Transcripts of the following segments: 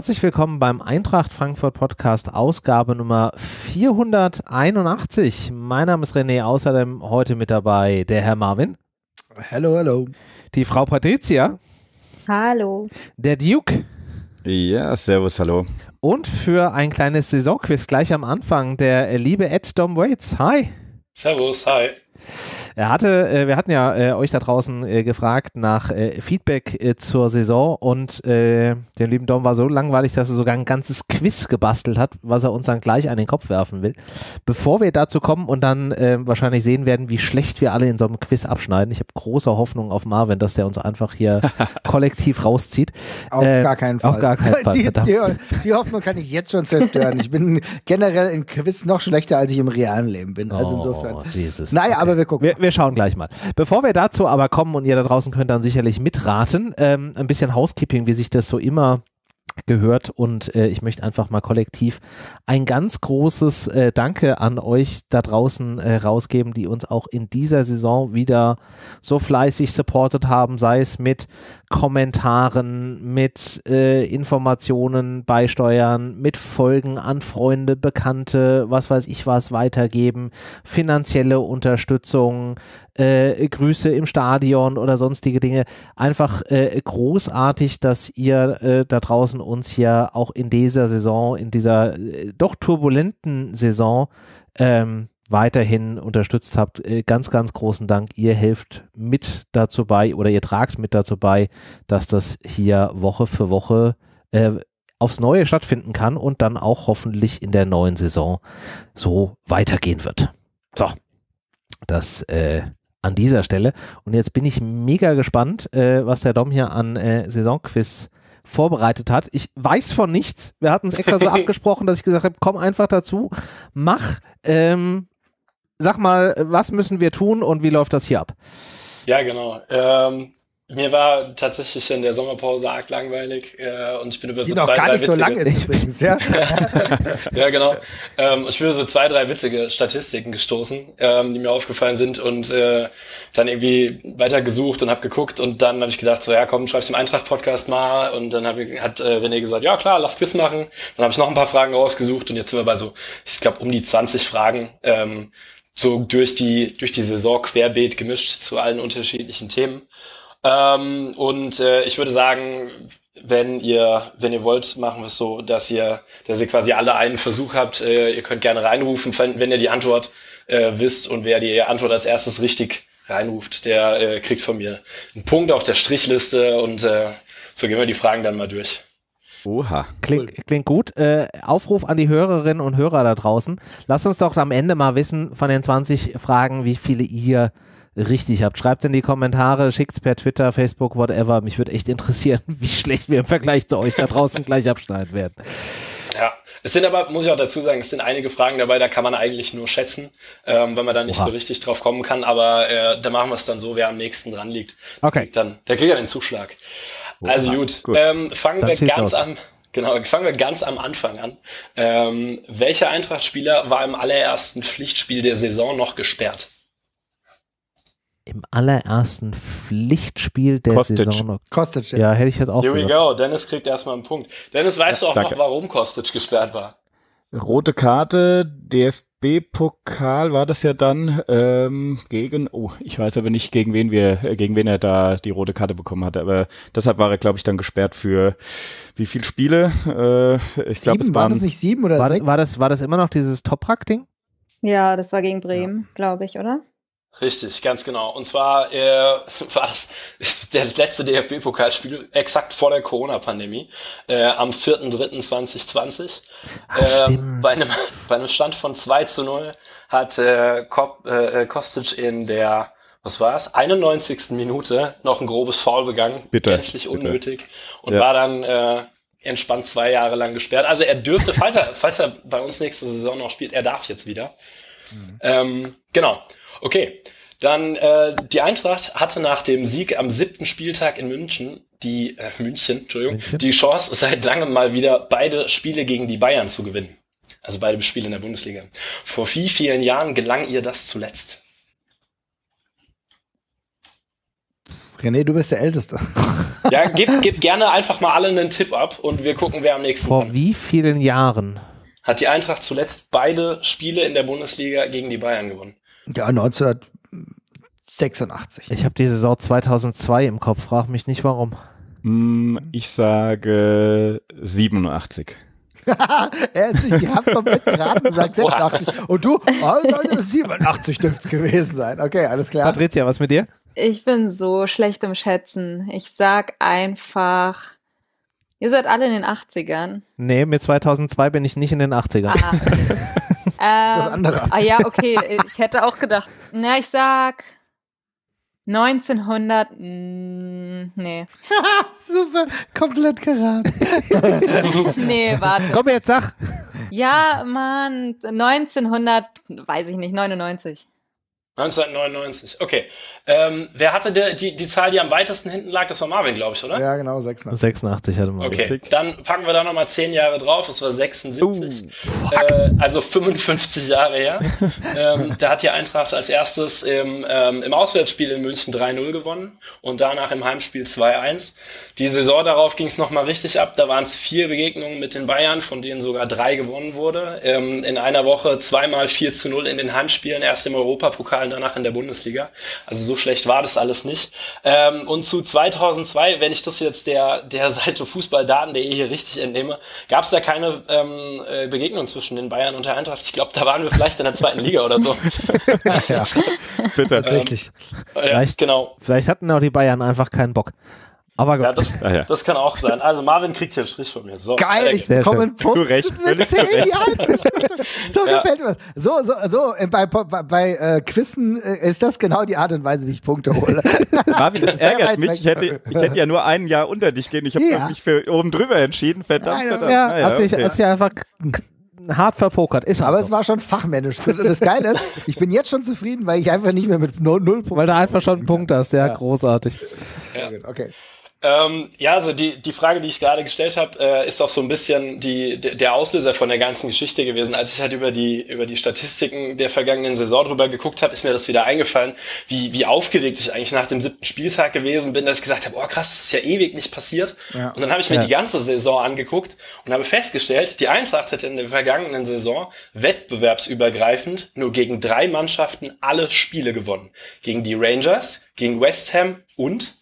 Herzlich willkommen beim Eintracht Frankfurt Podcast, Ausgabe Nummer 481. Mein Name ist René, außerdem heute mit dabei der Herr Marvin. Hallo, hallo. Die Frau Patricia. Hallo. Der Duke. Ja, servus, hallo. Und für ein kleines Saisonquiz gleich am Anfang der liebe Ed Dom Waits. Hi. Servus, hi. Er hatte, äh, wir hatten ja äh, euch da draußen äh, gefragt nach äh, Feedback äh, zur Saison und äh, der lieben Dom war so langweilig, dass er sogar ein ganzes Quiz gebastelt hat, was er uns dann gleich an den Kopf werfen will. Bevor wir dazu kommen und dann wahrscheinlich sehen werden, wie schlecht wir alle in so einem Quiz abschneiden. Ich habe große Hoffnung auf Marvin, dass der uns einfach hier kollektiv rauszieht. Auf gar keinen Fall. Auf gar keinen Fall. Die, die, die Hoffnung kann ich jetzt schon zerstören. Ich bin generell in Quiz noch schlechter, als ich im realen Leben bin. Also oh, insofern. Jesus. Naja, okay. aber wir gucken. Wir, wir schauen gleich mal. Bevor wir dazu aber kommen und ihr da draußen könnt dann sicherlich mitraten, ähm, ein bisschen Housekeeping, wie sich das so immer gehört und äh, ich möchte einfach mal kollektiv ein ganz großes äh, Danke an euch da draußen äh, rausgeben, die uns auch in dieser Saison wieder so fleißig supportet haben, sei es mit Kommentaren, mit äh, Informationen beisteuern, mit Folgen an Freunde, Bekannte, was weiß ich was weitergeben, finanzielle Unterstützung, äh, Grüße im Stadion oder sonstige Dinge. Einfach äh, großartig, dass ihr äh, da draußen uns hier auch in dieser Saison, in dieser äh, doch turbulenten Saison ähm, weiterhin unterstützt habt. Äh, ganz, ganz großen Dank. Ihr helft mit dazu bei oder ihr tragt mit dazu bei, dass das hier Woche für Woche äh, aufs Neue stattfinden kann und dann auch hoffentlich in der neuen Saison so weitergehen wird. So, das äh, an dieser Stelle. Und jetzt bin ich mega gespannt, äh, was der Dom hier an äh, Saisonquiz vorbereitet hat. Ich weiß von nichts. Wir hatten es extra so abgesprochen, dass ich gesagt habe, komm einfach dazu, mach. Ähm, sag mal, was müssen wir tun und wie läuft das hier ab? Ja, genau. Ähm, mir war tatsächlich in der Sommerpause arg langweilig äh, und ich bin über Die so noch zwei, gar drei nicht witzige, so lange ist übrigens, ja. ja, genau. Ähm, ich bin über so zwei, drei witzige Statistiken gestoßen, ähm, die mir aufgefallen sind und äh, dann irgendwie weitergesucht und habe geguckt und dann habe ich gesagt, so ja komm, schreib's im Eintracht-Podcast mal und dann hab, hat äh, René gesagt, ja klar, lass Quiz machen. Dann habe ich noch ein paar Fragen rausgesucht und jetzt sind wir bei so, ich glaube, um die 20 Fragen, ähm, so durch die, durch die Saison querbeet gemischt zu allen unterschiedlichen Themen. Ähm, und äh, ich würde sagen, wenn ihr, wenn ihr wollt, machen wir es so, dass ihr, dass ihr quasi alle einen Versuch habt. Äh, ihr könnt gerne reinrufen, wenn ihr die Antwort äh, wisst und wer die Antwort als erstes richtig reinruft, der äh, kriegt von mir einen Punkt auf der Strichliste und äh, so gehen wir die Fragen dann mal durch. Oha. Klingt, cool. klingt gut. Äh, Aufruf an die Hörerinnen und Hörer da draußen. Lasst uns doch am Ende mal wissen von den 20 Fragen, wie viele ihr richtig habt. Schreibt es in die Kommentare, schickt es per Twitter, Facebook, whatever. Mich würde echt interessieren, wie schlecht wir im Vergleich zu euch da draußen gleich abschneiden werden. Ja, es sind aber, muss ich auch dazu sagen, es sind einige Fragen dabei, da kann man eigentlich nur schätzen, ähm, weil man da nicht Oha. so richtig drauf kommen kann. Aber äh, da machen wir es dann so, wer am nächsten dran liegt. Okay. Dann, der kriegt ja den Zuschlag. Also gut, gut. Ähm, fangen Dann wir ganz am, genau, fangen wir ganz am Anfang an. Ähm, welcher Eintracht-Spieler war im allerersten Pflichtspiel der Saison noch gesperrt? Im allerersten Pflichtspiel der Kostic. Saison noch. Kostic, ja. ja, hätte ich jetzt auch. Here we gesagt. go. Dennis kriegt erstmal einen Punkt. Dennis, weißt ja, du auch danke. noch, warum Kostic gesperrt war? Rote Karte, DFB DFB-Pokal war das ja dann ähm, gegen, oh, ich weiß aber nicht, gegen wen wir, äh, gegen wen er da die rote Karte bekommen hat, Aber deshalb war er, glaube ich, dann gesperrt für wie viel Spiele? Äh, ich glaube, es waren, waren das nicht sieben oder war, sechs. War das, war das immer noch dieses top Toprak-Ding? Ja, das war gegen Bremen, ja. glaube ich, oder? Richtig, ganz genau. Und zwar äh, war das, ist das letzte DFB-Pokalspiel exakt vor der Corona-Pandemie, äh, am 4.3.2020. Äh, bei, einem, bei einem Stand von 2 zu 0 hat äh, Kop, äh, Kostic in der was war's? 91. Minute noch ein grobes Foul begangen, bitte, gänzlich bitte. unnötig und ja. war dann äh, entspannt zwei Jahre lang gesperrt. Also er dürfte, falls er, falls er bei uns nächste Saison noch spielt, er darf jetzt wieder. Mhm. Ähm, genau. Okay, dann äh, die Eintracht hatte nach dem Sieg am siebten Spieltag in München die äh, München, Entschuldigung, München? die Chance seit langem mal wieder beide Spiele gegen die Bayern zu gewinnen. Also beide Spiele in der Bundesliga. Vor wie vielen Jahren gelang ihr das zuletzt. René, du bist der Älteste. Ja, gib, gebt gerne einfach mal alle einen Tipp ab und wir gucken, wer am nächsten. Vor kann. wie vielen Jahren? Hat die Eintracht zuletzt beide Spiele in der Bundesliga gegen die Bayern gewonnen? Ja, 1986. Ich habe die Saison 2002 im Kopf, frag mich nicht warum. Mm, ich sage 87. er hat sich gehabt komplett geraten gesagt 86. Und du? Also 87 dürfte es gewesen sein. Okay, alles klar. Patricia, was mit dir? Ich bin so schlecht im Schätzen. Ich sag einfach, ihr seid alle in den 80ern. Nee, mit 2002 bin ich nicht in den 80ern. Ah, das ähm, andere. Ah ja, okay. Ich hätte auch gedacht, na, ich sag 1900. Mh, mm, nee. Super, komplett geraten. nee, warte. Komm jetzt, sag. Ja, Mann, 1900, weiß ich nicht, 99. 1999, okay. Ähm, wer hatte die, die, die, Zahl, die am weitesten hinten lag? Das war Marvin, glaube ich, oder? Ja, genau, 86. 86 hatte Marvin. Okay, richtig. dann packen wir da nochmal 10 Jahre drauf. Das war 76. Uh, äh, also 55 Jahre her. ähm, da hat die Eintracht als erstes im, ähm, im Auswärtsspiel in München 3-0 gewonnen und danach im Heimspiel 2-1. Die Saison darauf ging es nochmal richtig ab. Da waren es vier Begegnungen mit den Bayern, von denen sogar drei gewonnen wurde. Ähm, in einer Woche zweimal 4-0 in den Heimspielen, erst im Europapokal Jahren danach in der Bundesliga. Also so schlecht war das alles nicht. Ähm, und zu 2002, wenn ich das jetzt der, der Seite fußballdaten.de hier richtig entnehme, gab es da keine ähm, äh, Begegnung zwischen den Bayern und der Eintracht. Ich glaube, da waren wir vielleicht in der zweiten Liga oder so. ja, bitte. Ähm, tatsächlich. Ähm, vielleicht, genau. vielleicht hatten auch die Bayern einfach keinen Bock. Aber gut. Ah, ja, das, das, kann auch sein. Also Marvin kriegt hier einen Strich von mir. So, Geil, ich komme einen Punkt. Du recht. Mit 10 die So ja. gefällt mir das. So, so, so äh, bei, bei, bei äh, Quizzen äh, ist das genau die Art und Weise, wie ich Punkte hole. Marvin, das ärgert mich. Ich hätte, ich hätte, ja nur ein Jahr unter dich gehen. Ich habe ja. mich für oben drüber entschieden. Verdammt, verdammt. Ja, naja, ah, hast, okay. dich, hast dich einfach hart verpokert. Ist aber so. Also. es war schon fachmännisch. Und das Geile ist, ich bin jetzt schon zufrieden, weil ich einfach nicht mehr mit null, null Punkten. Weil du einfach schon einen Punkt hast. Ja, ja. großartig. Ja. Okay. Ähm, ja, also die, die Frage, die ich gerade gestellt habe, äh, ist auch so ein bisschen die, der Auslöser von der ganzen Geschichte gewesen. Als ich halt über die, über die Statistiken der vergangenen Saison drüber geguckt habe, ist mir das wieder eingefallen, wie, wie aufgeregt ich eigentlich nach dem siebten Spieltag gewesen bin, dass ich gesagt habe, oh krass, das ist ja ewig nicht passiert. Ja. Und dann habe ich mir ja. die ganze Saison angeguckt und habe festgestellt, die Eintracht hat in der vergangenen Saison wettbewerbsübergreifend nur gegen drei Mannschaften alle Spiele gewonnen. Gegen die Rangers, gegen West Ham und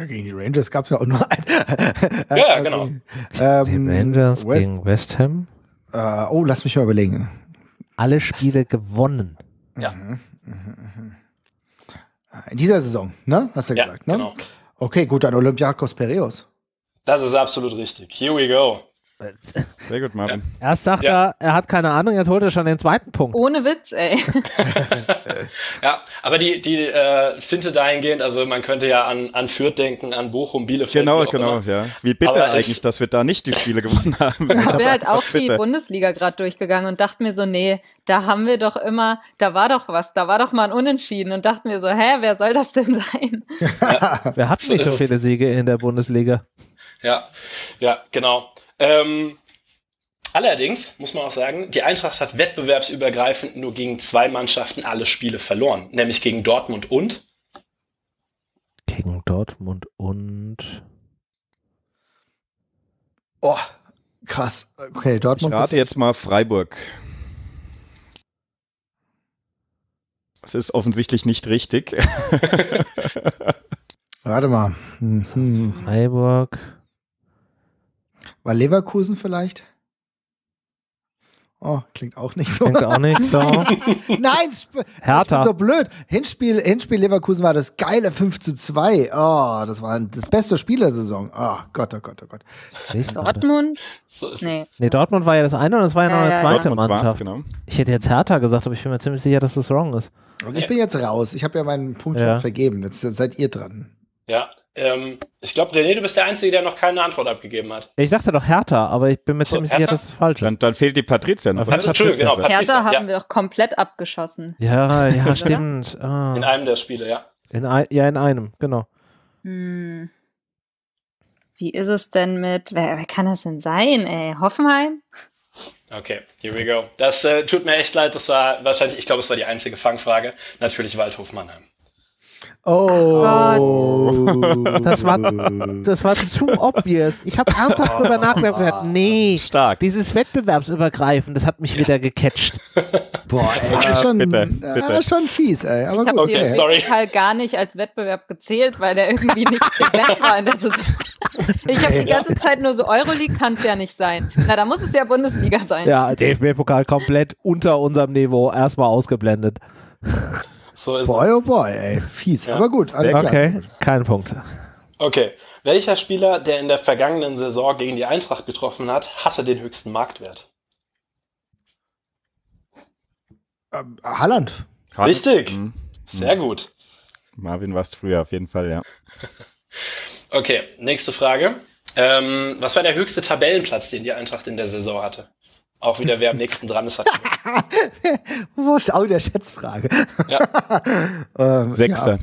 ja, gegen die Rangers gab es ja auch nur ein. ja, äh, genau. Ähm, die Rangers West, gegen West Ham. Äh, oh, lass mich mal überlegen. Alle Spiele gewonnen. Ja. Mhm, mhm, mhm. In dieser Saison, ne? Hast du ja, gesagt, ne? Genau. Okay, gut, dann Olympiakos Pereus. Das ist absolut richtig. Here we go. Sehr gut, Marvin. Erst sagt ja. er, er hat keine Ahnung, jetzt holt er schon den zweiten Punkt. Ohne Witz, ey. ja, aber die, die äh, Finte dahingehend, also man könnte ja an, an Fürth denken, an Bochum, Bielefeld. Genau, genau, immer. ja. Wie bitter aber eigentlich, dass wir da nicht die Spiele gewonnen haben. Ich bin halt auch die Bundesliga gerade durchgegangen und dachte mir so, nee, da haben wir doch immer, da war doch was, da war doch mal ein Unentschieden und dachte mir so, hä, wer soll das denn sein? Ja. Wer hat nicht so viele Siege in der Bundesliga? Ja, ja, genau. Ähm, allerdings muss man auch sagen, die Eintracht hat wettbewerbsübergreifend nur gegen zwei Mannschaften alle Spiele verloren, nämlich gegen Dortmund und gegen Dortmund und Oh, krass. Okay, Dortmund. Ich rate jetzt mal Freiburg. Das ist offensichtlich nicht richtig. Warte mal. Hm. hm. Freiburg. War Leverkusen vielleicht? Oh, klingt auch nicht so. Klingt auch nicht so. Nein, Sp Hertha. so blöd. Hinspiel, Hinspiel Leverkusen war das geile 5 zu 2. Oh, das war das beste Spiel der Saison. Oh Gott, oh Gott, oh Gott. Dortmund? nee. nee. Dortmund war ja das eine und es war ja noch eine zweite ja. Mannschaft. Genau. Ich hätte jetzt Hertha gesagt, aber ich bin mir ziemlich sicher, dass das wrong ist. Also ich bin jetzt raus. Ich habe ja meinen Punkt ja. schon vergeben. Jetzt seid ihr dran. Ja, ähm, ich glaube, René, du bist der Einzige, der noch keine Antwort abgegeben hat. Ich sagte doch Hertha, aber ich bin mir ziemlich sicher, dass es falsch ist. Dann, dann fehlt die Patrizia noch. Also, Patrizia. Genau, Patrizia. Hertha haben ja. wir auch komplett abgeschossen. Ja, ja, stimmt. Ah. In einem der Spiele, ja. In ein, ja, in einem, genau. Hm. Wie ist es denn mit, wer, wer kann das denn sein, ey? Hoffenheim? Okay, here we go. Das äh, tut mir echt leid, das war wahrscheinlich, ich glaube, es war die einzige Fangfrage. Natürlich Waldhof Mannheim. Oh. Gott. Das war, das war zu obvious. Ich habe ernsthaft darüber nachgedacht. und ah. gesagt, Nee. Stark. Dieses Wettbewerbsübergreifen, das hat mich wieder gecatcht. Boah, ey, das ist schon, bitte, bitte. Äh, schon fies, ey. Aber ich habe okay, den sorry. Fall gar nicht als Wettbewerb gezählt, weil der irgendwie nicht gesetzt war. ich habe die ganze Zeit nur so, Euroleague kann es ja nicht sein. Na, da muss es ja Bundesliga sein. Ja, DFB-Pokal komplett unter unserem Niveau erstmal ausgeblendet. So ist boy, oh boy, ey. Fies. Ja. Aber gut, alles okay. klar. Okay, kein Punkt. Okay. Welcher Spieler, der in der vergangenen Saison gegen die Eintracht getroffen hat, hatte den höchsten Marktwert? Ähm, Halland. Richtig. Mhm. Sehr mhm. gut. Marvin warst früher, auf jeden Fall, ja. okay, nächste Frage. Ähm, was war der höchste Tabellenplatz, den die Eintracht in der Saison hatte? Auch wieder, wer am nächsten dran ist, hat. Wurscht, auch der Schätzfrage. Ja. ähm, Sechster.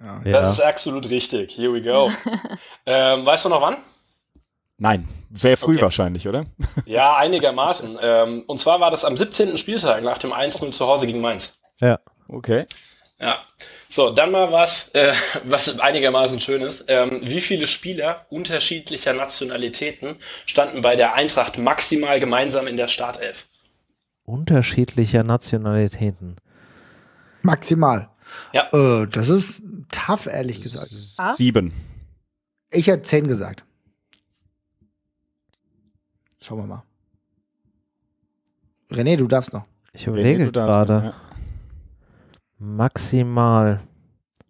Ja. Ja. Das ist absolut richtig. Here we go. ähm, weißt du noch wann? Nein, sehr früh okay. wahrscheinlich, oder? Ja, einigermaßen. Ähm, und zwar war das am 17. Spieltag nach dem 1-0 zu Hause gegen Mainz. Ja, okay. Ja. So, dann mal was, äh, was einigermaßen schön ist. Ähm, wie viele Spieler unterschiedlicher Nationalitäten standen bei der Eintracht maximal gemeinsam in der Startelf? Unterschiedlicher Nationalitäten. Maximal. Ja. Äh, das ist tough, ehrlich gesagt. Ah? Sieben. Ich hätte zehn gesagt. Schauen wir mal. René, du darfst noch. Ich überlege René, gerade. Ja maximal,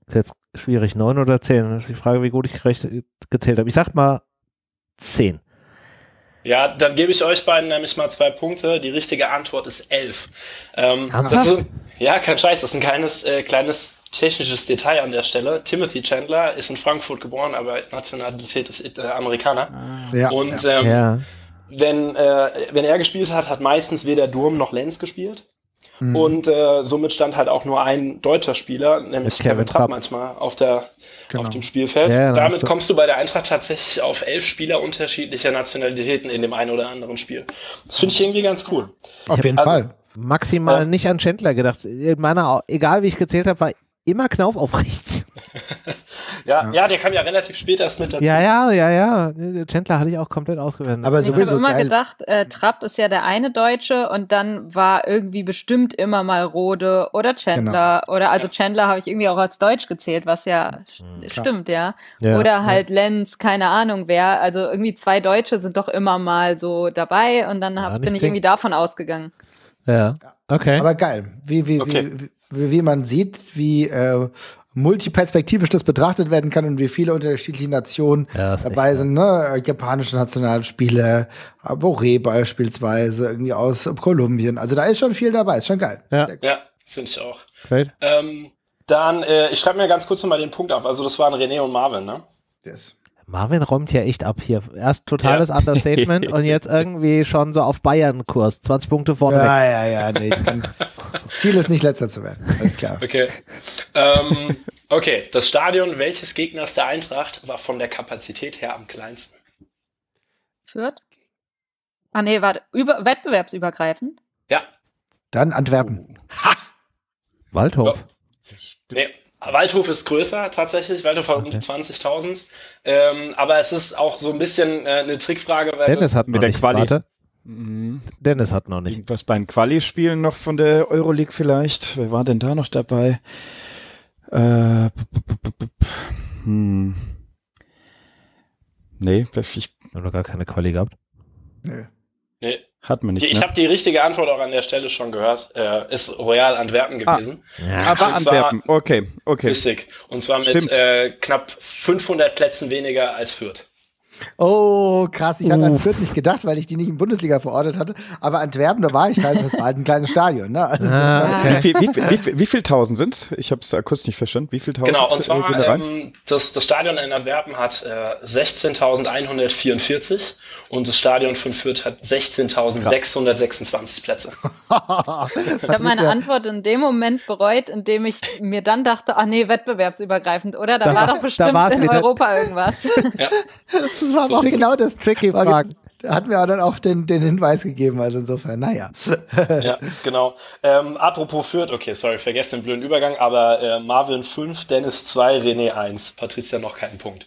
ist jetzt schwierig, neun oder zehn. Das ist die Frage, wie gut ich gezählt habe. Ich sag mal zehn. Ja, dann gebe ich euch beiden nämlich mal zwei Punkte. Die richtige Antwort ist elf. Ähm, ist, ja, kein Scheiß, das ist ein kleines, äh, kleines technisches Detail an der Stelle. Timothy Chandler ist in Frankfurt geboren, aber Nationalität ist äh, Amerikaner. Ah, ja, Und ja. Ähm, ja. Wenn, äh, wenn er gespielt hat, hat meistens weder Durm noch Lenz gespielt. Mhm. Und äh, somit stand halt auch nur ein deutscher Spieler, nämlich Kevin, Kevin Trapp, Trapp, manchmal auf, der, genau. auf dem Spielfeld. Ja, Damit du kommst du bei der Eintracht tatsächlich auf elf Spieler unterschiedlicher Nationalitäten in dem einen oder anderen Spiel. Das finde ich irgendwie ganz cool. Auf jeden also, Fall. Maximal ja. nicht an Chandler gedacht. In meiner, egal wie ich gezählt habe, war immer Knauf auf ja, ja, ja. der kam ja relativ spät erst mit dazu. Ja, ja, ja, ja. Chandler hatte ich auch komplett ausgewendet. Aber sowieso ich habe immer geil. gedacht, äh, Trapp ist ja der eine Deutsche und dann war irgendwie bestimmt immer mal Rode oder Chandler. Genau. Oder also Chandler habe ich irgendwie auch als Deutsch gezählt, was ja mhm, stimmt, ja. ja. Oder halt Lenz, keine Ahnung wer. Also irgendwie zwei Deutsche sind doch immer mal so dabei und dann hab, bin ich irgendwie davon ausgegangen. Ja. Okay. Aber geil. Wie, wie, okay. wie, wie man sieht, wie äh, multiperspektivisch das betrachtet werden kann und wie viele unterschiedliche Nationen ja, dabei echt, sind. Ne? Äh, japanische Nationalspiele, Boré beispielsweise, irgendwie aus Kolumbien. Also da ist schon viel dabei, ist schon geil. Ja, ja finde ich auch. Great. Ähm, dann, äh, ich schreibe mir ganz kurz nochmal den Punkt auf. Also das waren René und Marvin, ne? Yes. Marvin räumt ja echt ab hier. Erst totales ja. Understatement und jetzt irgendwie schon so auf Bayern-Kurs. 20 Punkte vorne. Ja, ja, ja. Nee, Ziel ist nicht letzter zu werden. Alles klar. Okay. Ähm, okay, das Stadion welches Gegners der Eintracht war von der Kapazität her am kleinsten? Fürth? Ah, nee, warte. Über, wettbewerbsübergreifend? Ja. Dann Antwerpen. Ha! Waldhof. Oh. Nee. Waldhof ist größer tatsächlich, Waldhof hat um 20.000. Ähm, aber es ist auch so ein bisschen äh, eine Trickfrage. Weil Dennis hat mit der nicht, Quali. Warte. Mhm. Dennis hat noch nicht. Was beim Quali-Spielen noch von der Euroleague vielleicht? Wer war denn da noch dabei? Äh, hm. Nee, ich. Haben noch gar keine Quali gehabt? Nee. Nee. Hat man nicht. Die, Ich ne? habe die richtige Antwort auch an der Stelle schon gehört. Äh, ist Royal Antwerpen ah. gewesen. Ah, ja. Aber und Antwerpen, okay, okay. Und zwar mit äh, knapp 500 Plätzen weniger als Fürth. Oh, krass. Ich Uff. hatte an 40 gedacht, weil ich die nicht in Bundesliga verordnet hatte. Aber Antwerpen, da war ich halt. Das war halt ein kleines Stadion. Ne? Also ah, okay. wie, wie, wie, wie, viel Tausend sind Ich habe es akustisch nicht verstanden. Wie viel Tausend? Genau, und zwar äh, ähm, das, das Stadion in Antwerpen hat äh, 16.144 und das Stadion von Fürth hat 16.626 Plätze. ich habe meine Antwort in dem Moment bereut, in dem ich mir dann dachte, ach nee, wettbewerbsübergreifend, oder? Da, da war doch bestimmt in Europa irgendwas. ja. das war aber auch tricky, genau das tricky war, Fragen. Hat mir dann auch den, den Hinweis gegeben, also insofern, naja. ja, genau. Ähm, apropos Fürth, okay, sorry, vergesst den blöden Übergang, aber äh, Marvin 5, Dennis 2, René 1, Patricia noch keinen Punkt.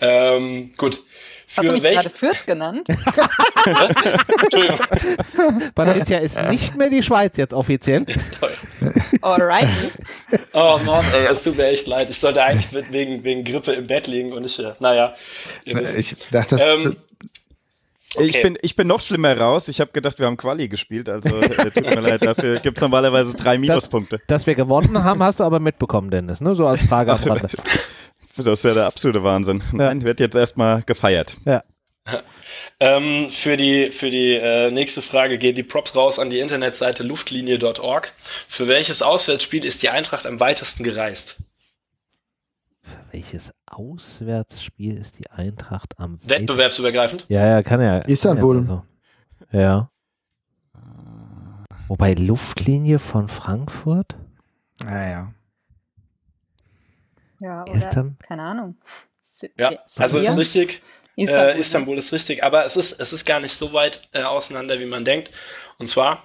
Ähm, gut. Für Hast du mich gerade Fürth genannt? Entschuldigung. Patricia ist nicht mehr die Schweiz jetzt offiziell. toll. Alright. oh Mann, ey, es tut mir echt leid. Ich sollte eigentlich mit, wegen, wegen Grippe im Bett liegen und ich, äh, naja. Ich dachte, ähm, Okay. Ich, bin, ich bin noch schlimmer raus. Ich habe gedacht, wir haben Quali gespielt. Also äh, tut mir leid, dafür gibt es normalerweise drei Minuspunkte. Dass, dass, wir gewonnen haben, hast du aber mitbekommen, Dennis, ne? so als Frage am Das ist ja der absolute Wahnsinn. Ja. Nein, wird jetzt erstmal gefeiert. Ja. ähm, für die, für die äh, nächste Frage gehen die Props raus an die Internetseite luftlinie.org. Für welches Auswärtsspiel ist die Eintracht am weitesten gereist? Für welches Auswärtsspiel ist die Eintracht am weitesten? Wettbewerbsübergreifend? Ja, ja, kann ja. Istanbul. Kann ja, also. ja. Wobei Luftlinie von Frankfurt? Naja. Ah, ja. ja, oder keine Ahnung. ja, also ist richtig. Istanbul, äh, Istanbul ist richtig, aber es ist, es ist gar nicht so weit äh, auseinander, wie man denkt. Und zwar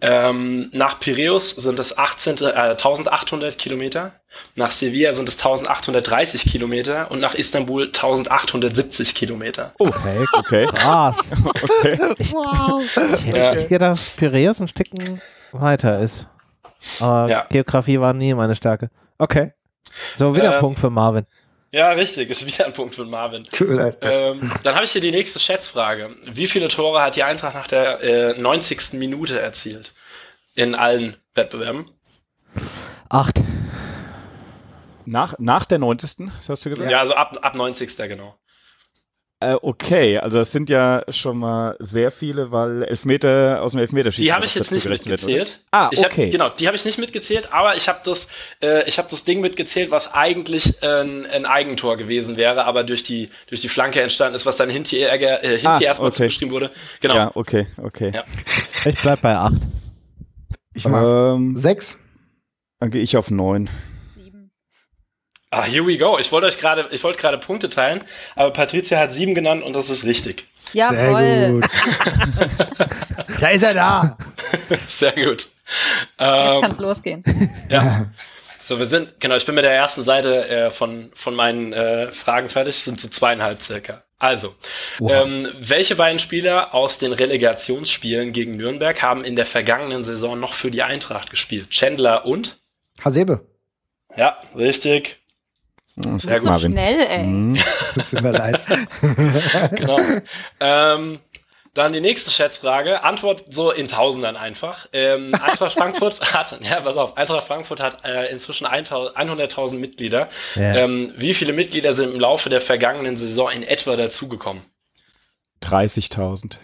ähm, nach Piräus sind es 18, äh, 1800 Kilometer, nach Sevilla sind es 1830 Kilometer und nach Istanbul 1870 Kilometer. Oh, okay, okay. Krass. okay. Ich, wow. ich hätte gedacht, dass Piräus ein Stücken weiter ist. Aber ja. Geografie war nie meine Stärke. Okay. So, wieder ähm, Punkt äh, für Marvin. Ja, richtig, ist wieder ein Punkt von Marvin. Tut mir leid. Ähm, dann habe ich hier die nächste Schätzfrage. Wie viele Tore hat die Eintracht nach der äh, 90. Minute erzielt? In allen Wettbewerben? Acht. Nach, nach der 90. Das hast du gesagt? Ja, also ab, ab 90. genau. Äh, okay, also das sind ja schon mal sehr viele, weil Elfmeter aus dem Elfmeterschießen. Die habe ich jetzt nicht mitgezählt. Wird, ah, ich okay. Hab, genau, die habe ich nicht mitgezählt, aber ich habe das, äh, ich das Ding mitgezählt, was eigentlich äh, ein, Eigentor gewesen wäre, aber durch die durch die Flanke entstanden ist, was dann Hinti, äh, äh ah, erstmal okay. zugeschrieben wurde. Genau. Ja, okay, okay. Ja. Ich bleib bei acht. Ich mag ähm, sechs. Dann gehe ich auf neun. Ah, here we go. Ich wollte euch gerade, ich wollte gerade Punkte teilen, aber Patricia hat sieben genannt und das ist richtig. Jawohl. da ist er da. Sehr gut. Ähm, Jetzt kann's losgehen. Ja. So, wir sind, genau, ich bin mit der ersten Seite äh, von, von meinen äh, Fragen fertig, sind zu so zweieinhalb circa. Also, wow. ähm, welche beiden Spieler aus den Relegationsspielen gegen Nürnberg haben in der vergangenen Saison noch für die Eintracht gespielt? Chandler und? Hasebe. Ja, richtig. Sehr gut. So schnell, ey. Mhm. Tut mir leid. genau. Ähm, dann die nächste Schätzfrage. Antwort so in Tausendern einfach. Ähm, Eintracht Frankfurt hat, ja, pass auf, Eintracht Frankfurt hat äh, inzwischen 100.000 Mitglieder. Ja. Ähm, wie viele Mitglieder sind im Laufe der vergangenen Saison in etwa dazugekommen? 30.000.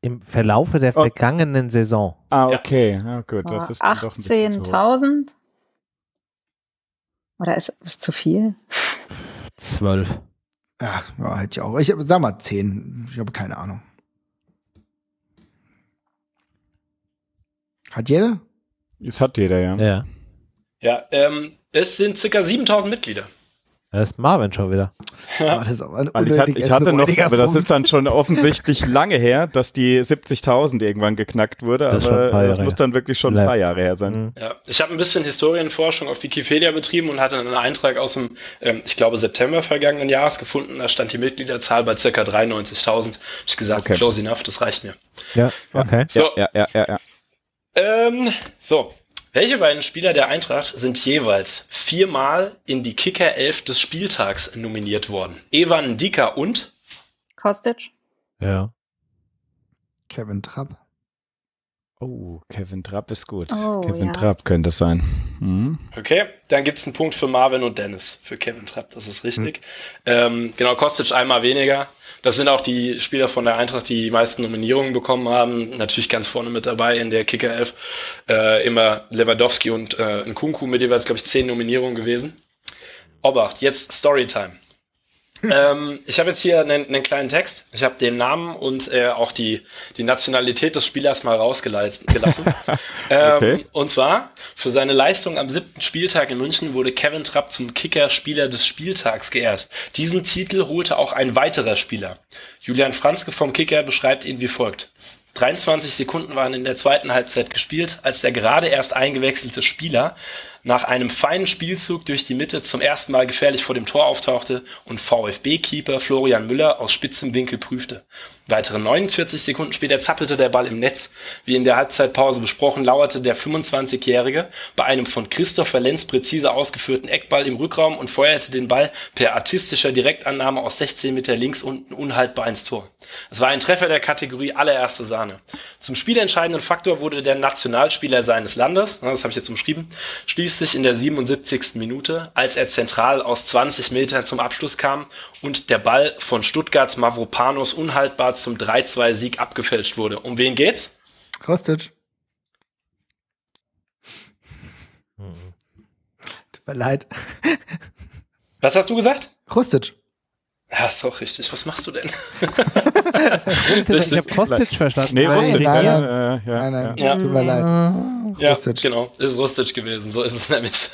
Im Verlaufe der oh. vergangenen Saison. Ah, okay. Ja, gut. Das ah, ist 18.000? Oder ist es zu viel? Zwölf. Ja, ja, hätte ich auch. Ich habe, sag mal zehn. Ich habe keine Ahnung. Hat jeder? Es hat jeder, ja. Ja, ja ähm, es sind circa 7000 Mitglieder. Das ist Marvin schon wieder. Ja. Oh, das ist aber ein also ich, hatte, ich hatte noch, aber das ist dann schon offensichtlich lange her, dass die 70.000 irgendwann geknackt wurde. Das, das muss dann wirklich schon ein paar Jahre her sein. Mhm. Ja. Ich habe ein bisschen Historienforschung auf Wikipedia betrieben und hatte einen Eintrag aus dem, ähm, ich glaube, September vergangenen Jahres gefunden. Da stand die Mitgliederzahl bei ca. 93.000. Ich gesagt, okay. close enough, das reicht mir. Ja, okay. So. ja, ja, ja. ja. Ähm, so, welche beiden Spieler der Eintracht sind jeweils viermal in die kicker 11 des Spieltags nominiert worden? Evan Dika und? Kostic. Ja. Kevin Trapp. Oh, Kevin Trapp ist gut. Oh, Kevin ja. Trapp könnte es sein. Mhm. Okay, dann gibt es einen Punkt für Marvin und Dennis. Für Kevin Trapp, das ist richtig. Mhm. Ähm, genau, Kostic einmal weniger. Das sind auch die Spieler von der Eintracht, die die meisten Nominierungen bekommen haben. Natürlich ganz vorne mit dabei in der Kicker 11. Äh, immer Lewandowski und äh, Nkunku mit jeweils, glaube ich, zehn Nominierungen gewesen. Obacht, jetzt Storytime ähm, ich habe jetzt hier einen, einen, kleinen Text. Ich habe den Namen und äh, auch die, die Nationalität des Spielers mal rausgelassen. ähm, okay. Und zwar, für seine Leistung am siebten Spieltag in München wurde Kevin Trapp zum Kicker-Spieler des Spieltags geehrt. Diesen Titel holte auch ein weiterer Spieler. Julian Franzke vom Kicker beschreibt ihn wie folgt. 23 Sekunden waren in der zweiten Halbzeit gespielt, als der gerade erst eingewechselte Spieler nach einem feinen Spielzug durch die Mitte zum ersten Mal gefährlich vor dem Tor auftauchte und VfB-Keeper Florian Müller aus spitzem Winkel prüfte. Weitere 49 Sekunden später zappelte der Ball im Netz. Wie in der Halbzeitpause besprochen, lauerte der 25-Jährige bei einem von Christopher Lenz präzise ausgeführten Eckball im Rückraum und feuerte den Ball per artistischer Direktannahme aus 16 Meter links unten unhaltbar ins Tor. Es war ein Treffer der Kategorie allererste Sahne. Zum spielentscheidenden Faktor wurde der Nationalspieler seines Landes, ne, das habe ich jetzt umschrieben, schließlich in der 77. Minute, als er zentral aus 20 Metern zum Abschluss kam und der Ball von Stuttgarts Mavropanos unhaltbar zum 3-2-Sieg abgefälscht wurde. Um wen geht's? Kostic. Hm. Tut mir leid. Was hast du gesagt? Rustic. Ja, ist auch richtig. Was machst du denn? ich habe Kostic verstanden. Nee, nein, Rustic, nein, nein, nein, ja, nein, nein, ja. tut mir leid. Ja, Rustic. genau, ist Rustic gewesen, so ist es nämlich.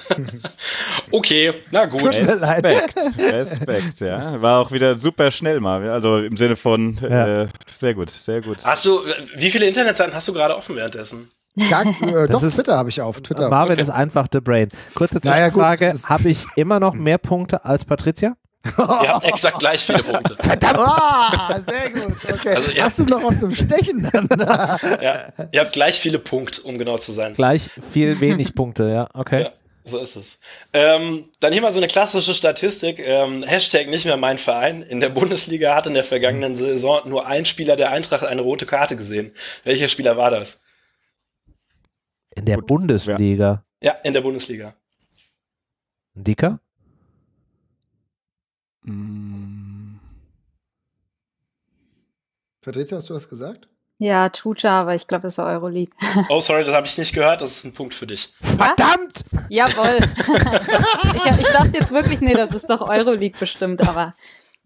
okay, na gut. Tut mir Respekt, Respekt, ja. War auch wieder super schnell mal, also im Sinne von, ja. äh, sehr gut, sehr gut. Hast du, wie viele Internetseiten hast du gerade offen währenddessen? Gar, äh, doch, ist, Twitter habe ich auf. Twitter. Marvin okay. ist einfach the brain. Kurze Zwischenfrage, naja, habe ich immer noch mehr Punkte als Patricia? Ihr habt exakt gleich viele Punkte. Verdammt! Ah, sehr gut. Okay. Also Hast du noch was zum Stechen ja, ihr habt gleich viele Punkte, um genau zu sein. Gleich viel wenig Punkte, ja. Okay. Ja, so ist es. Ähm, dann hier mal so eine klassische Statistik. Ähm, Hashtag nicht mehr mein Verein. In der Bundesliga hat in der vergangenen Saison nur ein Spieler der Eintracht eine rote Karte gesehen. Welcher Spieler war das? In der Bundesliga? Ja, in der Bundesliga. Dicker? Mm. Federica, hast du was gesagt? Ja, Chucha, aber ich glaube, es war Euroleague. Oh, sorry, das habe ich nicht gehört. Das ist ein Punkt für dich. Verdammt! Ja? Jawohl. ich, ich dachte jetzt wirklich, nee, das ist doch Euroleague bestimmt, aber.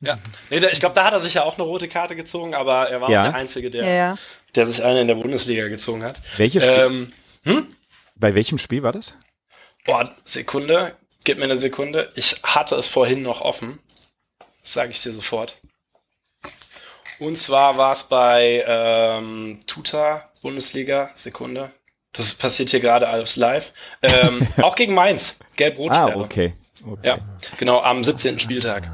Ja, nee, ich glaube, da hat er sich ja auch eine rote Karte gezogen, aber er war ja. der Einzige, der, ja, ja. der sich eine in der Bundesliga gezogen hat. Welches Spiel? Ähm, hm? Bei welchem Spiel war das? Boah, Sekunde, gib mir eine Sekunde. Ich hatte es vorhin noch offen sage ich dir sofort. Und zwar war es bei ähm, Tuta, Bundesliga, Sekunde. Das passiert hier gerade alles live. Ähm, auch gegen Mainz, gelb-rot. Ah, okay. okay. Ja, genau, am 17. Spieltag.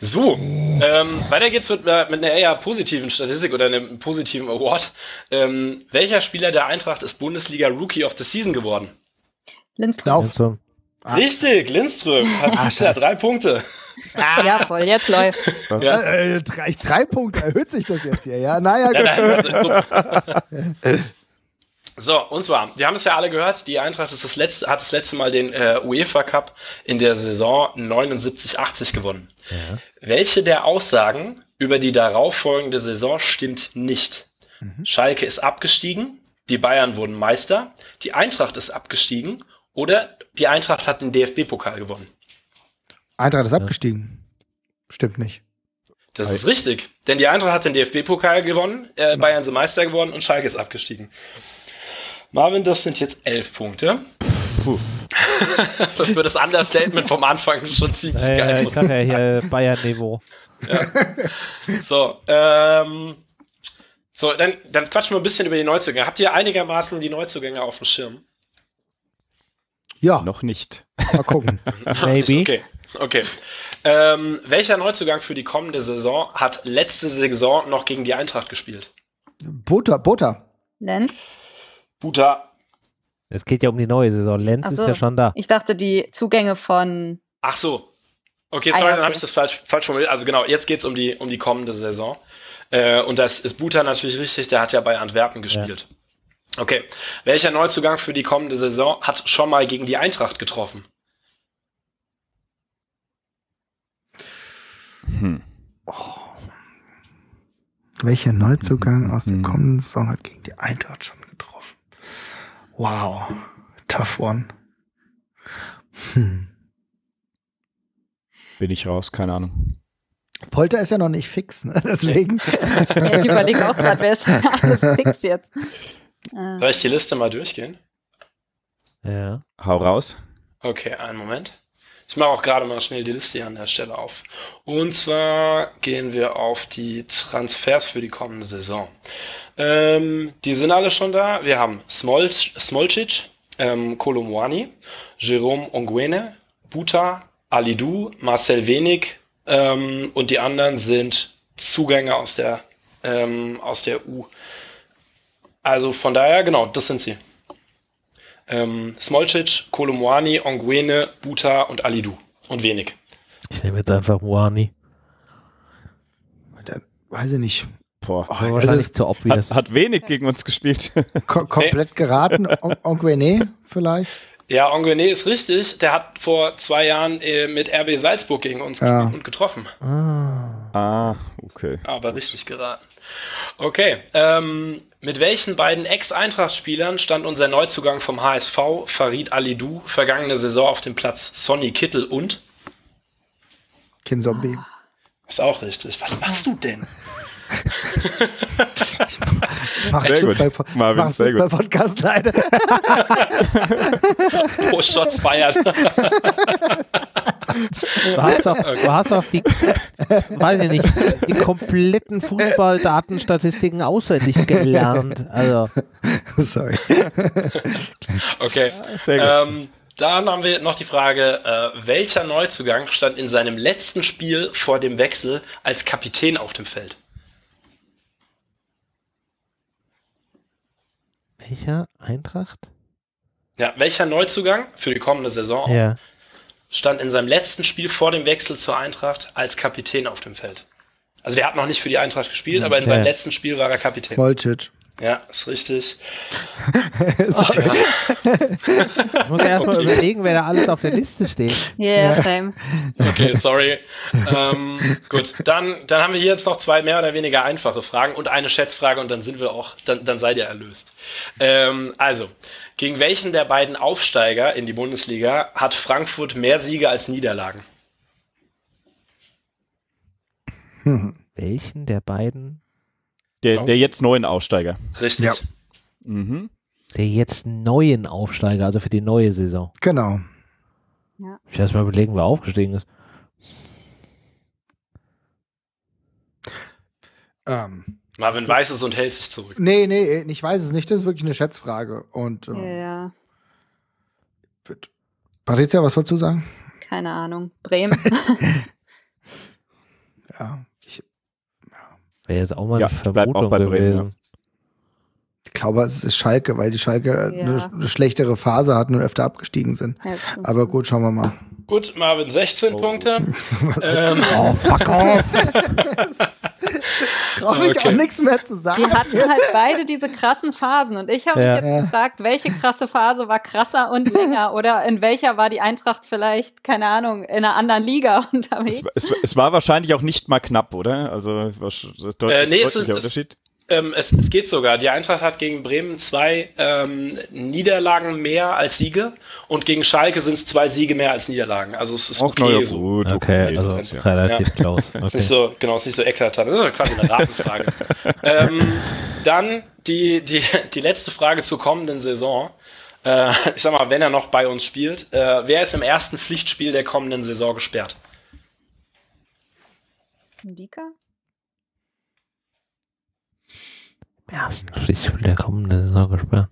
So, ähm, weiter geht's mit, äh, mit, einer eher positiven Statistik oder einem positiven Award. Ähm, welcher Spieler der Eintracht ist Bundesliga Rookie of the Season geworden? Lindström. Lindström. Ah. Richtig, Lindström. Hat ah, drei Punkte. Ah. Ja, voll, jetzt läuft. Ja. Äh, äh, drei, drei, Punkte erhöht sich das jetzt hier, ja? Naja, ja, nein, also, So, und zwar, wir haben es ja alle gehört, die Eintracht ist das letzte, hat das letzte Mal den äh, UEFA Cup in der Saison 79-80 gewonnen. Ja. Welche der Aussagen über die darauffolgende Saison stimmt nicht? Mhm. Schalke ist abgestiegen, die Bayern wurden Meister, die Eintracht ist abgestiegen oder die Eintracht hat den DFB-Pokal gewonnen. Eintracht ist ja. abgestiegen. Stimmt nicht. Das ist richtig. Denn die Eintracht hat den DFB-Pokal gewonnen, äh, genau. Bayern sind Meister geworden und Schalke ist abgestiegen. Marvin, das sind jetzt elf Punkte. das wird das Understatement vom Anfang schon ziemlich äh, geil. Ich sag ja hier Bayern-Niveau. Ja. So, ähm, so dann, dann quatschen wir ein bisschen über die Neuzugänge. Habt ihr einigermaßen die Neuzugänge auf dem Schirm? Ja. Noch nicht. Mal gucken. Maybe. Okay. Okay. Ähm, welcher Neuzugang für die kommende Saison hat letzte Saison noch gegen die Eintracht gespielt? Butter, Butter. Lenz. Butter. Es geht ja um die neue Saison. Lenz so. ist ja schon da. Ich dachte, die Zugänge von. Ach so. Okay, sorry, ah, okay. dann habe ich das falsch, falsch formuliert. Also genau, jetzt geht es um die, um die kommende Saison. Äh, und das ist Buta natürlich richtig, der hat ja bei Antwerpen gespielt. Ja. Okay. Welcher Neuzugang für die kommende Saison hat schon mal gegen die Eintracht getroffen? Oh. Welcher Neuzugang aus dem mhm. kommenden Saison hat gegen die Eintracht schon getroffen? Wow, tough one. Hm. Bin ich raus, keine Ahnung. Polter ist ja noch nicht fix, ne? deswegen. ja, ich überlege auch gerade, wer ist alles fix jetzt. Soll ich die Liste mal durchgehen? Ja. Hau raus. Okay, einen Moment. Ich mache auch gerade mal schnell die Liste hier an der Stelle auf. Und zwar gehen wir auf die Transfers für die kommende Saison. Ähm, die sind alle schon da. Wir haben Smol Smolcic, ähm, Kolomwani, Jerome Onguene, Buta, Alidou, Marcel Wenig ähm, und die anderen sind Zugänge aus der, ähm, aus der U. Also von daher, genau, das sind sie ähm, Smolcic, Kolomwani, Onguene, Buta und Alidu. Und wenig. Ich nehme jetzt einfach Moani. Weiß ich nicht. Boah, oh, wahrscheinlich ist, zu obvious. Hat, hat wenig gegen uns gespielt. Ko komplett geraten. Onguene vielleicht? Ja, Onguene ist richtig. Der hat vor zwei Jahren äh, mit RB Salzburg gegen uns ja. gespielt und getroffen. Ah. ah, okay. Aber richtig geraten. Okay. Ähm, mit welchen beiden Ex-Eintracht-Spielern stand unser Neuzugang vom HSV, Farid Alidou, vergangene Saison auf dem Platz Sonny Kittel und? Kinzombie. Ah. Ist auch richtig. Was machst du denn? Mach sehr gut. Bei, Marvin, sehr gut. Podcast leider. oh, Shots feiert. Du hast doch, du hast doch die, weiß ich nicht, die kompletten Fußballdatenstatistiken auswendig gelernt. Also. Sorry. Okay. Ähm, dann haben wir noch die Frage, äh, welcher Neuzugang stand in seinem letzten Spiel vor dem Wechsel als Kapitän auf dem Feld? Welcher Eintracht? Ja, welcher Neuzugang für die kommende Saison? Ja stand in seinem letzten Spiel vor dem Wechsel zur Eintracht als Kapitän auf dem Feld. Also der hat noch nicht für die Eintracht gespielt, okay. Mhm. aber in seinem letzten Spiel war er Kapitän. Smolcic. Ja, ist richtig. ist oh, ja. ich muss erst okay. überlegen, wer da alles auf der Liste steht. Yeah, ja. same. Okay, sorry. ähm, gut, dann, dann haben wir hier jetzt noch zwei mehr oder weniger einfache Fragen und eine Schätzfrage und dann sind wir auch, dann, dann seid ihr erlöst. Ähm, also, gegen welchen der beiden Aufsteiger in die Bundesliga hat Frankfurt mehr Siege als Niederlagen? Hm. Welchen der beiden der, der jetzt neuen Aufsteiger. Richtig. Ja. Mhm. Der jetzt neuen Aufsteiger, also für die neue Saison. Genau. Ja. Ich erst mal überlegen, wer aufgestiegen ist. Ähm, Marvin weiß es und hält sich zurück. Nee, nee, ich weiß es nicht. Das ist wirklich eine Schätzfrage. Und, äh, ja. Patricia, was wolltest du sagen? Keine Ahnung. Bremen. ja. Wäre jetzt auch mal ja, eine Vermutung gewesen. Bremen, ja. Ich glaube, es ist Schalke, weil die Schalke ja. eine, schlechtere Phase hatten und öfter abgestiegen sind. Aber gut, schauen wir mal. Gut, Marvin 16 oh. Punkte. ähm. Oh, fuck off! traue ich okay. auch nichts mehr zu sagen. Wir hatten halt beide diese krassen Phasen und ich habe ja. mich jetzt gefragt, welche krasse Phase war krasser und länger oder in welcher war die Eintracht vielleicht, keine Ahnung, in einer anderen Liga unterwegs. Es, es, es war wahrscheinlich auch nicht mal knapp, oder? Also was, deutlich, äh, nee, deutlicher es, Unterschied. Es, ähm, es, es, geht sogar. Die Eintracht hat gegen Bremen zwei ähm, Niederlagen mehr als Siege und gegen Schalke sind es zwei Siege mehr als Niederlagen. Also es ist Auch okay. so. Gut, okay, okay, also ist relativ ja. Klaus. Okay. ist nicht so, genau, ist nicht so eklatant. Das ist quasi eine Ratenfrage. ähm, dann die, die, die letzte Frage zur kommenden Saison. Äh, ich sag mal, wenn er noch bei uns spielt, äh, wer ist im ersten Pflichtspiel der kommenden Saison gesperrt? Dika? ersten Pflichtspiel der kommenden Saison gesperrt.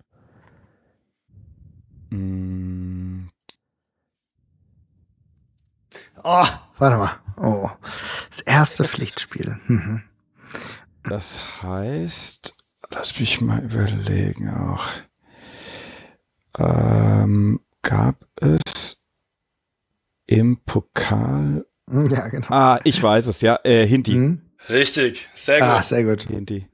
Mm. Oh, warte mal. Oh, das erste Pflichtspiel. Mhm. Das heißt, lass mich mal überlegen auch. Ähm, gab es im Pokal. Ja, genau. Ah, ich weiß es, ja. Äh, Hindi. Mhm. Richtig, sehr gut. Ah, sehr gut. Hindi.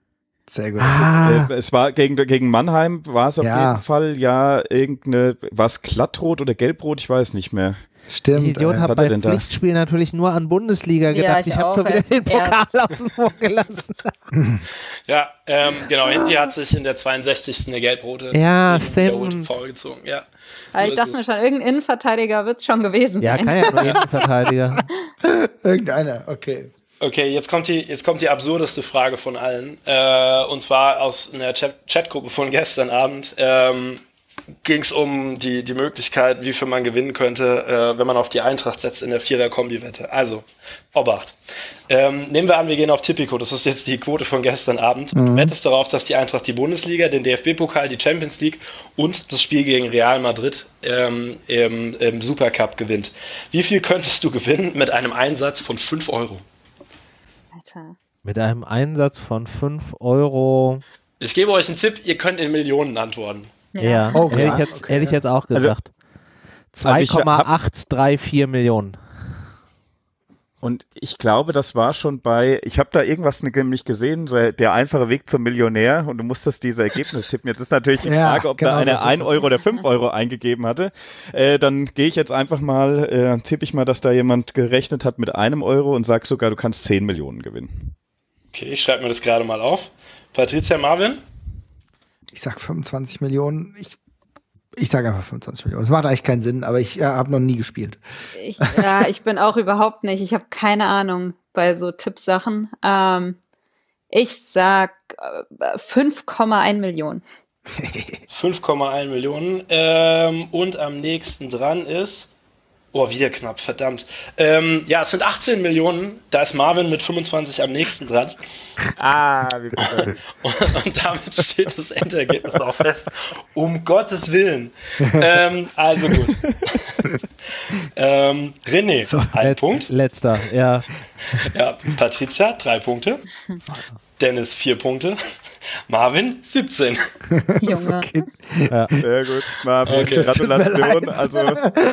Sehr gut. Ah. Äh, es war gegen, gegen Mannheim, war es auf ja. jeden Fall ja irgendeine, war es glattrot oder gelbrot, ich weiß nicht mehr. Stimmt. Ich Idiot habe bei Pflichtspiel da? natürlich nur an Bundesliga gedacht. Ja, ich, ich habe schon wieder den Pokal außen vor gelassen. ja, ähm, genau. Hinti hat sich in der 62. eine gelb-rote ja, Foul gezogen. Ja, Aber ah, ich dachte mir schon, irgendein Innenverteidiger wird es schon gewesen ja, sein. Ja, kann ja nur Innenverteidiger. Irgendeiner, okay. Okay, jetzt kommt die, jetzt kommt die absurdeste Frage von allen. Äh, und zwar aus einer Chatgruppe von gestern Abend. Ähm, ging es um die, die Möglichkeit, wie viel man gewinnen könnte, äh, wenn man auf die Eintracht setzt in der Vierer-Kombi-Wette. Also, Obacht. Ähm, nehmen wir an, wir gehen auf Tipico. Das ist jetzt die Quote von gestern Abend. Mhm. Du wettest darauf, dass die Eintracht die Bundesliga, den DFB-Pokal, die Champions League und das Spiel gegen Real Madrid ähm, im, im Supercup gewinnt. Wie viel könntest du gewinnen mit einem Einsatz von 5 Euro? Alter. Mit einem Einsatz von 5 Euro. Ich gebe euch einen Tipp, ihr könnt in Millionen antworten. Ja, ja. Oh, hätte, ich jetzt, okay. hätte, ich jetzt, auch also, gesagt. Also, 2,834 also Millionen. Und ich glaube, das war schon bei, ich habe da irgendwas nämlich gesehen, so der einfache Weg zum Millionär und du musstest diese Ergebnisse tippen. Jetzt ist natürlich die Frage, ja, ob genau, da einer 1 Euro oder 5 Euro eingegeben hatte. Äh, dann gehe ich jetzt einfach mal, äh, tippe ich mal, dass da jemand gerechnet hat mit einem Euro und sag sogar, du kannst 10 Millionen gewinnen. Okay, ich schreibe mir das gerade mal auf. Patricia Marvin? Ich sag 25 Millionen. Ich ich sage einfach 25 Millionen. Das macht eigentlich keinen Sinn, aber ich äh, habe noch nie gespielt. Ich, ja, ich bin auch überhaupt nicht. Ich habe keine Ahnung bei so Tippsachen. Ähm, ich sag 5,1 äh, Millionen. 5,1 Millionen. Ähm, und am nächsten dran ist Oh, wieder knapp, verdammt. Ähm, ja, es sind 18 Millionen. Da ist Marvin mit 25 am nächsten dran. Ah, wie und, und damit steht das Endergebnis auch fest. Um Gottes Willen. Ähm, also gut. ähm, René, so, ein letz, Punkt. Letzter, ja. ja. Patricia, drei Punkte. Dennis, vier Punkte. Marvin 17. Junge. Okay. Ja. Sehr gut. Marvin, okay. Gratulation. Also,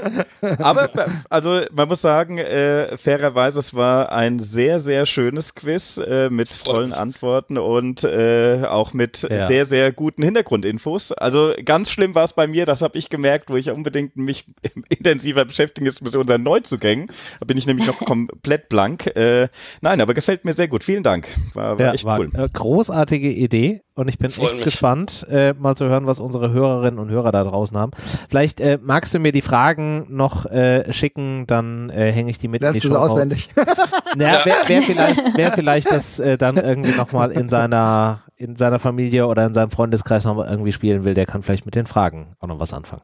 aber also man muss sagen, äh, fairerweise, es war ein sehr, sehr schönes Quiz äh, mit Freund. tollen Antworten und äh, auch mit ja. sehr, sehr guten Hintergrundinfos. Also ganz schlimm war es bei mir, das habe ich gemerkt, wo ich unbedingt mich intensiver beschäftigen ist mit unseren Neuzugängen. Da bin ich nämlich noch komplett blank. Äh, nein, aber gefällt mir sehr gut. Vielen Dank. War, war ja, echt war cool. Großartige Idee Idee und ich bin Freuen echt mich. gespannt, äh, mal zu hören, was unsere Hörerinnen und Hörer da draußen haben. Vielleicht äh, magst du mir die Fragen noch äh, schicken, dann äh, hänge ich die mit Lernst in die Show auswendig. Naja, ja. wer, wer, vielleicht, wer vielleicht das äh, dann irgendwie nochmal in seiner, in seiner Familie oder in seinem Freundeskreis nochmal irgendwie spielen will, der kann vielleicht mit den Fragen auch noch was anfangen.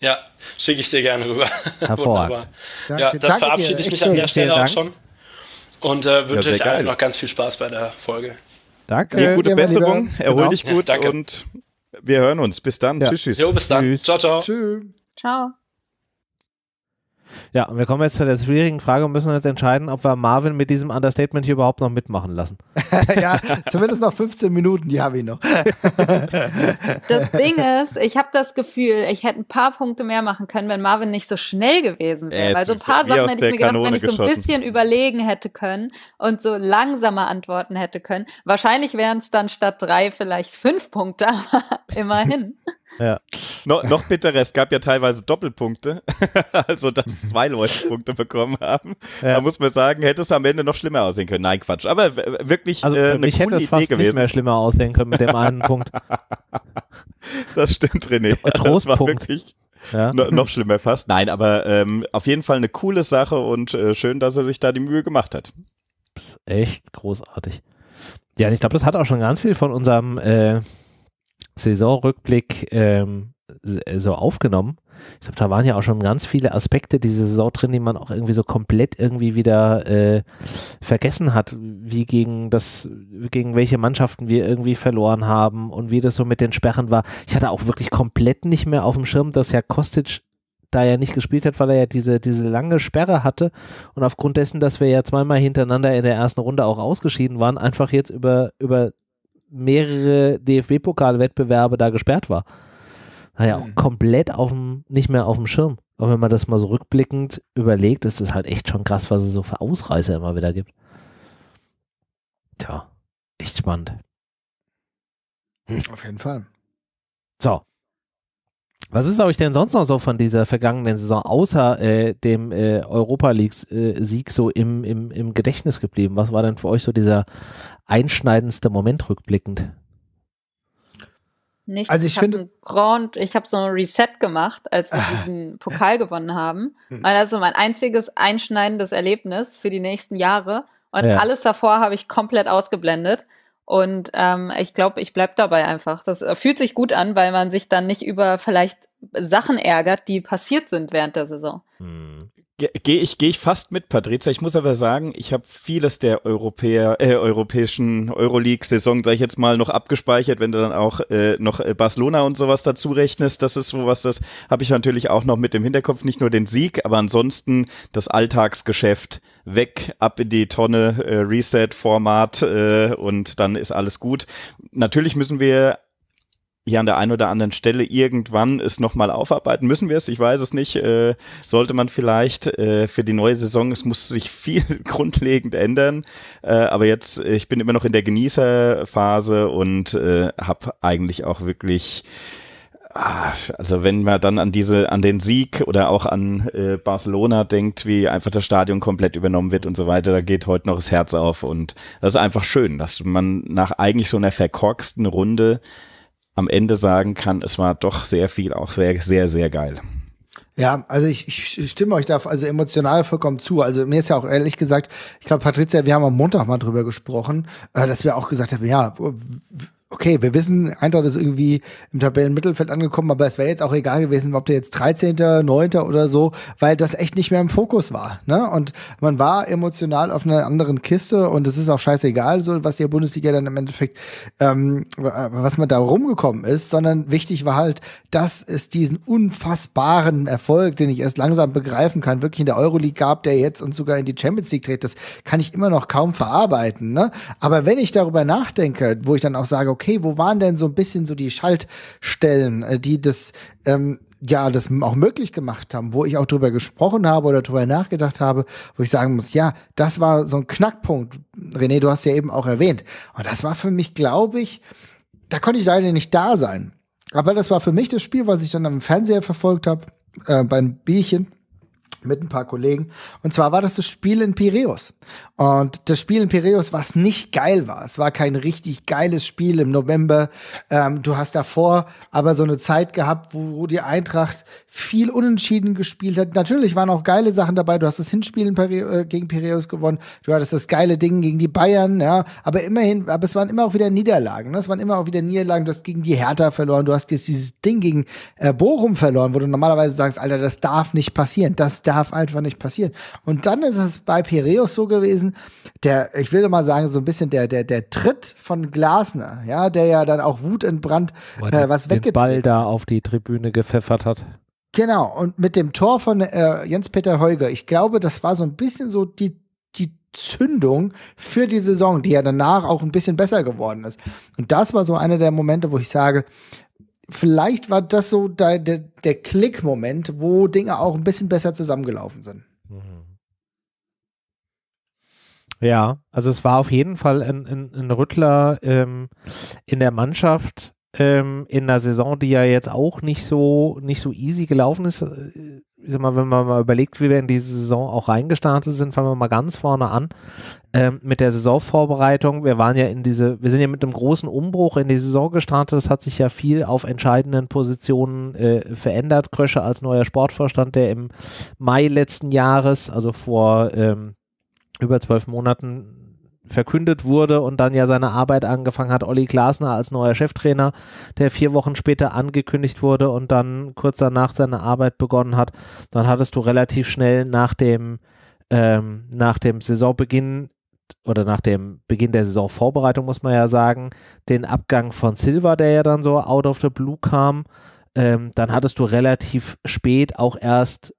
Ja, schicke ich dir gerne rüber. Wunderbar. Danke, ja, dann verabschiede dir. ich mich ich an der Stelle auch schon und äh, wünsche euch allen noch ganz viel Spaß bei der Folge. Danke. Ja, gute Besserung. Erhol genau. dich gut ja, und wir hören uns. Bis dann. Tschüss. Tschüss. Jo, bis dann. Tschüss. Ciao, ciao. Tschüss. Ciao. Ja, wir kommen jetzt zu der schwierigen Frage und müssen uns entscheiden, ob wir Marvin mit diesem Understatement hier überhaupt noch mitmachen lassen. ja, zumindest noch 15 Minuten, die habe ich noch. das Ding ist, ich habe das Gefühl, ich hätte ein paar Punkte mehr machen können, wenn Marvin nicht so schnell gewesen wäre. Äh, Weil so ein paar Sachen hätte ich mir gedacht, wenn ich so ein bisschen überlegen hätte können und so langsamer antworten hätte können. Wahrscheinlich wären es dann statt drei vielleicht fünf Punkte, aber immerhin. Ja. No, noch bitterer, es gab ja teilweise Doppelpunkte, also dass zwei Leute Punkte bekommen haben. Ja. Da muss man sagen, hätte es am Ende noch schlimmer aussehen können. Nein, Quatsch. Aber wirklich also, äh, eine ich hätte es Idee gewesen. nicht mehr schlimmer aussehen können mit dem einen Punkt. Das stimmt, René. Ja, das war wirklich ja. no, noch schlimmer fast. Nein, aber ähm, auf jeden Fall eine coole Sache und äh, schön, dass er sich da die Mühe gemacht hat. Das ist echt großartig. Ja, ich glaube, das hat auch schon ganz viel von unserem äh, Saisonrückblick ähm, äh, so aufgenommen. Ich glaube, da waren ja auch schon ganz viele Aspekte dieser Saison drin, die man auch irgendwie so komplett irgendwie wieder äh, vergessen hat, wie gegen das, gegen welche Mannschaften wir irgendwie verloren haben und wie das so mit den Sperren war. Ich hatte auch wirklich komplett nicht mehr auf dem Schirm, dass ja Kostic da ja nicht gespielt hat, weil er ja diese, diese lange Sperre hatte und aufgrund dessen, dass wir ja zweimal hintereinander in der ersten Runde auch ausgeschieden waren, einfach jetzt über, über mehrere DFB-Pokalwettbewerbe da gesperrt war. Naja, mhm. komplett auf dem, nicht mehr auf dem Schirm. Und wenn man das mal so rückblickend überlegt, ist es halt echt schon krass, was es so für Ausreißer immer wieder gibt. Tja, echt spannend. Auf jeden Fall. So, was ist euch denn sonst noch so von dieser vergangenen Saison außer äh, dem äh, Europa League-Sieg äh, so im, im, im Gedächtnis geblieben? Was war denn für euch so dieser einschneidendste Moment rückblickend? Nichts. Also ich, finde, Grand, ich habe so ein Reset gemacht, als wir ah. diesen Pokal gewonnen haben. Mhm. Und das ist mein einziges einschneidendes Erlebnis für die nächsten Jahre. Und ja. alles davor habe ich komplett ausgeblendet. Und ähm, ich glaube, ich bleib dabei einfach. Das äh, fühlt sich gut an, weil man sich dann nicht über vielleicht Sachen ärgert, die passiert sind während der Saison. Hm. Gehe ich, geh ich fast mit, Patrizia. Ich muss aber sagen, ich habe vieles der Europäer, äh, europäischen Euroleague-Saison, sag ich jetzt mal, noch abgespeichert, wenn du dann auch äh, noch äh, Barcelona und sowas dazu rechnest. Das ist sowas, das habe ich natürlich auch noch mit im Hinterkopf. Nicht nur den Sieg, aber ansonsten das Alltagsgeschäft weg, ab in die Tonne, äh, Reset-Format äh, und dann ist alles gut. Natürlich müssen wir hier an der einen oder anderen Stelle irgendwann es nochmal aufarbeiten. Müssen wir es? Ich weiß es nicht. Äh, sollte man vielleicht äh, für die neue Saison, es muss sich viel grundlegend ändern. Äh, aber jetzt, äh, ich bin immer noch in der Genießerphase und äh, habe eigentlich auch wirklich ah, also wenn man dann an diese, an den Sieg oder auch an äh, Barcelona denkt, wie einfach das Stadion komplett übernommen wird und so weiter, da geht heute noch das Herz auf und das ist einfach schön, dass man nach eigentlich so einer verkorksten Runde am Ende sagen kann, es war doch sehr viel, auch sehr, sehr, sehr geil. Ja, also ich, ich stimme euch da also emotional vollkommen zu. Also mir ist ja auch ehrlich gesagt, ich glaube, Patricia, wir haben am Montag mal drüber gesprochen, äh, dass wir auch gesagt haben, ja, okay, wir wissen, Eintracht ist irgendwie im Tabellenmittelfeld angekommen, aber es wäre jetzt auch egal gewesen, ob der jetzt 13., 9. oder so, weil das echt nicht mehr im Fokus war. Ne? Und man war emotional auf einer anderen Kiste und es ist auch scheißegal, so was die Bundesliga dann im Endeffekt, ähm, was man da rumgekommen ist, sondern wichtig war halt, dass es diesen unfassbaren Erfolg, den ich erst langsam begreifen kann, wirklich in der Euroleague gab, der jetzt und sogar in die Champions League dreht, das kann ich immer noch kaum verarbeiten. Ne? Aber wenn ich darüber nachdenke, wo ich dann auch sage, okay, okay, wo waren denn so ein bisschen so die Schaltstellen, äh, die das ähm, ja, das auch möglich gemacht haben, wo ich auch drüber gesprochen habe oder drüber nachgedacht habe, wo ich sagen muss, ja, das war so ein Knackpunkt. René, du hast ja eben auch erwähnt. Und das war für mich, glaube ich, da konnte ich leider nicht da sein. Aber das war für mich das Spiel, was ich dann am Fernseher verfolgt habe, äh, beim Bierchen mit ein paar Kollegen. Und zwar war das das Spiel in Piräus. Und das Spiel in Piräus, was nicht geil war, es war kein richtig geiles Spiel im November. Ähm, du hast davor aber so eine Zeit gehabt, wo, die Eintracht viel unentschieden gespielt hat. Natürlich waren auch geile Sachen dabei. Du hast das Hinspiel Pire äh, gegen Piräus gewonnen. Du hattest das geile Ding gegen die Bayern. Ja, aber immerhin, aber es waren immer auch wieder Niederlagen. Ne? Es waren immer auch wieder Niederlagen. Du hast gegen die Hertha verloren. Du hast jetzt dieses Ding gegen äh, Bochum verloren, wo du normalerweise sagst, Alter, das darf nicht passieren. Das darf darf einfach nicht passieren. Und dann ist es bei Piraeus so gewesen, der, ich will mal sagen, so ein bisschen der, der, der Tritt von Glasner, ja, der ja dann auch wutentbrannt Boah, äh, was weggetreten Den Ball da auf die Tribüne gepfeffert hat. Genau, und mit dem Tor von äh, Jens-Peter Heuger, ich glaube, das war so ein bisschen so die, die Zündung für die Saison, die ja danach auch ein bisschen besser geworden ist. Und das war so einer der Momente, wo ich sage, vielleicht war das so der, der, der Klickmoment, wo Dinge auch ein bisschen besser zusammengelaufen sind. Mhm. Ja, also es war auf jeden Fall ein, ein, ein Rüttler ähm, in der Mannschaft ähm, in der Saison, die ja jetzt auch nicht so nicht so easy gelaufen ist, äh, ich sag mal, wenn man mal überlegt, wie wir in diese Saison auch reingestartet sind, fangen wir mal ganz vorne an ähm, mit der Saisonvorbereitung. Wir waren ja in diese, wir sind ja mit einem großen Umbruch in die Saison gestartet. Es hat sich ja viel auf entscheidenden Positionen äh, verändert. Krösche als neuer Sportvorstand, der im Mai letzten Jahres, also vor ähm, über zwölf Monaten verkündet wurde und dann ja seine Arbeit angefangen hat, Olli Glasner als neuer Cheftrainer, der vier Wochen später angekündigt wurde und dann kurz danach seine Arbeit begonnen hat, dann hattest du relativ schnell nach dem, ähm, nach dem Saisonbeginn oder nach dem Beginn der Saisonvorbereitung, muss man ja sagen, den Abgang von Silva, der ja dann so out of the blue kam. Ähm, dann hattest du relativ spät auch erst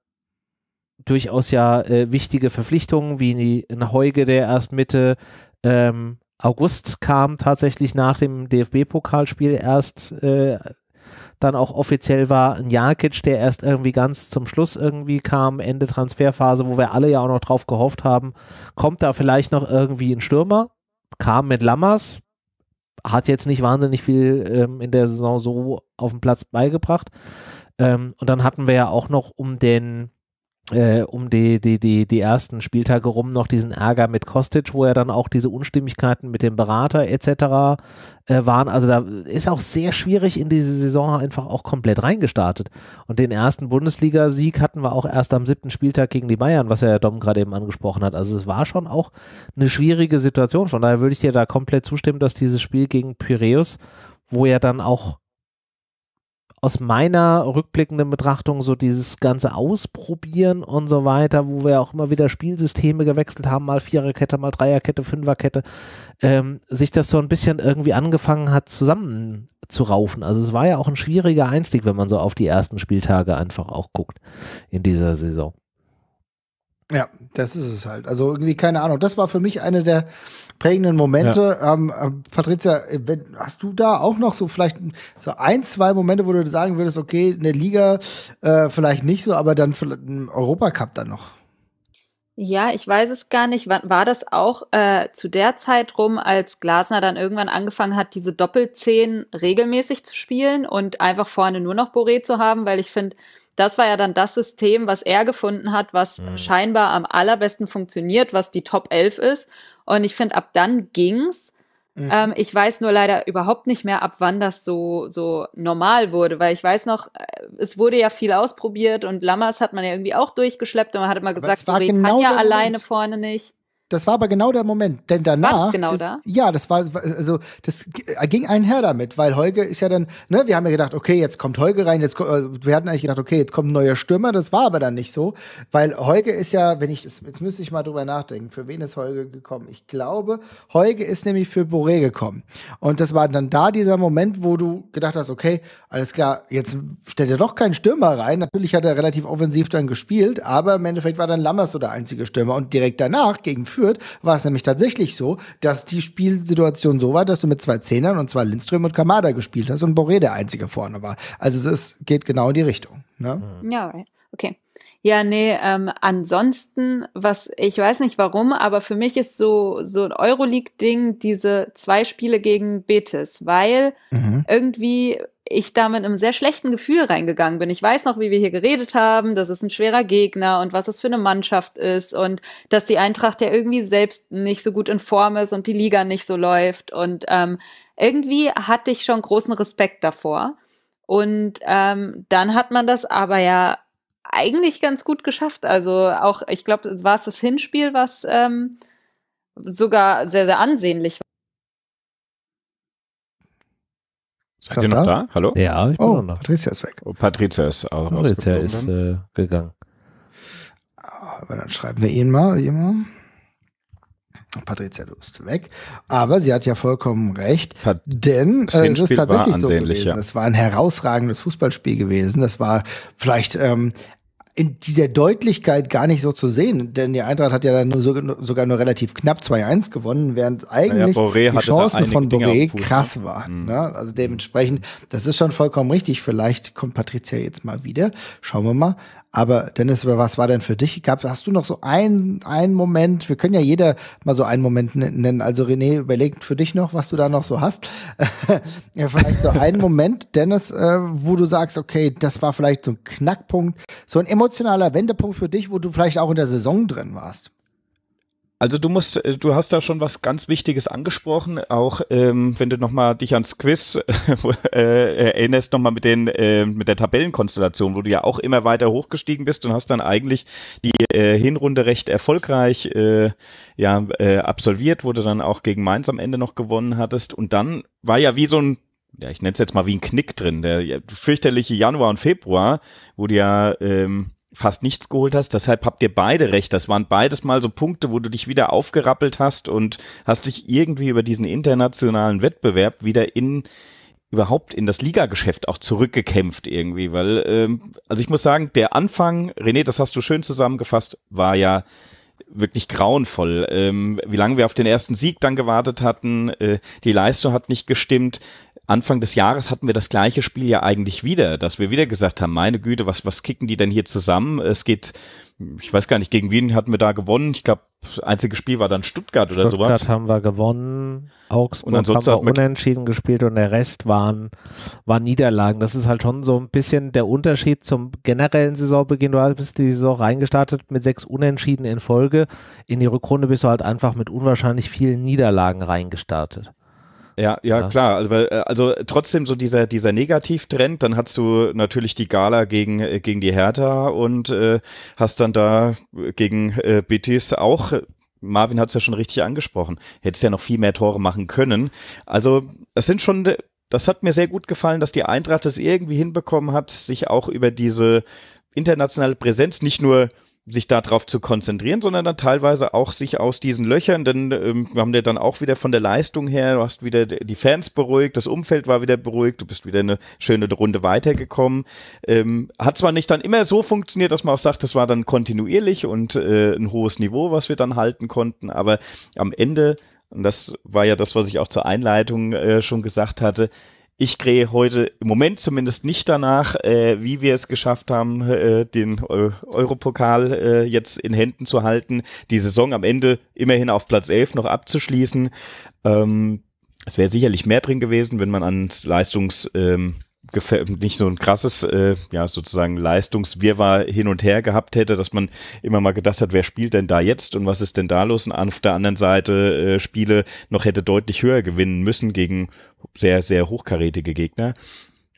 durchaus ja äh, wichtige Verpflichtungen, wie ein Heuge, der erst Mitte ähm, August kam, tatsächlich nach dem DFB-Pokalspiel erst äh, dann auch offiziell war ein Jakic, der erst irgendwie ganz zum Schluss irgendwie kam, Ende Transferphase, wo wir alle ja auch noch drauf gehofft haben, kommt da vielleicht noch irgendwie ein Stürmer, kam mit Lammers, hat jetzt nicht wahnsinnig viel ähm, in der Saison so auf den Platz beigebracht. Ähm, und dann hatten wir ja auch noch um den äh, um die, die, die, die ersten Spieltage rum noch diesen Ärger mit Kostic, wo er dann auch diese Unstimmigkeiten mit dem Berater etc. Äh, waren. Also da ist auch sehr schwierig in diese Saison einfach auch komplett reingestartet. Und den ersten Bundesliga-Sieg hatten wir auch erst am siebten Spieltag gegen die Bayern, was ja Dom gerade eben angesprochen hat. Also es war schon auch eine schwierige Situation. Von daher würde ich dir da komplett zustimmen, dass dieses Spiel gegen Piräus, wo er dann auch aus meiner rückblickenden Betrachtung so dieses ganze Ausprobieren und so weiter, wo wir auch immer wieder Spielsysteme gewechselt haben, mal Viererkette, mal Dreierkette, Fünferkette, ähm, sich das so ein bisschen irgendwie angefangen hat zusammenzuraufen. Also es war ja auch ein schwieriger Einstieg, wenn man so auf die ersten Spieltage einfach auch guckt in dieser Saison. Ja, das ist es halt. Also irgendwie keine Ahnung. Das war für mich eine der prägenden Momente. Ja. Ähm, äh, Patricia, wenn, hast du da auch noch so vielleicht so ein, zwei Momente, wo du sagen würdest, okay, in der Liga äh, vielleicht nicht so, aber dann vielleicht im Europacup dann noch? Ja, ich weiß es gar nicht. War, war das auch äh, zu der Zeit rum, als Glasner dann irgendwann angefangen hat, diese Doppelzehn regelmäßig zu spielen und einfach vorne nur noch Boré zu haben, weil ich finde, das war ja dann das System, was er gefunden hat, was mhm. scheinbar am allerbesten funktioniert, was die Top 11 ist. Und ich finde, ab dann ging's. Mhm. Ähm, ich weiß nur leider überhaupt nicht mehr, ab wann das so, so normal wurde, weil ich weiß noch, äh, es wurde ja viel ausprobiert und Lammers hat man ja irgendwie auch durchgeschleppt und man hat immer gesagt, genau kann ja alleine vorne nicht. Das war aber genau der Moment, denn danach. War genau da? ja, das war also das äh, ging einher damit, weil Holger ist ja dann, ne, wir haben ja gedacht, okay, jetzt kommt Holger rein, jetzt äh, wir hatten eigentlich gedacht, okay, jetzt kommt ein neuer Stürmer, das war aber dann nicht so, weil Holger ist ja, wenn ich jetzt müsste ich mal drüber nachdenken, für wen ist Holger gekommen? Ich glaube, Holger ist nämlich für Boré gekommen. Und das war dann da dieser Moment, wo du gedacht hast, okay, alles klar, jetzt stellt er doch keinen Stürmer rein. Natürlich hat er relativ offensiv dann gespielt, aber im Endeffekt war dann Lammers so der einzige Stürmer und direkt danach gegen geführt, war es nämlich tatsächlich so, dass die Spielsituation so war, dass du mit zwei Zehnern und zwar Lindström und Kamada gespielt hast und Boré der einzige vorne war. Also es ist, geht genau in die Richtung. Ne? Hm. Ja, okay. Ja, nee, ähm, ansonsten, was, ich weiß nicht warum, aber für mich ist so, so ein Euroleague-Ding diese zwei Spiele gegen Betis, weil mhm. irgendwie ich da mit einem sehr schlechten Gefühl reingegangen bin. Ich weiß noch, wie wir hier geredet haben, dass es ein schwerer Gegner und was es für eine Mannschaft ist und dass die Eintracht ja irgendwie selbst nicht so gut in Form ist und die Liga nicht so läuft. Und ähm, irgendwie hatte ich schon großen Respekt davor. Und ähm, dann hat man das aber ja eigentlich ganz gut geschafft. Also auch, ich glaube, war es das Hinspiel, was ähm, sogar sehr, sehr ansehnlich war. Seid ihr noch da? Hallo? Ja, ich bin oh, noch. Patricia ist weg. Oh, Patricia ist auch Patricia ist ne? äh, gegangen. Ah, aber dann schreiben wir ihn mal, immer. Patricia, du bist weg. Aber sie hat ja vollkommen recht, Pat denn äh, es ist tatsächlich so gewesen. Es war ein herausragendes Fußballspiel gewesen. Das war vielleicht ähm, in dieser Deutlichkeit gar nicht so zu sehen, denn die Eintracht hat ja dann nur so, sogar nur relativ knapp 2-1 gewonnen, während eigentlich naja, die Chancen von Boré ne? krass waren. Mhm. Ne? Also dementsprechend, das ist schon vollkommen richtig. Vielleicht kommt Patricia jetzt mal wieder. Schauen wir mal. Aber Dennis, was war denn für dich? Gab, hast du noch so einen, einen Moment? Wir können ja jeder mal so einen Moment nennen. Also René, überlegt für dich noch, was du da noch so hast. ja, vielleicht so einen Moment, Dennis, äh, wo du sagst, okay, das war vielleicht so ein Knackpunkt, so ein emotionaler Wendepunkt für dich, wo du vielleicht auch in der Saison drin warst. Also du musst, äh, du hast da schon was ganz Wichtiges angesprochen, auch ähm, wenn du nochmal dich ans Quiz äh, erinnerst, nochmal mit den äh, mit der Tabellenkonstellation, wo du ja auch immer weiter hochgestiegen bist und hast dann eigentlich die äh, Hinrunde recht erfolgreich äh, ja, äh, absolviert, wo du dann auch gegen Mainz am Ende noch gewonnen hattest. Und dann war ja wie so ein ja, ich nenne es jetzt mal wie ein Knick drin, der fürchterliche Januar und Februar, wo du ja ähm, fast nichts geholt hast. Deshalb habt ihr beide recht. Das waren beides mal so Punkte, wo du dich wieder aufgerappelt hast und hast dich irgendwie über diesen internationalen Wettbewerb wieder in überhaupt in das Ligageschäft auch zurückgekämpft irgendwie, weil ähm, also ich muss sagen, der Anfang, René, das hast du schön zusammengefasst, war ja wirklich grauenvoll. Ähm, wie lange wir auf den ersten Sieg dann gewartet hatten, äh, die Leistung hat nicht gestimmt. Anfang des Jahres hatten wir das gleiche Spiel ja eigentlich wieder, dass wir wieder gesagt haben, meine Güte, was, was kicken die denn hier zusammen? Es geht ich weiß gar nicht, gegen wen hatten wir da gewonnen? Ich glaube, das einzige Spiel war dann Stuttgart, Stuttgart oder sowas. Stuttgart haben wir gewonnen, Augsburg und haben wir unentschieden gespielt und der Rest waren, waren Niederlagen. Das ist halt schon so ein bisschen der Unterschied zum generellen Saisonbeginn. Du bist die Saison reingestartet mit sechs Unentschieden in Folge. In die Rückrunde bist du halt einfach mit unwahrscheinlich vielen Niederlagen reingestartet. Ja, ja, klar. Also, äh, also, trotzdem so dieser, dieser Negativtrend, dann hast du natürlich die Gala gegen, äh, gegen die Hertha und äh, hast dann da gegen äh, Betis auch, äh, Marvin hat es ja schon richtig angesprochen, hättest ja noch viel mehr Tore machen können. Also es sind schon, das hat mir sehr gut gefallen, dass die Eintracht es irgendwie hinbekommen hat, sich auch über diese internationale Präsenz nicht nur sich darauf zu konzentrieren, sondern dann teilweise auch sich aus diesen Löchern, denn ähm, wir haben dir dann auch wieder von der Leistung her, du hast wieder die Fans beruhigt, das Umfeld war wieder beruhigt, du bist wieder eine schöne Runde weitergekommen. Ähm, hat zwar nicht dann immer so funktioniert, dass man auch sagt, das war dann kontinuierlich und äh, ein hohes Niveau, was wir dann halten konnten, aber am Ende, und das war ja das, was ich auch zur Einleitung äh, schon gesagt hatte, ich krähe heute im Moment zumindest nicht danach, äh, wie wir es geschafft haben, äh, den äh, Europokal äh, jetzt in Händen zu halten, die Saison am Ende immerhin auf Platz 11 noch abzuschließen. Ähm, es wäre sicherlich mehr drin gewesen, wenn man ans Leistungs... Ähm, nicht so ein krasses, äh, ja, sozusagen Leistungswirrwarr hin und her gehabt hätte, dass man immer mal gedacht hat, wer spielt denn da jetzt und was ist denn da los? Und auf der anderen Seite äh, Spiele noch hätte deutlich höher gewinnen müssen gegen sehr, sehr hochkarätige Gegner.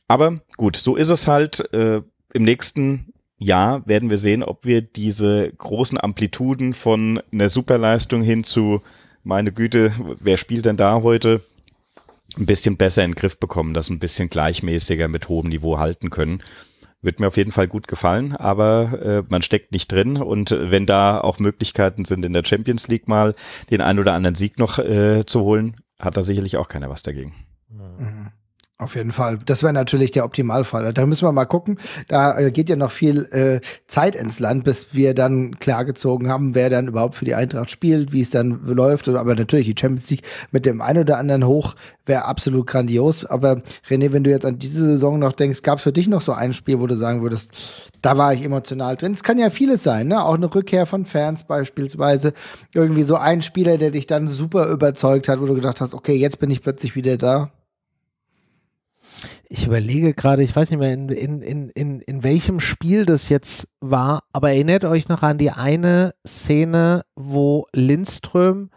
Aber gut, so ist es halt. Äh, Im nächsten Jahr werden wir sehen, ob wir diese großen Amplituden von einer Superleistung hin zu, meine Güte, wer spielt denn da heute? ein bisschen besser in den Griff bekommen, das ein bisschen gleichmäßiger mit hohem Niveau halten können. Wird mir auf jeden Fall gut gefallen, aber äh, man steckt nicht drin und äh, wenn da auch Möglichkeiten sind, in der Champions League mal den einen oder anderen Sieg noch äh, zu holen, hat da sicherlich auch keiner was dagegen. Mhm. Auf jeden Fall. Das wäre natürlich der Optimalfall. Da müssen wir mal gucken. Da äh, geht ja noch viel äh, Zeit ins Land, bis wir dann klargezogen haben, wer dann überhaupt für die Eintracht spielt, wie es dann läuft. Aber natürlich die Champions League mit dem einen oder anderen hoch wäre absolut grandios. Aber René, wenn du jetzt an diese Saison noch denkst, gab es für dich noch so ein Spiel, wo du sagen würdest, da war ich emotional drin. Es kann ja vieles sein, ne? Auch eine Rückkehr von Fans beispielsweise. Irgendwie so ein Spieler, der dich dann super überzeugt hat, wo du gedacht hast, okay, jetzt bin ich plötzlich wieder da ich überlege gerade, ich weiß nicht mehr, in, in, in, in, in welchem Spiel das jetzt war, aber erinnert euch noch an die eine Szene, wo Lindström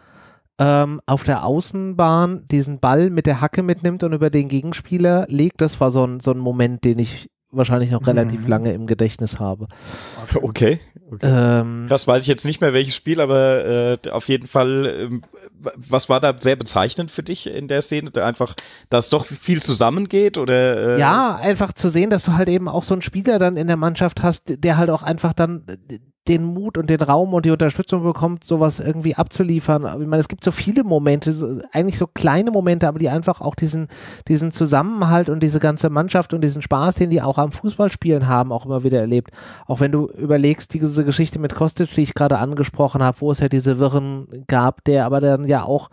ähm, auf der Außenbahn diesen Ball mit der Hacke mitnimmt und über den Gegenspieler legt. Das war so ein, so ein Moment, den ich wahrscheinlich noch relativ mhm. lange im Gedächtnis habe. Okay. okay. Ähm, das weiß ich jetzt nicht mehr, welches Spiel, aber äh, auf jeden Fall, äh, was war da sehr bezeichnend für dich in der Szene? Einfach, dass doch viel zusammengeht oder? Äh ja, einfach zu sehen, dass du halt eben auch so einen Spieler dann in der Mannschaft hast, der halt auch einfach dann den Mut und den Raum und die Unterstützung bekommt, sowas irgendwie abzuliefern. Ich meine, es gibt so viele Momente, so, eigentlich so kleine Momente, aber die einfach auch diesen, diesen Zusammenhalt und diese ganze Mannschaft und diesen Spaß, den die auch am Fußballspielen haben, auch immer wieder erlebt. Auch wenn du überlegst, diese Geschichte mit Kostic, die ich gerade angesprochen habe, wo es ja diese Wirren gab, der aber dann ja auch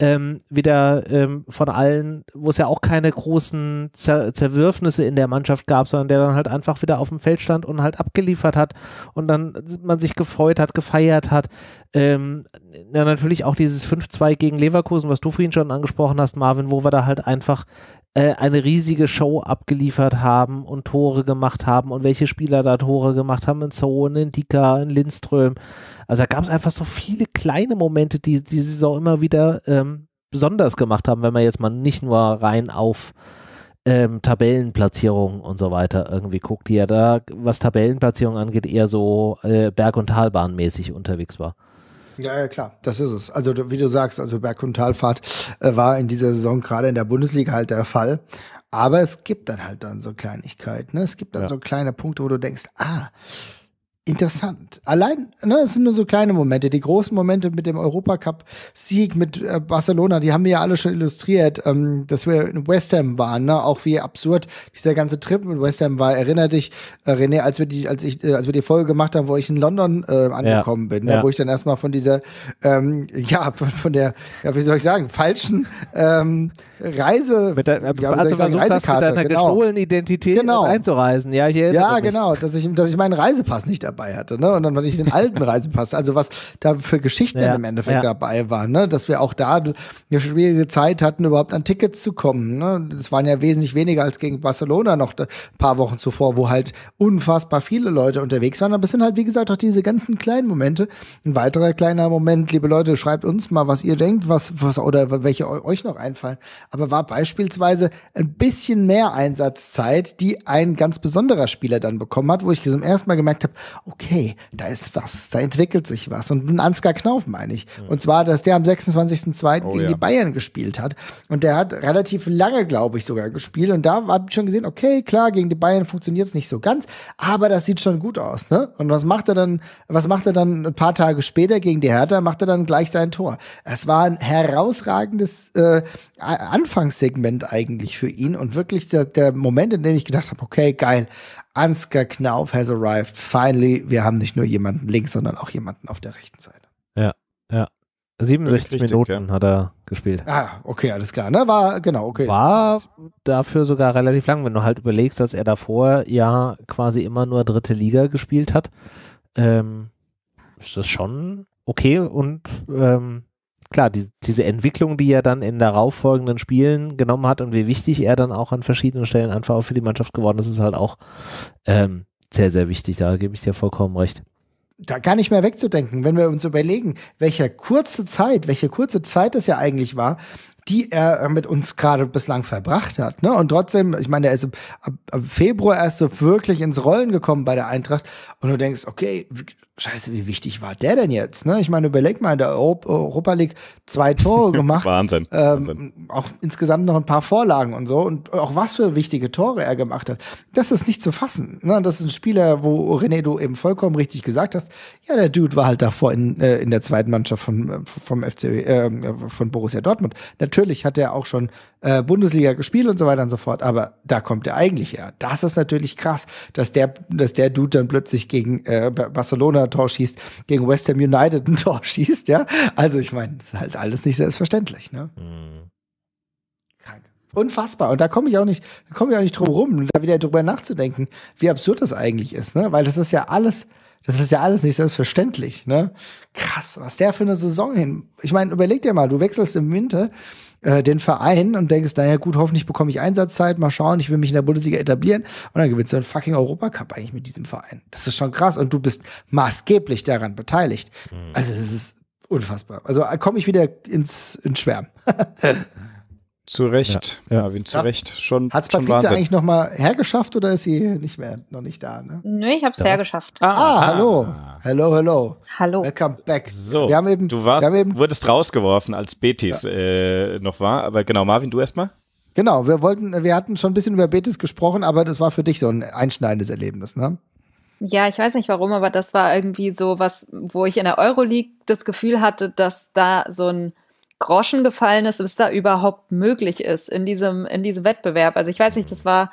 ähm, wieder ähm, von allen, wo es ja auch keine großen Zer Zerwürfnisse in der Mannschaft gab, sondern der dann halt einfach wieder auf dem Feld stand und halt abgeliefert hat und dann man sich gefreut hat, gefeiert hat. Ähm, ja, natürlich auch dieses 5-2 gegen Leverkusen, was du vorhin schon angesprochen hast, Marvin, wo wir da halt einfach äh, eine riesige Show abgeliefert haben und Tore gemacht haben und welche Spieler da Tore gemacht haben, in Zoon, in Dika, in Lindström. Also da gab es einfach so viele kleine Momente, die die Saison immer wieder ähm, besonders gemacht haben, wenn man jetzt mal nicht nur rein auf ähm, Tabellenplatzierungen und so weiter irgendwie guckt, die ja da, was Tabellenplatzierung angeht, eher so äh, Berg- und Talbahnmäßig unterwegs war. Ja, ja, klar, das ist es. Also wie du sagst, also Berg- und Talfahrt äh, war in dieser Saison gerade in der Bundesliga halt der Fall. Aber es gibt dann halt dann so Kleinigkeiten. Ne? Es gibt dann ja. so kleine Punkte, wo du denkst, ah, interessant. Allein, ne, es sind nur so kleine Momente. Die großen Momente mit dem Europacup-Sieg mit äh, Barcelona, die haben wir ja alle schon illustriert, ähm, dass wir in West Ham waren, ne? Auch wie absurd dieser ganze Trip mit West Ham war. Erinner dich, äh, René, als wir die, als ich, äh, als wir die Folge gemacht haben, wo ich in London äh, angekommen ja, bin, ne? ja. wo ich dann erstmal von dieser, ähm, ja, von, der, ja, wie soll ich sagen, falschen ähm, Reise, mit der, äh, ja, also versucht, Reisekarte, das mit deiner genau. gestohlenen Identität genau. einzureisen. Ja, ich ja, genau, dass ich, dass ich meinen Reisepass nicht habe dabei hatte, ne? Und dann hatte ich den alten Reisepass. Also was da für Geschichten ja, im Endeffekt ja. dabei waren, ne? Dass wir auch da eine schwierige Zeit hatten, überhaupt an Tickets zu kommen. Ne? Das waren ja wesentlich weniger als gegen Barcelona noch ein paar Wochen zuvor, wo halt unfassbar viele Leute unterwegs waren. Aber es sind halt, wie gesagt, auch diese ganzen kleinen Momente. Ein weiterer kleiner Moment, liebe Leute, schreibt uns mal, was ihr denkt, was, was oder welche euch noch einfallen. Aber war beispielsweise ein bisschen mehr Einsatzzeit, die ein ganz besonderer Spieler dann bekommen hat, wo ich zum ersten Mal gemerkt habe, okay, da ist was, da entwickelt sich was. Und ein Ansgar Knauf meine ich. Mhm. Und zwar, dass der am 26.02. Oh, gegen ja. die Bayern gespielt hat. Und der hat relativ lange, glaube ich, sogar gespielt. Und da habe ich schon gesehen, okay, klar, gegen die Bayern funktioniert es nicht so ganz, aber das sieht schon gut aus. Ne? Und was macht er dann, was macht er dann ein paar Tage später gegen die Hertha, macht er dann gleich sein Tor. Es war ein herausragendes äh, Anfangssegment eigentlich für ihn und wirklich der, der Moment, in dem ich gedacht habe, okay, geil, Ansgar Knauf has arrived. Finally, wir haben nicht nur jemanden links, sondern auch jemanden auf der rechten Seite. Ja, ja. 67 richtig, Minuten ja. hat er gespielt. Ah, okay, alles klar. Ne? War, genau, okay. War dafür sogar relativ lang, wenn du halt überlegst, dass er davor ja quasi immer nur dritte Liga gespielt hat. Ähm, ist das schon okay und ähm, klar, die, diese Entwicklung, die er dann in darauffolgenden Spielen genommen hat und wie wichtig er dann auch an verschiedenen Stellen einfach auch für die Mannschaft geworden ist, ist halt auch ähm, sehr, sehr wichtig. Da gebe ich dir vollkommen recht da gar nicht mehr wegzudenken, wenn wir uns überlegen, welche kurze Zeit, welche kurze Zeit es ja eigentlich war, die er mit uns gerade bislang verbracht hat. Ne? Und trotzdem, ich meine, er ist ab, ab Februar erst so wirklich ins Rollen gekommen bei der Eintracht. Und du denkst, okay, Scheiße, wie wichtig war der denn jetzt? Ne? Ich meine, überleg mal, in der Europa League zwei Tore gemacht. Wahnsinn. Ähm, Wahnsinn. Auch insgesamt noch ein paar Vorlagen und so. Und auch was für wichtige Tore er gemacht hat. Das ist nicht zu fassen. Ne? Das ist ein Spieler, wo René, du eben vollkommen richtig gesagt hast. Ja, der Dude war halt davor in, äh, in der zweiten Mannschaft vom, äh, vom FC, äh, von Borussia Dortmund. Natürlich hat er auch schon äh, Bundesliga gespielt und so weiter und so fort. Aber da kommt er eigentlich her. Das ist natürlich krass, dass der, dass der Dude dann plötzlich gegen äh, Barcelona ein Tor schießt, gegen West Ham United ein Tor schießt, ja. Also ich meine, ist halt alles nicht selbstverständlich, ne? Mhm. Unfassbar. Und da komme ich auch nicht, komme ich auch nicht drum rum, da wieder drüber nachzudenken, wie absurd das eigentlich ist, ne? Weil das ist ja alles, das ist ja alles nicht selbstverständlich, ne? Krass, was der für eine Saison hin. Ich meine, überleg dir mal, du wechselst im Winter äh, den Verein und denkst, naja gut, hoffentlich bekomme ich Einsatzzeit, mal schauen, ich will mich in der Bundesliga etablieren und dann gewinnst du einen fucking Europacup eigentlich mit diesem Verein. Das ist schon krass und du bist maßgeblich daran beteiligt. Mhm. Also das ist unfassbar. Also äh, komme ich wieder ins, ins Schwärmen. Zu Recht, ja. Marvin, zu Recht. Schon, Hat's schon Patrizia eigentlich noch mal hergeschafft oder ist sie nicht mehr, noch nicht da? Ne? Nö, ich hab's ja. hergeschafft. Ah, ah, hallo. Hallo, hello. Hallo. Welcome back. So, wir haben eben, du warst, eben, wurdest rausgeworfen, als Betis ja. äh, noch war. Aber genau, Marvin, du erstmal. Genau, wir wollten, wir hatten schon ein bisschen über Betis gesprochen, aber das war für dich so ein einschneidendes Erlebnis, ne? Ja, ich weiß nicht warum, aber das war irgendwie so was, wo ich in der Euroleague das Gefühl hatte, dass da so ein Groschen gefallen ist, was da überhaupt möglich ist in diesem, in diesem Wettbewerb. Also ich weiß nicht, das mhm. war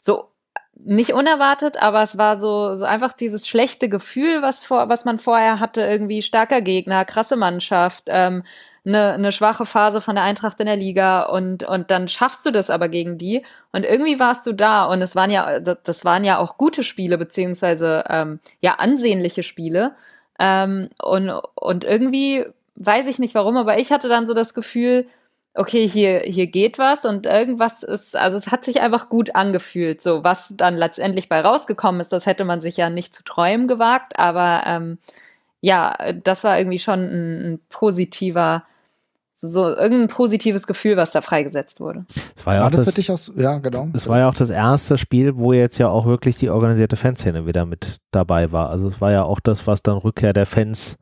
so nicht unerwartet, aber es war so, so einfach dieses schlechte Gefühl, was, vor, was man vorher hatte, irgendwie starker Gegner, krasse Mannschaft, ähm, eine, ne schwache Phase von der Eintracht in der Liga und, und dann schaffst du das aber gegen die und irgendwie warst du da und es waren ja, das waren ja auch gute Spiele, beziehungsweise ähm, ja ansehnliche Spiele. Ähm, und, und irgendwie weiß ich nicht warum, aber ich hatte dann so das Gefühl, okay, hier, hier geht was und irgendwas ist, also es hat sich einfach gut angefühlt. So, was dann letztendlich bei rausgekommen ist, das hätte man sich ja nicht zu träumen gewagt, aber ähm, ja, das war irgendwie schon ein, ein positiver, so irgendein positives Gefühl, was da freigesetzt wurde. Es war ja, war auch das, das dich auch, ja, genau. Es war ja auch das erste Spiel, wo jetzt ja auch wirklich die organisierte Fanszene wieder mit dabei war. Also es war ja auch das, was dann Rückkehr der Fans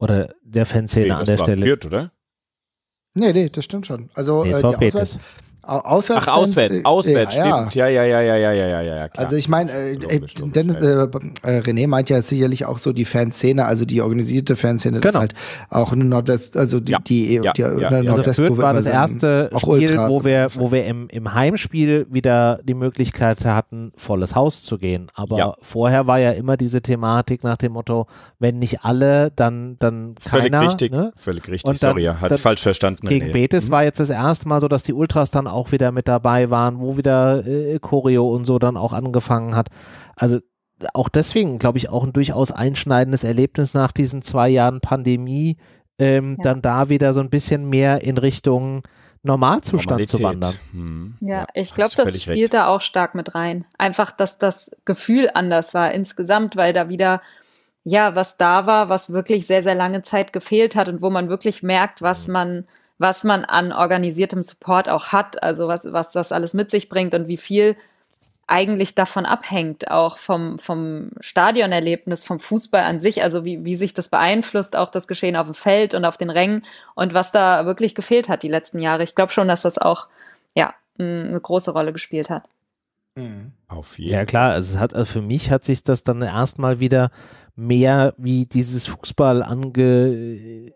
oder der Fanszene nee, an der Stelle. Fürth, oder? Nee, nee, das stimmt schon. Also nee, äh, die, Auswärts, Auswärts. Ach, auswärts, auswärts, ja, stimmt. Ja, ja, ja, ja, ja, ja, ja, ja. Klar. Also ich meine, äh, logisch, äh, äh, äh, René meint ja sicherlich auch so die Fanszene, also die organisierte Fanszene, genau. das halt auch eine Nordwest, also die, ja. die, e ja. die, äh, ja. die ne, ja. Also Nordwest, also war das erste Spiel, wo wir, wo wir im, im Heimspiel wieder die Möglichkeit hatten, volles Haus zu gehen. Aber ja. vorher war ja immer diese Thematik nach dem Motto, wenn nicht alle, dann, dann keiner. Völlig richtig, ne? völlig richtig, dann, sorry, hat falsch verstanden. Gegen nee. Betis mhm. war jetzt das erste Mal so, dass die Ultras dann auch wieder mit dabei waren, wo wieder äh, Choreo und so dann auch angefangen hat. Also auch deswegen, glaube ich, auch ein durchaus einschneidendes Erlebnis nach diesen zwei Jahren Pandemie, ähm, ja. dann da wieder so ein bisschen mehr in Richtung Normalzustand Normalität. zu wandern. Hm. Ja, ja, ich glaube, das spielt recht. da auch stark mit rein. Einfach, dass das Gefühl anders war insgesamt, weil da wieder ja, was da war, was wirklich sehr, sehr lange Zeit gefehlt hat und wo man wirklich merkt, was hm. man was man an organisiertem Support auch hat, also was, was das alles mit sich bringt und wie viel eigentlich davon abhängt, auch vom, vom Stadionerlebnis, vom Fußball an sich, also wie, wie sich das beeinflusst, auch das Geschehen auf dem Feld und auf den Rängen und was da wirklich gefehlt hat die letzten Jahre. Ich glaube schon, dass das auch ja, eine große Rolle gespielt hat. Mhm. Auf jeden. Ja klar, also es hat, also für mich hat sich das dann erstmal wieder mehr wie dieses Fußball angefühlt,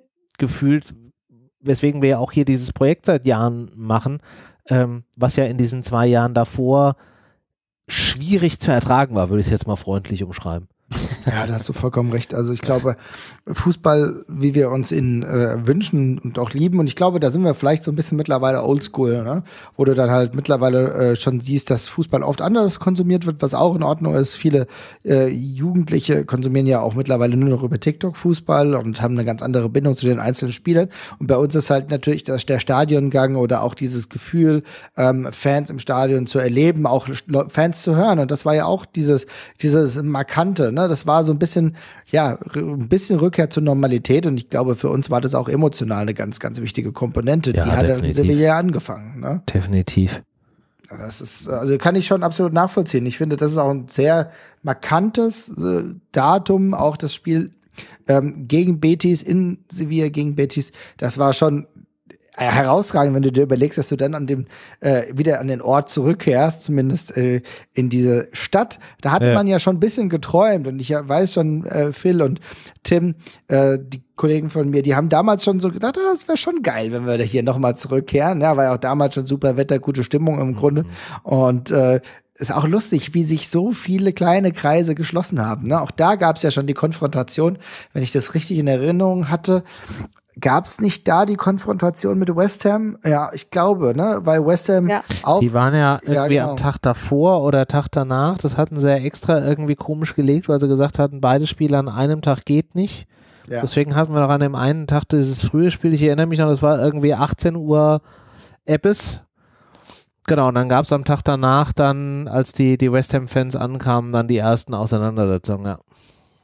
weswegen wir ja auch hier dieses Projekt seit Jahren machen, ähm, was ja in diesen zwei Jahren davor schwierig zu ertragen war, würde ich es jetzt mal freundlich umschreiben. Ja, da hast du vollkommen recht. Also ich glaube, Fußball, wie wir uns ihn äh, wünschen und auch lieben, und ich glaube, da sind wir vielleicht so ein bisschen mittlerweile oldschool, ne? wo du dann halt mittlerweile äh, schon siehst, dass Fußball oft anders konsumiert wird, was auch in Ordnung ist. Viele äh, Jugendliche konsumieren ja auch mittlerweile nur noch über TikTok Fußball und haben eine ganz andere Bindung zu den einzelnen Spielern. Und bei uns ist halt natürlich das, der Stadiongang oder auch dieses Gefühl, ähm, Fans im Stadion zu erleben, auch Fans zu hören. Und das war ja auch dieses, dieses Markante, ne? Ne? Das war so ein bisschen, ja, ein bisschen Rückkehr zur Normalität und ich glaube, für uns war das auch emotional eine ganz, ganz wichtige Komponente. Ja, Die hat definitiv. Sevilla ja angefangen. Ne? Definitiv. Das ist, also kann ich schon absolut nachvollziehen. Ich finde, das ist auch ein sehr markantes äh, Datum, auch das Spiel ähm, gegen Betis in Sevilla gegen Betis. Das war schon äh, herausragend, wenn du dir überlegst, dass du dann an dem äh, wieder an den Ort zurückkehrst, zumindest äh, in diese Stadt. Da hatte ja. man ja schon ein bisschen geträumt und ich äh, weiß schon, äh, Phil und Tim, äh, die Kollegen von mir, die haben damals schon so gedacht, ah, das wäre schon geil, wenn wir da hier nochmal zurückkehren. Ja, war ja auch damals schon super Wetter, gute Stimmung im mhm. Grunde. Und äh, ist auch lustig, wie sich so viele kleine Kreise geschlossen haben. Ne? Auch da gab es ja schon die Konfrontation, wenn ich das richtig in Erinnerung hatte, Gab es nicht da die Konfrontation mit West Ham? Ja, ich glaube, ne? Weil West Ham ja. auch. Die waren ja irgendwie ja, genau. am Tag davor oder Tag danach. Das hatten sie ja extra irgendwie komisch gelegt, weil sie gesagt hatten, beide Spiele an einem Tag geht nicht. Ja. Deswegen hatten wir noch an dem einen Tag dieses frühe Spiel. Ich erinnere mich noch, das war irgendwie 18 Uhr Eppes. Genau, und dann gab es am Tag danach dann, als die, die West Ham-Fans ankamen, dann die ersten Auseinandersetzungen, ja.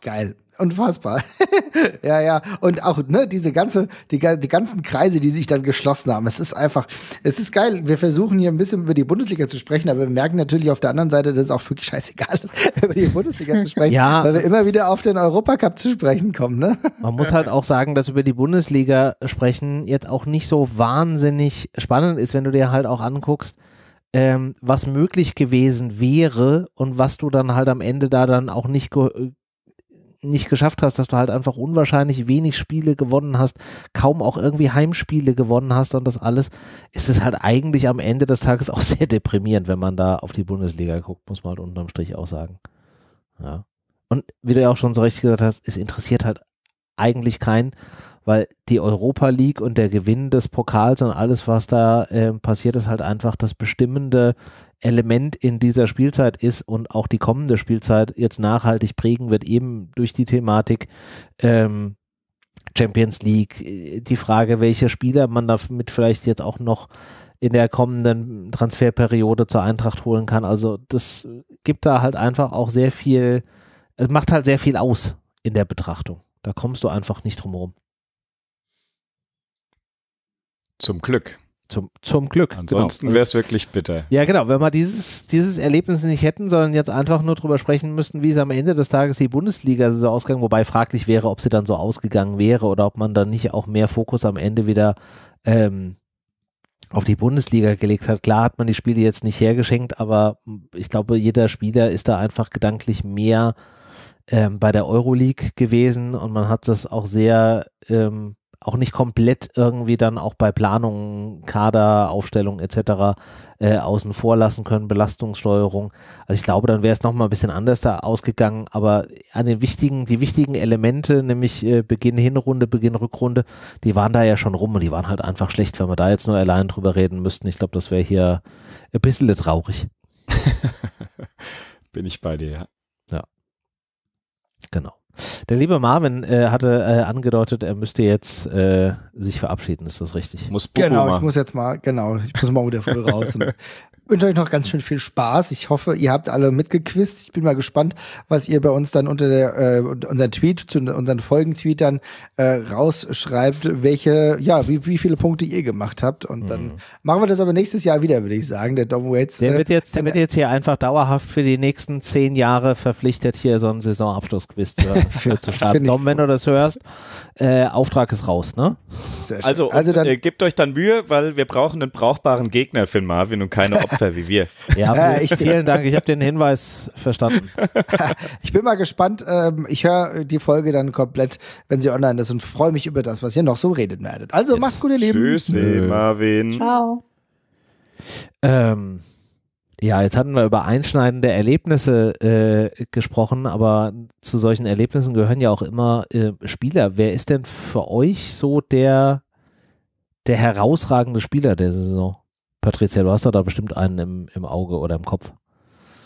Geil unfassbar. ja, ja. Und auch, ne, diese ganze, die, die ganzen Kreise, die sich dann geschlossen haben. Es ist einfach, es ist geil. Wir versuchen hier ein bisschen über die Bundesliga zu sprechen, aber wir merken natürlich auf der anderen Seite, dass es auch wirklich scheißegal ist, über die Bundesliga zu sprechen, ja. weil wir immer wieder auf den Europacup zu sprechen kommen, ne? Man muss halt auch sagen, dass über die Bundesliga sprechen jetzt auch nicht so wahnsinnig spannend ist, wenn du dir halt auch anguckst, ähm, was möglich gewesen wäre und was du dann halt am Ende da dann auch nicht ge nicht geschafft hast, dass du halt einfach unwahrscheinlich wenig Spiele gewonnen hast, kaum auch irgendwie Heimspiele gewonnen hast und das alles, ist es halt eigentlich am Ende des Tages auch sehr deprimierend, wenn man da auf die Bundesliga guckt, muss man halt unterm Strich auch sagen. Ja. Und wie du ja auch schon so richtig gesagt hast, es interessiert halt eigentlich keinen weil die Europa League und der Gewinn des Pokals und alles, was da äh, passiert ist, halt einfach das bestimmende Element in dieser Spielzeit ist und auch die kommende Spielzeit jetzt nachhaltig prägen wird, eben durch die Thematik ähm, Champions League, äh, die Frage, welche Spieler man damit vielleicht jetzt auch noch in der kommenden Transferperiode zur Eintracht holen kann. Also das gibt da halt einfach auch sehr viel, es macht halt sehr viel aus in der Betrachtung. Da kommst du einfach nicht drum herum. Zum Glück. Zum, zum Glück. Genau. Ansonsten genau. Also wäre es wirklich bitter. Ja, genau. Wenn wir dieses, dieses Erlebnis nicht hätten, sondern jetzt einfach nur drüber sprechen müssten, wie es am Ende des Tages die Bundesliga so ausgegangen, wobei fraglich wäre, ob sie dann so ausgegangen wäre oder ob man dann nicht auch mehr Fokus am Ende wieder ähm, auf die Bundesliga gelegt hat. Klar hat man die Spiele jetzt nicht hergeschenkt, aber ich glaube, jeder Spieler ist da einfach gedanklich mehr ähm, bei der Euroleague gewesen und man hat das auch sehr ähm, auch nicht komplett irgendwie dann auch bei Planungen, Kader, Aufstellung etc. Äh, außen vor lassen können, Belastungssteuerung. Also ich glaube, dann wäre es nochmal ein bisschen anders da ausgegangen, aber an den wichtigen, die wichtigen Elemente, nämlich äh, Beginn Hinrunde, Beginn Rückrunde, die waren da ja schon rum und die waren halt einfach schlecht, wenn wir da jetzt nur allein drüber reden müssten. Ich glaube, das wäre hier ein bisschen traurig. Bin ich bei dir, ja. Ja. Genau. Der liebe Marvin äh, hatte äh, angedeutet, er müsste jetzt äh, sich verabschieden, ist das richtig? Muss Bubu genau, machen. ich muss jetzt mal, genau, ich muss mal wieder früh raus und wünsche euch noch ganz schön viel Spaß. Ich hoffe, ihr habt alle mitgequist. Ich bin mal gespannt, was ihr bei uns dann unter der, äh, unseren Tweet, zu unseren Folgentweetern äh, rausschreibt, welche, ja, wie, wie viele Punkte ihr gemacht habt. Und mhm. dann machen wir das aber nächstes Jahr wieder, würde ich sagen. Der Dom Waits. Der äh, wird jetzt, der wird jetzt hier einfach dauerhaft für die nächsten zehn Jahre verpflichtet, hier so einen Saisonabschlussquiz zu, äh, zu starten. Dom, wenn du das hörst, äh, Auftrag ist raus, ne? Sehr Also, also dann, äh, gebt euch dann Mühe, weil wir brauchen einen brauchbaren Gegner für Marvin und keine Opfer. Rapper wie wir. Ja, ich, vielen Dank. Ich habe den Hinweis verstanden. ich bin mal gespannt. Ähm, ich höre die Folge dann komplett, wenn sie online ist und freue mich über das, was ihr noch so redet werdet. Also yes. macht's gut, ihr Lieben. Tschüss, Marvin. Ciao. Ähm, ja, jetzt hatten wir über einschneidende Erlebnisse äh, gesprochen, aber zu solchen Erlebnissen gehören ja auch immer äh, Spieler. Wer ist denn für euch so der, der herausragende Spieler der Saison? Patricia, du hast doch da bestimmt einen im, im Auge oder im Kopf.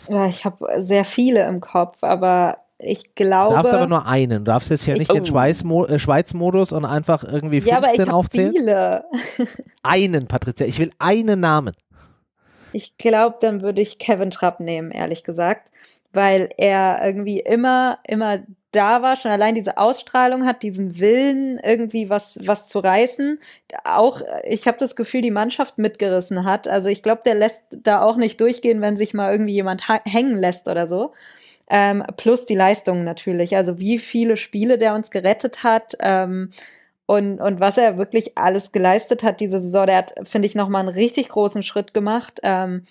Ja, ich habe sehr viele im Kopf, aber ich glaube. Du darfst aber nur einen. Du darfst jetzt hier ich, nicht den oh. Schweißmo äh, Schweiz-Modus und einfach irgendwie 15 ja, aber ich aufzählen. Viele. einen, Patricia. Ich will einen Namen. Ich glaube, dann würde ich Kevin Trapp nehmen, ehrlich gesagt, weil er irgendwie immer, immer da war, schon allein diese Ausstrahlung hat, diesen Willen, irgendwie was, was zu reißen. Auch, ich habe das Gefühl, die Mannschaft mitgerissen hat. Also ich glaube, der lässt da auch nicht durchgehen, wenn sich mal irgendwie jemand hängen lässt oder so. Ähm, plus die Leistungen natürlich. Also wie viele Spiele der uns gerettet hat. Ähm, und, und was er wirklich alles geleistet hat diese Saison, der hat, finde ich, nochmal einen richtig großen Schritt gemacht. Ähm,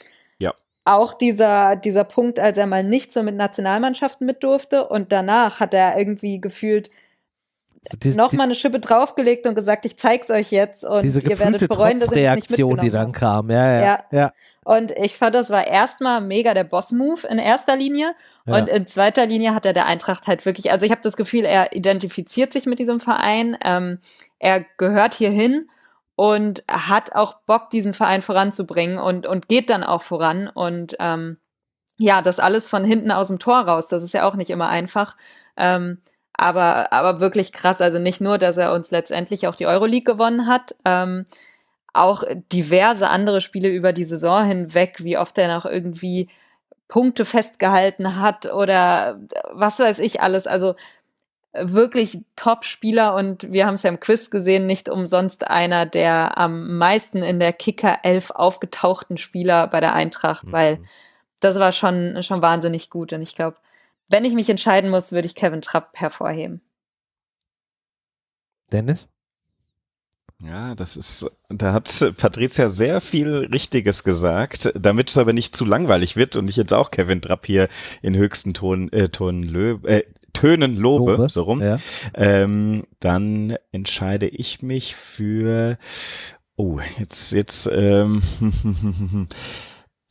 auch dieser, dieser Punkt, als er mal nicht so mit Nationalmannschaften mit durfte und danach hat er irgendwie gefühlt also diese, noch mal eine Schippe draufgelegt und gesagt, ich zeig's euch jetzt und diese ihr werdet bereuen, dass ich Reaktion, die dann kam, ja, ja, ja, ja. Und ich fand, das war erstmal mega der Boss-Move in erster Linie ja. und in zweiter Linie hat er der Eintracht halt wirklich, also ich habe das Gefühl, er identifiziert sich mit diesem Verein, ähm, er gehört hierhin und hat auch Bock, diesen Verein voranzubringen und, und geht dann auch voran. Und ähm, ja, das alles von hinten aus dem Tor raus, das ist ja auch nicht immer einfach. Ähm, aber, aber wirklich krass, also nicht nur, dass er uns letztendlich auch die Euroleague gewonnen hat, ähm, auch diverse andere Spiele über die Saison hinweg, wie oft er noch irgendwie Punkte festgehalten hat oder was weiß ich alles. Also wirklich Top-Spieler und wir haben es ja im Quiz gesehen, nicht umsonst einer der am meisten in der Kicker elf aufgetauchten Spieler bei der Eintracht, mhm. weil das war schon, schon wahnsinnig gut und ich glaube, wenn ich mich entscheiden muss, würde ich Kevin Trapp hervorheben. Dennis? Ja, das ist, da hat Patricia sehr viel Richtiges gesagt, damit es aber nicht zu langweilig wird und ich jetzt auch Kevin Trapp hier in höchsten Ton, äh, Ton Löw, äh, Tönen lobe, lobe. so rum, ja. ähm, dann entscheide ich mich für, oh, jetzt, jetzt, ähm,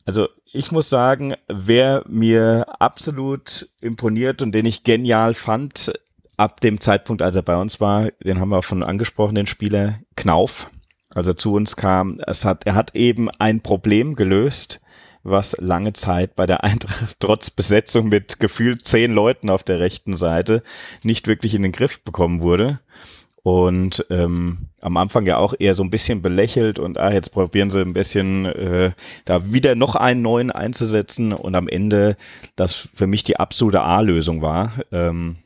also ich muss sagen, wer mir absolut imponiert und den ich genial fand, ab dem Zeitpunkt, als er bei uns war, den haben wir auch von angesprochen, den Spieler Knauf, als er zu uns kam, es hat, er hat eben ein Problem gelöst, was lange Zeit bei der Eintracht trotz Besetzung mit gefühlt zehn Leuten auf der rechten Seite nicht wirklich in den Griff bekommen wurde. Und ähm, am Anfang ja auch eher so ein bisschen belächelt und ah, jetzt probieren sie ein bisschen äh, da wieder noch einen neuen einzusetzen und am Ende das für mich die absolute A-Lösung war. Ähm,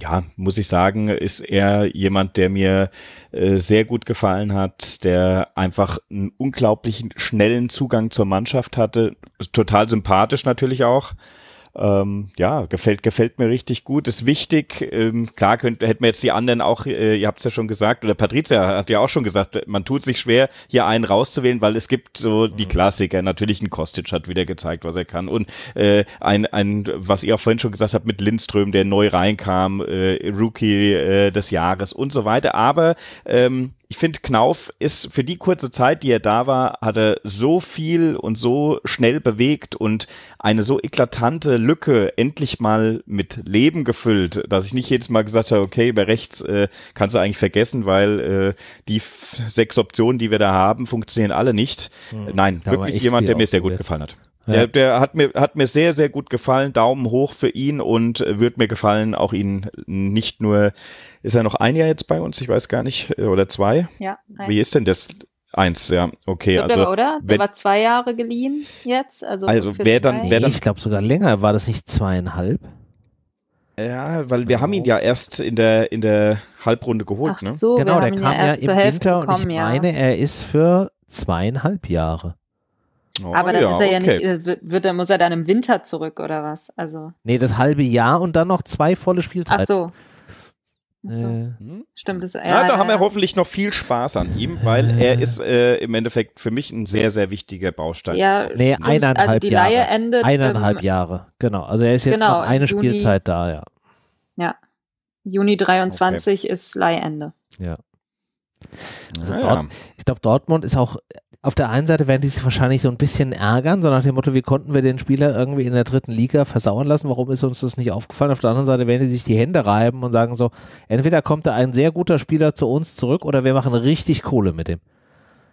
ja, muss ich sagen, ist er jemand, der mir äh, sehr gut gefallen hat, der einfach einen unglaublichen schnellen Zugang zur Mannschaft hatte. Total sympathisch natürlich auch ähm, ja, gefällt, gefällt mir richtig gut, ist wichtig. Ähm, klar, könnt, hätten wir jetzt die anderen auch, äh, ihr habt es ja schon gesagt, oder Patricia hat ja auch schon gesagt, man tut sich schwer, hier einen rauszuwählen, weil es gibt so die mhm. Klassiker. Natürlich ein Kostic hat wieder gezeigt, was er kann. Und äh, ein, ein, was ihr auch vorhin schon gesagt habt, mit Lindström, der neu reinkam, äh, Rookie äh, des Jahres und so weiter. Aber ähm, ich finde, Knauf ist für die kurze Zeit, die er da war, hat er so viel und so schnell bewegt und eine so eklatante Lücke endlich mal mit Leben gefüllt, dass ich nicht jedes Mal gesagt habe, okay, bei rechts äh, kannst du eigentlich vergessen, weil äh, die sechs Optionen, die wir da haben, funktionieren alle nicht. Hm, Nein, wirklich jemand, der mir sehr gut gefallen hat. Ja. Der, der, hat, mir, hat mir sehr, sehr gut gefallen. Daumen hoch für ihn und äh, wird mir gefallen, auch ihn nicht nur. Ist er noch ein Jahr jetzt bei uns? Ich weiß gar nicht. Äh, oder zwei? Ja. Eins. Wie ist denn das? Eins, ja. Okay. also, der oder? Der wenn, war zwei Jahre geliehen jetzt. Also, also wer dann, wer dann. Ich glaube sogar länger. War das nicht zweieinhalb? Ja, weil wir oh. haben ihn ja erst in der, in der Halbrunde geholt. Ach ne? so, ne? genau, der kam ja, ja im Winter bekommen, und ich meine, er ist für zweieinhalb Jahre. Oh, aber dann ja, ist er ja nicht, äh, wird, dann muss er dann im Winter zurück oder was? Also. Nee, das halbe Jahr und dann noch zwei volle Spielzeiten. Ach so. so. Äh. Hm? Stimmt, das, ja, Na, da haben wir hoffentlich noch viel Spaß an ihm, weil äh. er ist äh, im Endeffekt für mich ein sehr, sehr wichtiger Baustein. Ja, nee, eineinhalb also die Jahre. Laie endet eineinhalb im, ähm, Jahre, genau. Also er ist jetzt genau, noch eine Juni, Spielzeit da, ja. Ja. Juni 23 okay. ist Leihende. Ja. Also ah, ja, Dort, ich glaube, Dortmund ist auch auf der einen Seite werden die sich wahrscheinlich so ein bisschen ärgern, so nach dem Motto, wie konnten wir den Spieler irgendwie in der dritten Liga versauern lassen, warum ist uns das nicht aufgefallen? Auf der anderen Seite werden die sich die Hände reiben und sagen so, entweder kommt da ein sehr guter Spieler zu uns zurück oder wir machen richtig Kohle mit dem.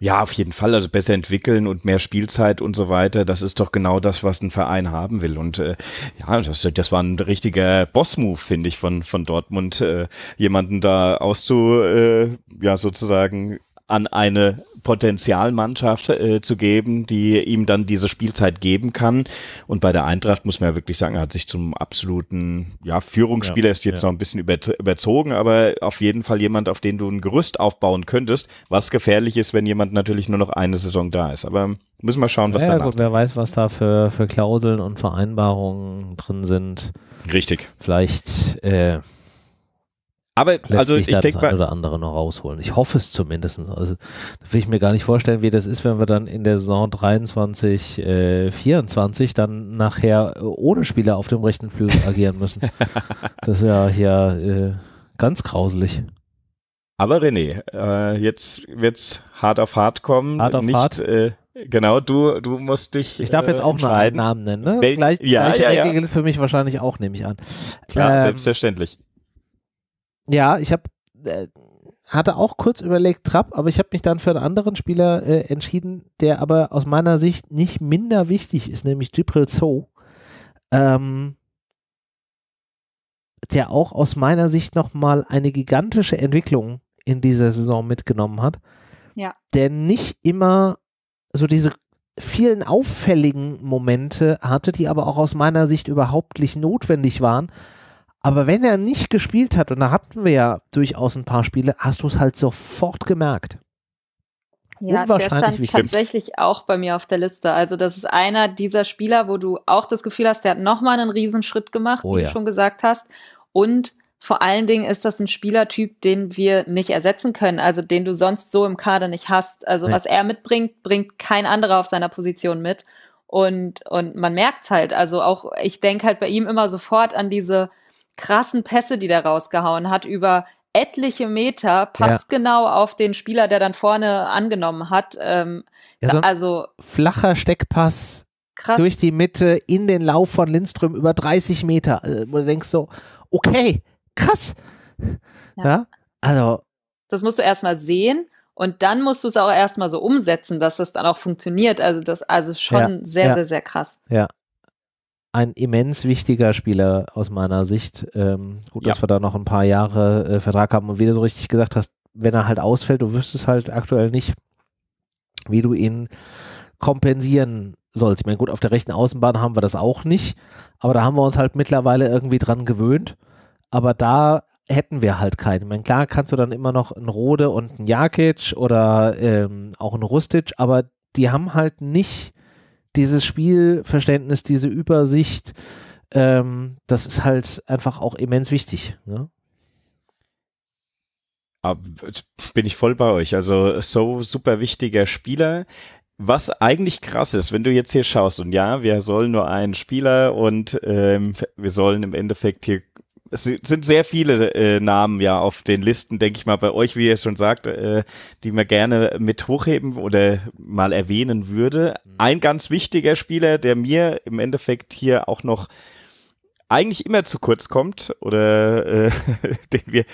Ja, auf jeden Fall. Also besser entwickeln und mehr Spielzeit und so weiter. Das ist doch genau das, was ein Verein haben will. Und äh, ja, das, das war ein richtiger Boss-Move, finde ich, von, von Dortmund, äh, jemanden da auszu, äh, ja, sozusagen an eine Potenzialmannschaft äh, zu geben, die ihm dann diese Spielzeit geben kann. Und bei der Eintracht muss man ja wirklich sagen, er hat sich zum absoluten ja, Führungsspieler, ja, ist jetzt ja. noch ein bisschen über, überzogen, aber auf jeden Fall jemand, auf den du ein Gerüst aufbauen könntest, was gefährlich ist, wenn jemand natürlich nur noch eine Saison da ist. Aber müssen wir schauen, was ja, da Ja gut, wer weiß, was da für, für Klauseln und Vereinbarungen drin sind. Richtig. Vielleicht äh, aber Lässt also ich denke mal, oder andere noch rausholen. Ich hoffe es zumindest. Also will ich mir gar nicht vorstellen, wie das ist, wenn wir dann in der Saison 23 äh, 24 dann nachher äh, ohne Spieler auf dem rechten Flügel agieren müssen. das ist ja hier äh, ganz grauselig. Aber René, äh, jetzt es hart auf hart kommen. Hart auf nicht, hart. Äh, Genau, du, du musst dich. Ich darf jetzt auch äh, einen Namen nennen, ne? Wel Gleich, ja, gleiche ja, ja. für mich wahrscheinlich auch, nehme ich an. Klar, ähm, selbstverständlich ja, ich habe äh, hatte auch kurz überlegt Trapp, aber ich habe mich dann für einen anderen Spieler äh, entschieden, der aber aus meiner Sicht nicht minder wichtig ist, nämlich Jibril So. Ähm, der auch aus meiner Sicht nochmal eine gigantische Entwicklung in dieser Saison mitgenommen hat. Ja. Der nicht immer so diese vielen auffälligen Momente hatte, die aber auch aus meiner Sicht überhaupt nicht notwendig waren, aber wenn er nicht gespielt hat, und da hatten wir ja durchaus ein paar Spiele, hast du es halt sofort gemerkt. Ja, der stand tatsächlich auch bei mir auf der Liste. Also das ist einer dieser Spieler, wo du auch das Gefühl hast, der hat nochmal einen Riesenschritt gemacht, oh, wie ja. du schon gesagt hast. Und vor allen Dingen ist das ein Spielertyp, den wir nicht ersetzen können, also den du sonst so im Kader nicht hast. Also ja. was er mitbringt, bringt kein anderer auf seiner Position mit. Und, und man es halt. Also auch, ich denke halt bei ihm immer sofort an diese krassen Pässe, die der rausgehauen hat, über etliche Meter, passt ja. genau auf den Spieler, der dann vorne angenommen hat. Ähm, ja, so also flacher Steckpass krass. durch die Mitte in den Lauf von Lindström über 30 Meter, äh, wo du denkst so, okay, krass. Ja. ja? Also. Das musst du erstmal sehen und dann musst du es auch erstmal so umsetzen, dass das dann auch funktioniert. Also das also schon sehr, sehr, sehr krass. Ja, ein immens wichtiger Spieler aus meiner Sicht. Ähm, gut, ja. dass wir da noch ein paar Jahre äh, Vertrag haben und wie du so richtig gesagt hast, wenn er halt ausfällt, du wüsstest halt aktuell nicht, wie du ihn kompensieren sollst. Ich meine, gut, auf der rechten Außenbahn haben wir das auch nicht, aber da haben wir uns halt mittlerweile irgendwie dran gewöhnt. Aber da hätten wir halt keinen. Ich meine, klar kannst du dann immer noch einen Rode und einen Jakic oder ähm, auch einen Rustic, aber die haben halt nicht dieses Spielverständnis, diese Übersicht, ähm, das ist halt einfach auch immens wichtig. Ne? Ah, bin ich voll bei euch. Also so super wichtiger Spieler. Was eigentlich krass ist, wenn du jetzt hier schaust, und ja, wir sollen nur einen Spieler und ähm, wir sollen im Endeffekt hier es sind sehr viele äh, Namen ja auf den Listen, denke ich mal, bei euch, wie ihr schon sagt, äh, die man gerne mit hochheben oder mal erwähnen würde. Mhm. Ein ganz wichtiger Spieler, der mir im Endeffekt hier auch noch eigentlich immer zu kurz kommt oder äh, den wir,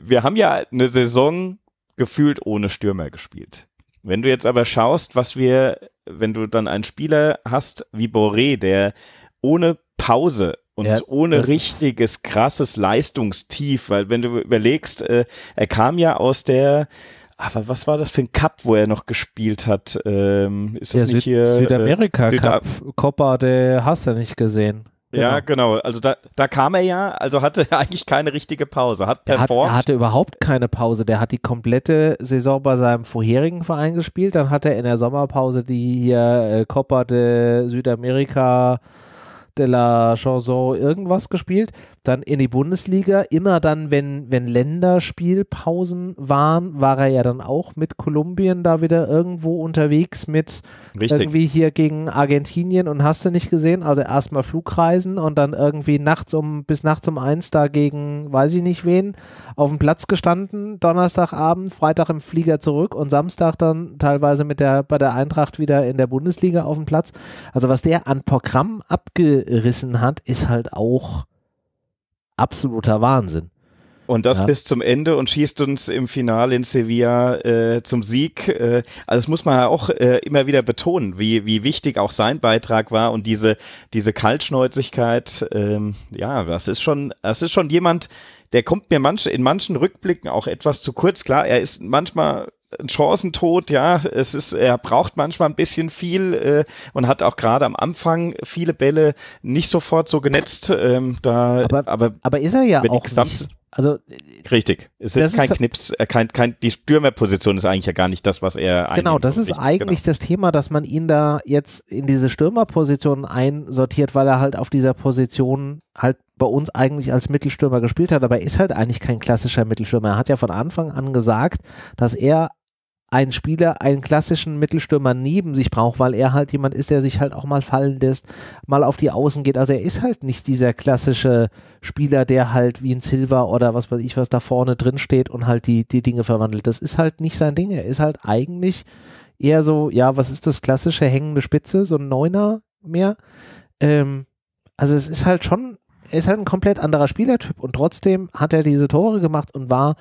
wir haben ja eine Saison gefühlt ohne Stürmer gespielt. Wenn du jetzt aber schaust, was wir, wenn du dann einen Spieler hast wie Boré, der ohne Pause und ja, ohne richtiges krasses Leistungstief, weil wenn du überlegst, äh, er kam ja aus der aber ah, was war das für ein Cup, wo er noch gespielt hat? Ähm, ist das ja, nicht Süd hier äh, Südamerika äh, Cup, Copa de hast du nicht gesehen. Genau. Ja, genau. Also da, da kam er ja, also hatte er eigentlich keine richtige Pause. Hat performt. Er, hat, er hatte überhaupt keine Pause. Der hat die komplette Saison bei seinem vorherigen Verein gespielt. Dann hat er in der Sommerpause die hier äh, Copa de Südamerika äh, de la Chanson irgendwas gespielt, dann in die Bundesliga, immer dann, wenn, wenn Länderspielpausen waren, war er ja dann auch mit Kolumbien da wieder irgendwo unterwegs mit Richtig. irgendwie hier gegen Argentinien und hast du nicht gesehen, also erstmal Flugreisen und dann irgendwie nachts um, bis nachts um eins da gegen, weiß ich nicht wen, auf dem Platz gestanden, Donnerstagabend, Freitag im Flieger zurück und Samstag dann teilweise mit der, bei der Eintracht wieder in der Bundesliga auf dem Platz. Also was der an Programm abge rausgerissen hat, ist halt auch absoluter Wahnsinn. Und das ja. bis zum Ende und schießt uns im Finale in Sevilla äh, zum Sieg. Äh, also das muss man ja auch äh, immer wieder betonen, wie, wie wichtig auch sein Beitrag war und diese, diese Kaltschnäuzigkeit. Ähm, ja, das ist schon, das ist schon jemand, der kommt mir manch, in manchen Rückblicken auch etwas zu kurz. Klar, er ist manchmal ein Chancentod, ja. Es ist, er braucht manchmal ein bisschen viel äh, und hat auch gerade am Anfang viele Bälle nicht sofort so genetzt. Ähm, da, aber, aber, aber ist er ja auch nicht. Also äh, richtig, es ist kein ist, Knips, äh, kein, kein, die Stürmerposition ist eigentlich ja gar nicht das, was er eigentlich. genau. Das ist richtig, genau. eigentlich genau. das Thema, dass man ihn da jetzt in diese Stürmerposition einsortiert, weil er halt auf dieser Position halt bei uns eigentlich als Mittelstürmer gespielt hat, aber er ist halt eigentlich kein klassischer Mittelstürmer. Er hat ja von Anfang an gesagt, dass er einen Spieler, einen klassischen Mittelstürmer neben sich braucht, weil er halt jemand ist, der sich halt auch mal fallen lässt, mal auf die Außen geht. Also er ist halt nicht dieser klassische Spieler, der halt wie ein Silver oder was weiß ich was da vorne drin steht und halt die, die Dinge verwandelt. Das ist halt nicht sein Ding. Er ist halt eigentlich eher so, ja, was ist das klassische hängende Spitze, so ein Neuner mehr. Ähm, also es ist halt schon, er ist halt ein komplett anderer Spielertyp und trotzdem hat er diese Tore gemacht und war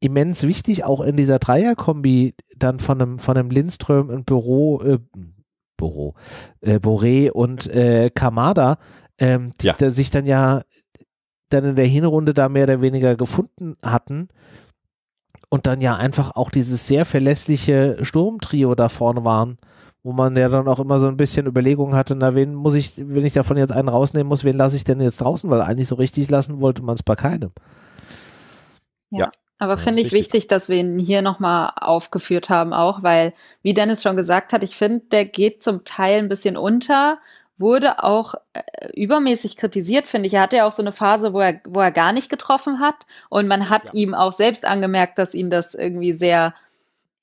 immens wichtig, auch in dieser Dreierkombi dann von einem, von einem Lindström und Büro, äh, Büro, äh, Boré und äh, Kamada, ähm, die ja. da sich dann ja dann in der Hinrunde da mehr oder weniger gefunden hatten und dann ja einfach auch dieses sehr verlässliche Sturmtrio da vorne waren, wo man ja dann auch immer so ein bisschen Überlegungen hatte, na wen muss ich, wenn ich davon jetzt einen rausnehmen muss, wen lasse ich denn jetzt draußen, weil eigentlich so richtig lassen wollte man es bei keinem. Ja. ja. Aber finde ich wichtig. wichtig, dass wir ihn hier nochmal aufgeführt haben, auch weil, wie Dennis schon gesagt hat, ich finde, der geht zum Teil ein bisschen unter, wurde auch äh, übermäßig kritisiert, finde ich. Er hatte ja auch so eine Phase, wo er, wo er gar nicht getroffen hat. Und man hat ja. ihm auch selbst angemerkt, dass ihn das irgendwie sehr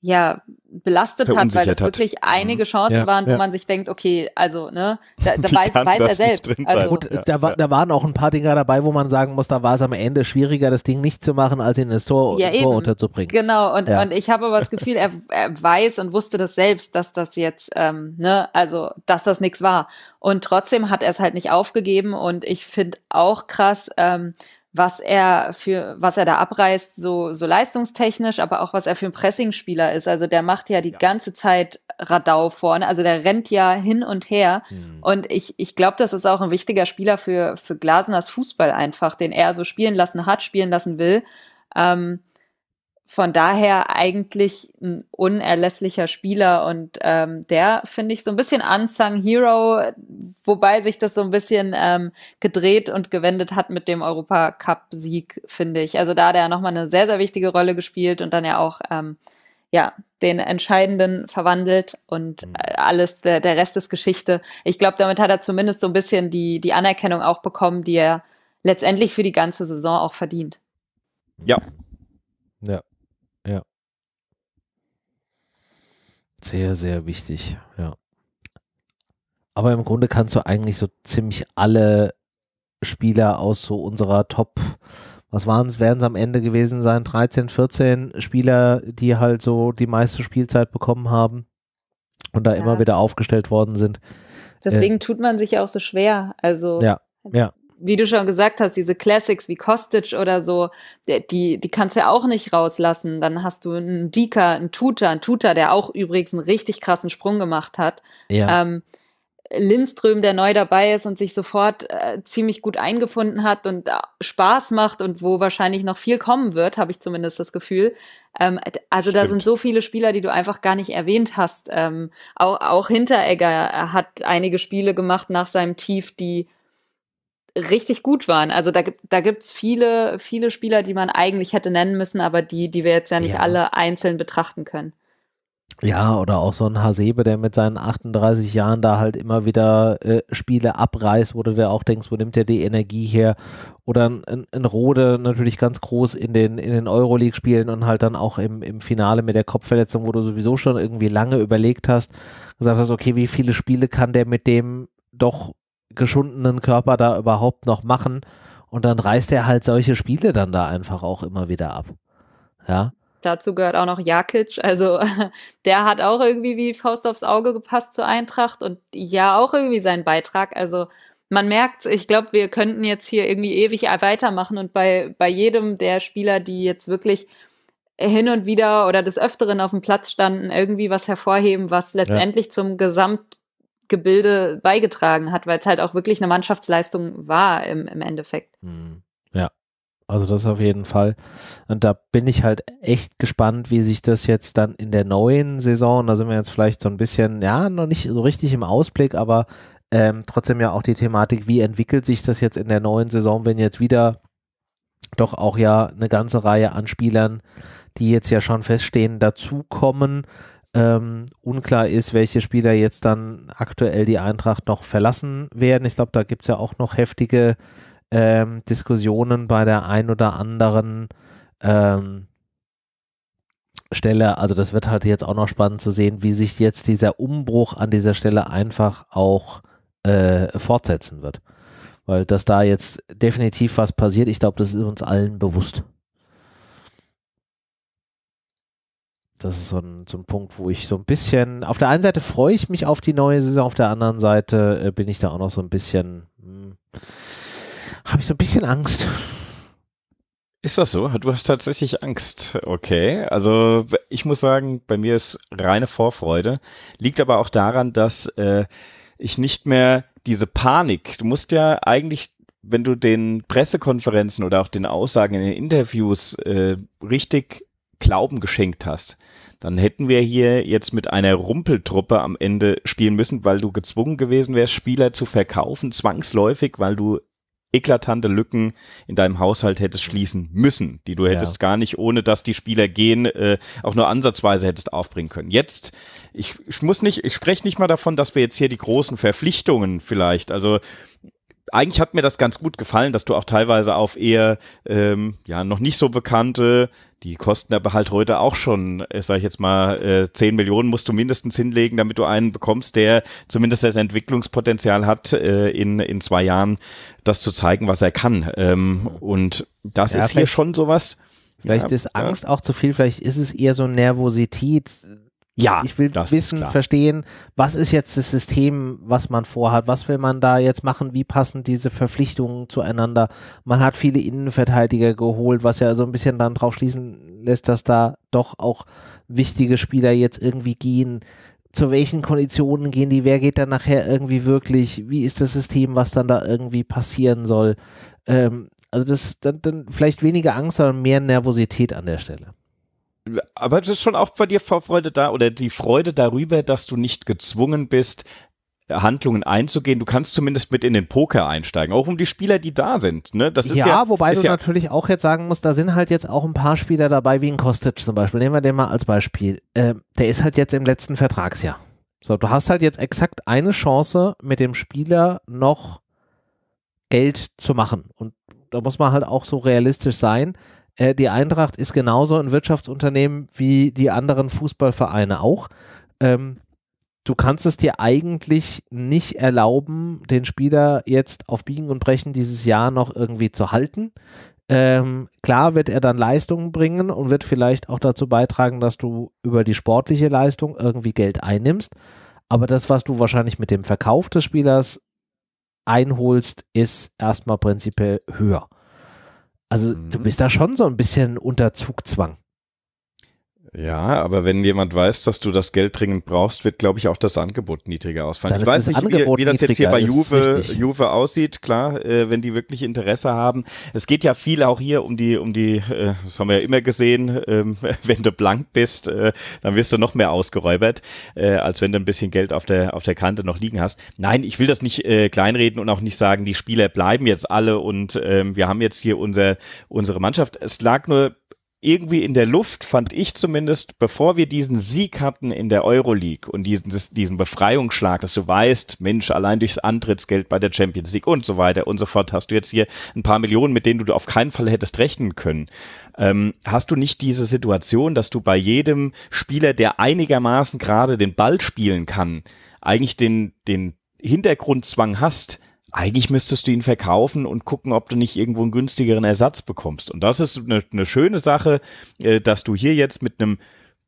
ja, belastet hat, weil es wirklich einige mhm. Chancen ja, waren, wo ja. man sich denkt, okay, also, ne, da, da weiß, weiß er selbst. Also. Gut, da, war, da waren auch ein paar Dinger dabei, wo man sagen muss, da war es am Ende schwieriger, das Ding nicht zu machen, als ihn ins Tor, ja, Tor unterzubringen. Genau, und, und ich habe aber das Gefühl, er, er weiß und wusste das selbst, dass das jetzt, ähm, ne, also, dass das nichts war. Und trotzdem hat er es halt nicht aufgegeben und ich finde auch krass, ähm, was er für, was er da abreißt, so, so leistungstechnisch, aber auch was er für ein Pressingspieler ist. Also der macht ja die ja. ganze Zeit Radau vorne. Also der rennt ja hin und her. Mhm. Und ich, ich glaube, das ist auch ein wichtiger Spieler für, für Glasners Fußball einfach, den er so spielen lassen hat, spielen lassen will. Ähm, von daher eigentlich ein unerlässlicher Spieler und ähm, der finde ich so ein bisschen unsung Hero, wobei sich das so ein bisschen ähm, gedreht und gewendet hat mit dem Europacup-Sieg, finde ich. Also da hat er nochmal eine sehr, sehr wichtige Rolle gespielt und dann ja auch ähm, ja, den Entscheidenden verwandelt und mhm. äh, alles, der, der Rest ist Geschichte. Ich glaube, damit hat er zumindest so ein bisschen die, die Anerkennung auch bekommen, die er letztendlich für die ganze Saison auch verdient. Ja. Ja. Sehr, sehr wichtig, ja. Aber im Grunde kannst du eigentlich so ziemlich alle Spieler aus so unserer Top, was waren es, werden es am Ende gewesen sein, 13, 14 Spieler, die halt so die meiste Spielzeit bekommen haben und da ja. immer wieder aufgestellt worden sind. Deswegen äh, tut man sich ja auch so schwer. Also ja, ja wie du schon gesagt hast, diese Classics wie Kostic oder so, die, die kannst du ja auch nicht rauslassen. Dann hast du einen Dika, einen Tuta, einen Tuta, der auch übrigens einen richtig krassen Sprung gemacht hat. Ja. Ähm, Lindström, der neu dabei ist und sich sofort äh, ziemlich gut eingefunden hat und äh, Spaß macht und wo wahrscheinlich noch viel kommen wird, habe ich zumindest das Gefühl. Ähm, also Stimmt. da sind so viele Spieler, die du einfach gar nicht erwähnt hast. Ähm, auch, auch Hinteregger äh, hat einige Spiele gemacht nach seinem Tief, die richtig gut waren. Also da, gibt es viele, viele Spieler, die man eigentlich hätte nennen müssen, aber die, die wir jetzt ja nicht ja. alle einzeln betrachten können. Ja, oder auch so ein Hasebe, der mit seinen 38 Jahren da halt immer wieder äh, Spiele abreißt, wo du dir auch denkst, wo nimmt der die Energie her? Oder ein, ein Rode natürlich ganz groß in den, in den Euroleague-Spielen und halt dann auch im, im Finale mit der Kopfverletzung, wo du sowieso schon irgendwie lange überlegt hast, gesagt hast, okay, wie viele Spiele kann der mit dem doch geschundenen Körper da überhaupt noch machen. Und dann reißt er halt solche Spiele dann da einfach auch immer wieder ab. Ja. Dazu gehört auch noch Jakic. Also der hat auch irgendwie wie Faust aufs Auge gepasst zur Eintracht und ja auch irgendwie seinen Beitrag. Also man merkt, ich glaube, wir könnten jetzt hier irgendwie ewig weitermachen und bei, bei jedem der Spieler, die jetzt wirklich hin und wieder oder des Öfteren auf dem Platz standen, irgendwie was hervorheben, was letztendlich ja. zum Gesamt Gebilde beigetragen hat, weil es halt auch wirklich eine Mannschaftsleistung war im, im Endeffekt. Hm. Ja, also das auf jeden Fall. Und da bin ich halt echt gespannt, wie sich das jetzt dann in der neuen Saison, da sind wir jetzt vielleicht so ein bisschen, ja, noch nicht so richtig im Ausblick, aber ähm, trotzdem ja auch die Thematik, wie entwickelt sich das jetzt in der neuen Saison, wenn jetzt wieder doch auch ja eine ganze Reihe an Spielern, die jetzt ja schon feststehen, dazukommen. Ähm, unklar ist, welche Spieler jetzt dann aktuell die Eintracht noch verlassen werden. Ich glaube, da gibt es ja auch noch heftige ähm, Diskussionen bei der ein oder anderen ähm, Stelle. Also das wird halt jetzt auch noch spannend zu sehen, wie sich jetzt dieser Umbruch an dieser Stelle einfach auch äh, fortsetzen wird. Weil dass da jetzt definitiv was passiert, ich glaube, das ist uns allen bewusst. das ist so ein, so ein Punkt, wo ich so ein bisschen, auf der einen Seite freue ich mich auf die neue Saison, auf der anderen Seite äh, bin ich da auch noch so ein bisschen, hm, habe ich so ein bisschen Angst. Ist das so? Du hast tatsächlich Angst. Okay. Also ich muss sagen, bei mir ist reine Vorfreude. Liegt aber auch daran, dass äh, ich nicht mehr diese Panik, du musst ja eigentlich, wenn du den Pressekonferenzen oder auch den Aussagen in den Interviews äh, richtig Glauben geschenkt hast, dann hätten wir hier jetzt mit einer Rumpeltruppe am Ende spielen müssen, weil du gezwungen gewesen wärst, Spieler zu verkaufen, zwangsläufig, weil du eklatante Lücken in deinem Haushalt hättest schließen müssen, die du hättest ja. gar nicht, ohne dass die Spieler gehen, äh, auch nur ansatzweise hättest aufbringen können. Jetzt, ich, ich muss nicht, ich spreche nicht mal davon, dass wir jetzt hier die großen Verpflichtungen vielleicht, also eigentlich hat mir das ganz gut gefallen, dass du auch teilweise auf eher ähm, ja noch nicht so bekannte, die kosten aber halt heute auch schon, äh, sag ich jetzt mal, äh, 10 Millionen musst du mindestens hinlegen, damit du einen bekommst, der zumindest das Entwicklungspotenzial hat, äh, in, in zwei Jahren das zu zeigen, was er kann. Ähm, und das ja, ist hier schon sowas. Vielleicht ja, ist Angst ja. auch zu viel, vielleicht ist es eher so Nervosität, ja, ich will wissen, verstehen, was ist jetzt das System, was man vorhat, was will man da jetzt machen, wie passen diese Verpflichtungen zueinander. Man hat viele Innenverteidiger geholt, was ja so ein bisschen dann drauf schließen lässt, dass da doch auch wichtige Spieler jetzt irgendwie gehen. Zu welchen Konditionen gehen die? Wer geht dann nachher irgendwie wirklich? Wie ist das System, was dann da irgendwie passieren soll? Ähm, also das dann, dann vielleicht weniger Angst, sondern mehr Nervosität an der Stelle aber es ist schon auch bei dir Vorfreude da oder die Freude darüber, dass du nicht gezwungen bist, Handlungen einzugehen. Du kannst zumindest mit in den Poker einsteigen, auch um die Spieler, die da sind. Ne? Das ist ja, ja wobei ist du ja natürlich auch jetzt sagen musst, da sind halt jetzt auch ein paar Spieler dabei, wie ein Kostic zum Beispiel. Nehmen wir den mal als Beispiel. Äh, der ist halt jetzt im letzten Vertragsjahr. So, du hast halt jetzt exakt eine Chance, mit dem Spieler noch Geld zu machen. Und da muss man halt auch so realistisch sein. Äh, die Eintracht ist genauso ein Wirtschaftsunternehmen wie die anderen Fußballvereine auch. Ähm, du kannst es dir eigentlich nicht erlauben, den Spieler jetzt auf Biegen und Brechen dieses Jahr noch irgendwie zu halten. Ähm, klar wird er dann Leistungen bringen und wird vielleicht auch dazu beitragen, dass du über die sportliche Leistung irgendwie Geld einnimmst. Aber das, was du wahrscheinlich mit dem Verkauf des Spielers einholst, ist erstmal prinzipiell höher. Also mhm. du bist da schon so ein bisschen unter Zugzwang. Ja, aber wenn jemand weiß, dass du das Geld dringend brauchst, wird, glaube ich, auch das Angebot niedriger ausfallen. Dann ich weiß nicht, Angebot wie, wie das jetzt hier bei Juve, Juve aussieht. Klar, äh, wenn die wirklich Interesse haben. Es geht ja viel auch hier um die, um die, äh, das haben wir ja immer gesehen, ähm, wenn du blank bist, äh, dann wirst du noch mehr ausgeräubert, äh, als wenn du ein bisschen Geld auf der, auf der Kante noch liegen hast. Nein, ich will das nicht äh, kleinreden und auch nicht sagen, die Spieler bleiben jetzt alle und ähm, wir haben jetzt hier unser, unsere Mannschaft. Es lag nur irgendwie in der Luft, fand ich zumindest, bevor wir diesen Sieg hatten in der Euroleague und diesen, diesen Befreiungsschlag, dass du weißt, Mensch, allein durchs Antrittsgeld bei der Champions League und so weiter und so fort, hast du jetzt hier ein paar Millionen, mit denen du auf keinen Fall hättest rechnen können. Ähm, hast du nicht diese Situation, dass du bei jedem Spieler, der einigermaßen gerade den Ball spielen kann, eigentlich den, den Hintergrundzwang hast, eigentlich müsstest du ihn verkaufen und gucken, ob du nicht irgendwo einen günstigeren Ersatz bekommst. Und das ist eine, eine schöne Sache, äh, dass du hier jetzt mit einem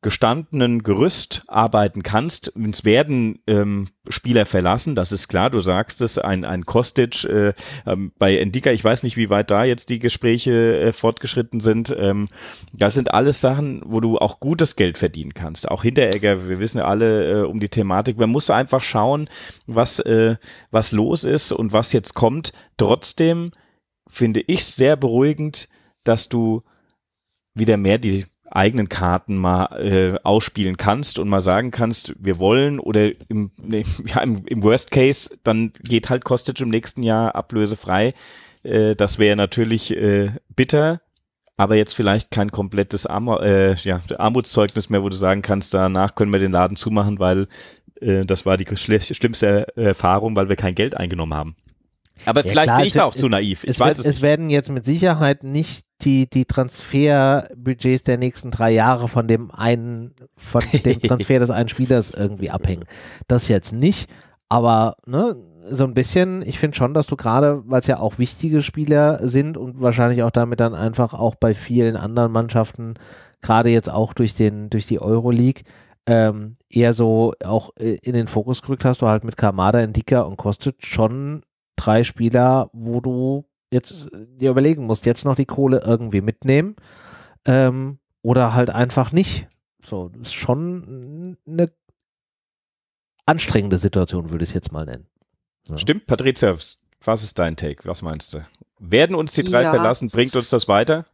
gestandenen Gerüst arbeiten kannst. Es werden ähm, Spieler verlassen, das ist klar. Du sagst es, ein, ein Kostic äh, ähm, bei Endika, ich weiß nicht, wie weit da jetzt die Gespräche äh, fortgeschritten sind. Ähm, das sind alles Sachen, wo du auch gutes Geld verdienen kannst. Auch Hinteregger, wir wissen alle äh, um die Thematik. Man muss einfach schauen, was, äh, was los ist und was jetzt kommt. Trotzdem finde ich es sehr beruhigend, dass du wieder mehr die eigenen Karten mal äh, ausspielen kannst und mal sagen kannst, wir wollen oder im, ne, ja, im, im, Worst Case, dann geht halt Kostic im nächsten Jahr ablösefrei. Äh, das wäre natürlich äh, bitter, aber jetzt vielleicht kein komplettes Arm äh, ja, Armutszeugnis mehr, wo du sagen kannst, danach können wir den Laden zumachen, weil äh, das war die schlimmste Erfahrung, weil wir kein Geld eingenommen haben. Aber ja, vielleicht klar, bin ich da auch zu naiv. Ich es, weiß wird, es, es werden jetzt mit Sicherheit nicht die, die Transferbudgets der nächsten drei Jahre von dem einen, von dem Transfer des einen Spielers irgendwie abhängen. Das jetzt nicht, aber ne, so ein bisschen, ich finde schon, dass du gerade, weil es ja auch wichtige Spieler sind und wahrscheinlich auch damit dann einfach auch bei vielen anderen Mannschaften, gerade jetzt auch durch, den, durch die Euroleague, ähm, eher so auch äh, in den Fokus gerückt hast, du halt mit Kamada, Dicker und Kostet schon drei Spieler, wo du jetzt äh, dir überlegen musst, jetzt noch die Kohle irgendwie mitnehmen ähm, oder halt einfach nicht. So, das ist schon eine anstrengende Situation, würde ich es jetzt mal nennen. Ja. Stimmt, Patrizia, was ist dein Take? Was meinst du? Werden uns die drei ja. verlassen? Bringt uns das weiter?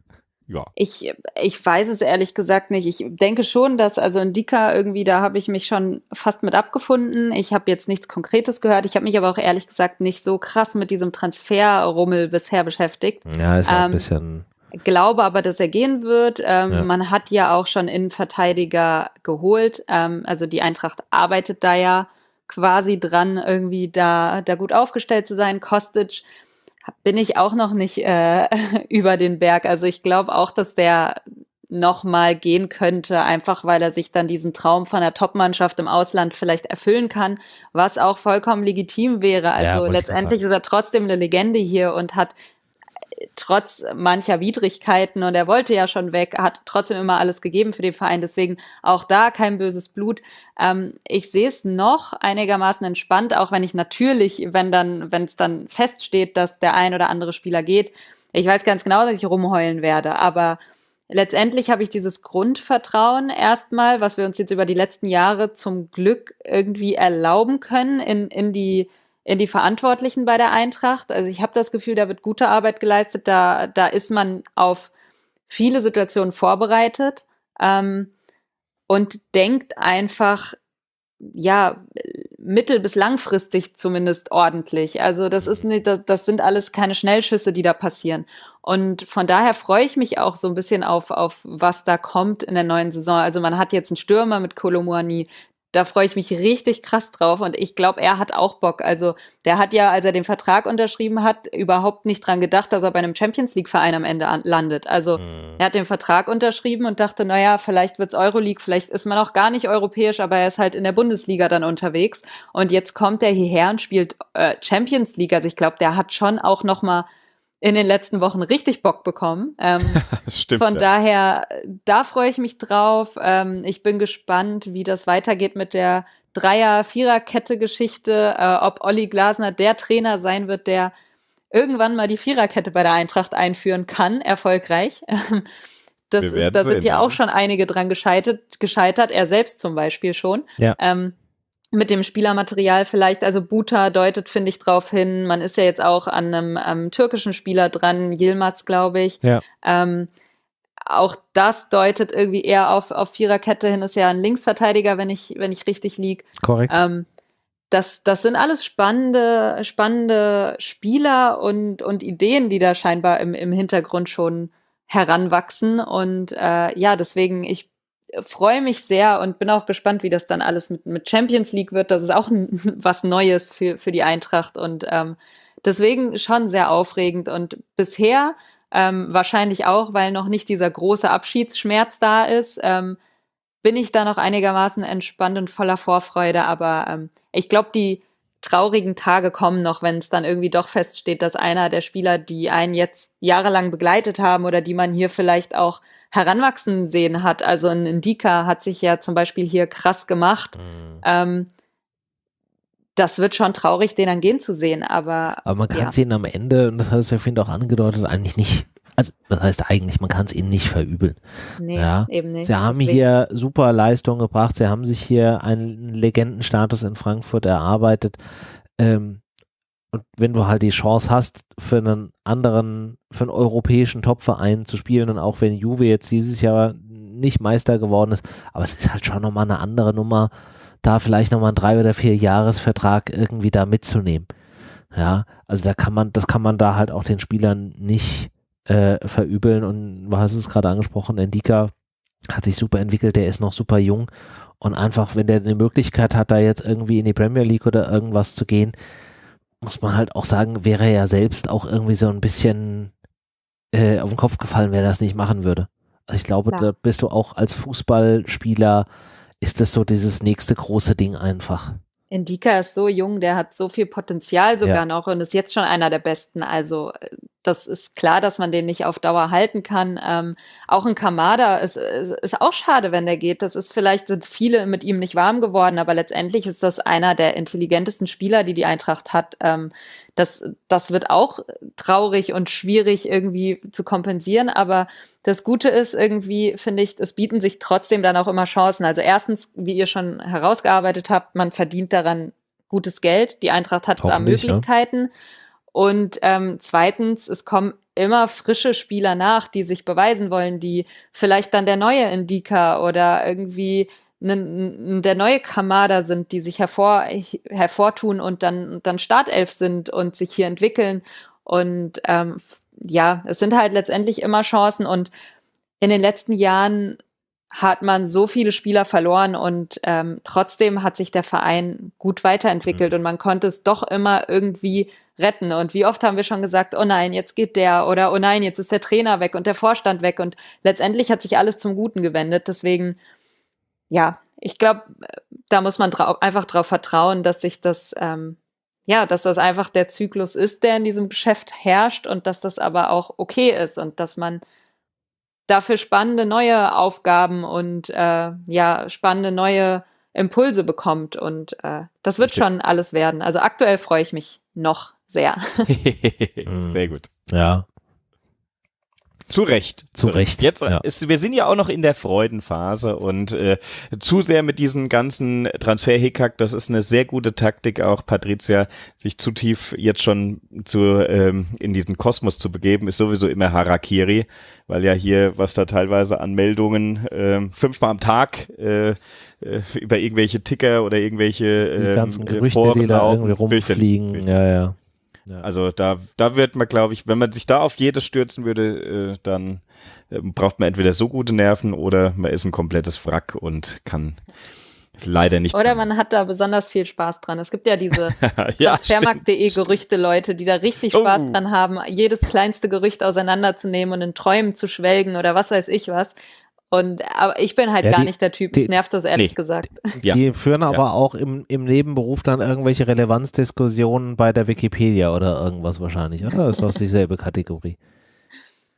ja. Ich, ich weiß es ehrlich gesagt nicht. Ich denke schon, dass also in Dika irgendwie, da habe ich mich schon fast mit abgefunden. Ich habe jetzt nichts Konkretes gehört. Ich habe mich aber auch ehrlich gesagt nicht so krass mit diesem Transferrummel bisher beschäftigt. Ja, ist ähm, ein bisschen. Glaube aber, dass er gehen wird. Ähm, ja. Man hat ja auch schon Innenverteidiger geholt. Ähm, also die Eintracht arbeitet da ja quasi dran, irgendwie da, da gut aufgestellt zu sein. Kostic bin ich auch noch nicht äh, über den Berg. Also ich glaube auch, dass der nochmal gehen könnte, einfach weil er sich dann diesen Traum von der Topmannschaft im Ausland vielleicht erfüllen kann, was auch vollkommen legitim wäre. Also ja, letztendlich ist er trotzdem eine Legende hier und hat trotz mancher Widrigkeiten und er wollte ja schon weg, hat trotzdem immer alles gegeben für den Verein. Deswegen auch da kein böses Blut. Ähm, ich sehe es noch einigermaßen entspannt, auch wenn ich natürlich, wenn dann, wenn es dann feststeht, dass der ein oder andere Spieler geht, ich weiß ganz genau, dass ich rumheulen werde, aber letztendlich habe ich dieses Grundvertrauen erstmal, was wir uns jetzt über die letzten Jahre zum Glück irgendwie erlauben können in, in die in die Verantwortlichen bei der Eintracht. Also ich habe das Gefühl, da wird gute Arbeit geleistet, da, da ist man auf viele Situationen vorbereitet ähm, und denkt einfach, ja, mittel- bis langfristig zumindest ordentlich. Also das ist nicht, das, das sind alles keine Schnellschüsse, die da passieren. Und von daher freue ich mich auch so ein bisschen auf, auf was da kommt in der neuen Saison. Also man hat jetzt einen Stürmer mit Kolomuani, da freue ich mich richtig krass drauf und ich glaube, er hat auch Bock. Also der hat ja, als er den Vertrag unterschrieben hat, überhaupt nicht dran gedacht, dass er bei einem Champions League-Verein am Ende landet. Also mhm. er hat den Vertrag unterschrieben und dachte, naja, vielleicht wird es Euroleague, vielleicht ist man auch gar nicht europäisch, aber er ist halt in der Bundesliga dann unterwegs. Und jetzt kommt er hierher und spielt äh, Champions League. Also ich glaube, der hat schon auch nochmal in den letzten Wochen richtig Bock bekommen. Ähm, Stimmt, von ja. daher, da freue ich mich drauf. Ähm, ich bin gespannt, wie das weitergeht mit der Dreier-, Viererkette-Geschichte, äh, ob Olli Glasner der Trainer sein wird, der irgendwann mal die Viererkette bei der Eintracht einführen kann, erfolgreich. Das ist, da sind sehen, ja auch schon einige dran gescheitert, gescheitert, er selbst zum Beispiel schon. Ja. Ähm, mit dem Spielermaterial vielleicht, also Buta deutet, finde ich, darauf hin. Man ist ja jetzt auch an einem ähm, türkischen Spieler dran, Yilmaz, glaube ich. Ja. Ähm, auch das deutet irgendwie eher auf, auf Viererkette hin, ist ja ein Linksverteidiger, wenn ich, wenn ich richtig liege. Korrekt. Ähm, das, das sind alles spannende, spannende Spieler und, und Ideen, die da scheinbar im, im Hintergrund schon heranwachsen. Und äh, ja, deswegen, ich freue mich sehr und bin auch gespannt, wie das dann alles mit, mit Champions League wird. Das ist auch ein, was Neues für, für die Eintracht und ähm, deswegen schon sehr aufregend und bisher ähm, wahrscheinlich auch, weil noch nicht dieser große Abschiedsschmerz da ist, ähm, bin ich da noch einigermaßen entspannt und voller Vorfreude. Aber ähm, ich glaube, die traurigen Tage kommen noch, wenn es dann irgendwie doch feststeht, dass einer der Spieler, die einen jetzt jahrelang begleitet haben oder die man hier vielleicht auch heranwachsen sehen hat. Also ein Indika hat sich ja zum Beispiel hier krass gemacht. Mhm. Ähm, das wird schon traurig, den dann gehen zu sehen, aber. Aber man kann es ja. ihnen am Ende, und das hat es ja vorhin auch angedeutet, eigentlich nicht. Also, das heißt eigentlich, man kann es ihnen nicht verübeln. Nee, ja. eben nicht. Sie haben Deswegen. hier super Leistung gebracht, sie haben sich hier einen Legendenstatus in Frankfurt erarbeitet. Ähm, und wenn du halt die Chance hast, für einen anderen, für einen europäischen Topverein zu spielen und auch wenn Juve jetzt dieses Jahr nicht Meister geworden ist, aber es ist halt schon nochmal eine andere Nummer, da vielleicht nochmal einen drei- oder vier Jahresvertrag irgendwie da mitzunehmen. Ja, also da kann man, das kann man da halt auch den Spielern nicht äh, verübeln. Und du hast es gerade angesprochen, Endika hat sich super entwickelt, der ist noch super jung. Und einfach, wenn der eine Möglichkeit hat, da jetzt irgendwie in die Premier League oder irgendwas zu gehen, muss man halt auch sagen, wäre er selbst auch irgendwie so ein bisschen äh, auf den Kopf gefallen, wenn er das nicht machen würde. Also ich glaube, ja. da bist du auch als Fußballspieler, ist das so dieses nächste große Ding einfach. Indika ist so jung, der hat so viel Potenzial sogar ja. noch und ist jetzt schon einer der Besten. Also äh, das ist klar, dass man den nicht auf Dauer halten kann. Ähm, auch ein Kamada ist, ist, ist, auch schade, wenn der geht. Das ist vielleicht sind viele mit ihm nicht warm geworden, aber letztendlich ist das einer der intelligentesten Spieler, die die Eintracht hat. Ähm, das, das wird auch traurig und schwierig irgendwie zu kompensieren. Aber das Gute ist irgendwie, finde ich, es bieten sich trotzdem dann auch immer Chancen. Also erstens, wie ihr schon herausgearbeitet habt, man verdient daran gutes Geld. Die Eintracht hat da Möglichkeiten. Ja. Und ähm, zweitens, es kommen immer frische Spieler nach, die sich beweisen wollen, die vielleicht dann der neue Indika oder irgendwie der neue Kamada sind, die sich hervor, hervortun und dann, dann Startelf sind und sich hier entwickeln. Und ähm, ja, es sind halt letztendlich immer Chancen. Und in den letzten Jahren hat man so viele Spieler verloren und ähm, trotzdem hat sich der Verein gut weiterentwickelt mhm. und man konnte es doch immer irgendwie retten. Und wie oft haben wir schon gesagt, oh nein, jetzt geht der oder oh nein, jetzt ist der Trainer weg und der Vorstand weg und letztendlich hat sich alles zum Guten gewendet. Deswegen ja, ich glaube, da muss man dra einfach darauf vertrauen, dass sich das, ähm, ja, dass das einfach der Zyklus ist, der in diesem Geschäft herrscht und dass das aber auch okay ist und dass man dafür spannende neue Aufgaben und äh, ja, spannende neue Impulse bekommt. Und äh, das wird okay. schon alles werden. Also aktuell freue ich mich noch sehr. Hm. sehr gut. Ja. Zu Recht. Zu Recht. Jetzt ja. ist, wir sind ja auch noch in der Freudenphase und äh, zu sehr mit diesen ganzen Transfer-Hickhack, das ist eine sehr gute Taktik auch, Patricia, sich zu tief jetzt schon zu, ähm, in diesen Kosmos zu begeben, ist sowieso immer Harakiri, weil ja hier, was da teilweise an Meldungen äh, fünfmal am Tag äh, äh, über irgendwelche Ticker oder irgendwelche die ganzen ähm, Gerüchte, Foren die da irgendwie rumfliegen. Ja, ja. Ja. Also da, da wird man, glaube ich, wenn man sich da auf jedes stürzen würde, äh, dann äh, braucht man entweder so gute Nerven oder man ist ein komplettes Wrack und kann leider nicht. Oder man hat da besonders viel Spaß dran. Es gibt ja diese ja, Transfermarkt.de Gerüchte Leute, die da richtig oh. Spaß oh. dran haben, jedes kleinste Gerücht auseinanderzunehmen und in Träumen zu schwelgen oder was weiß ich was. Und aber ich bin halt ja, gar die, nicht der Typ, die, nervt das ehrlich nee. gesagt. Ja. Die führen aber ja. auch im, im Nebenberuf dann irgendwelche Relevanzdiskussionen bei der Wikipedia oder irgendwas wahrscheinlich, oder? Das ist aus dieselbe Kategorie.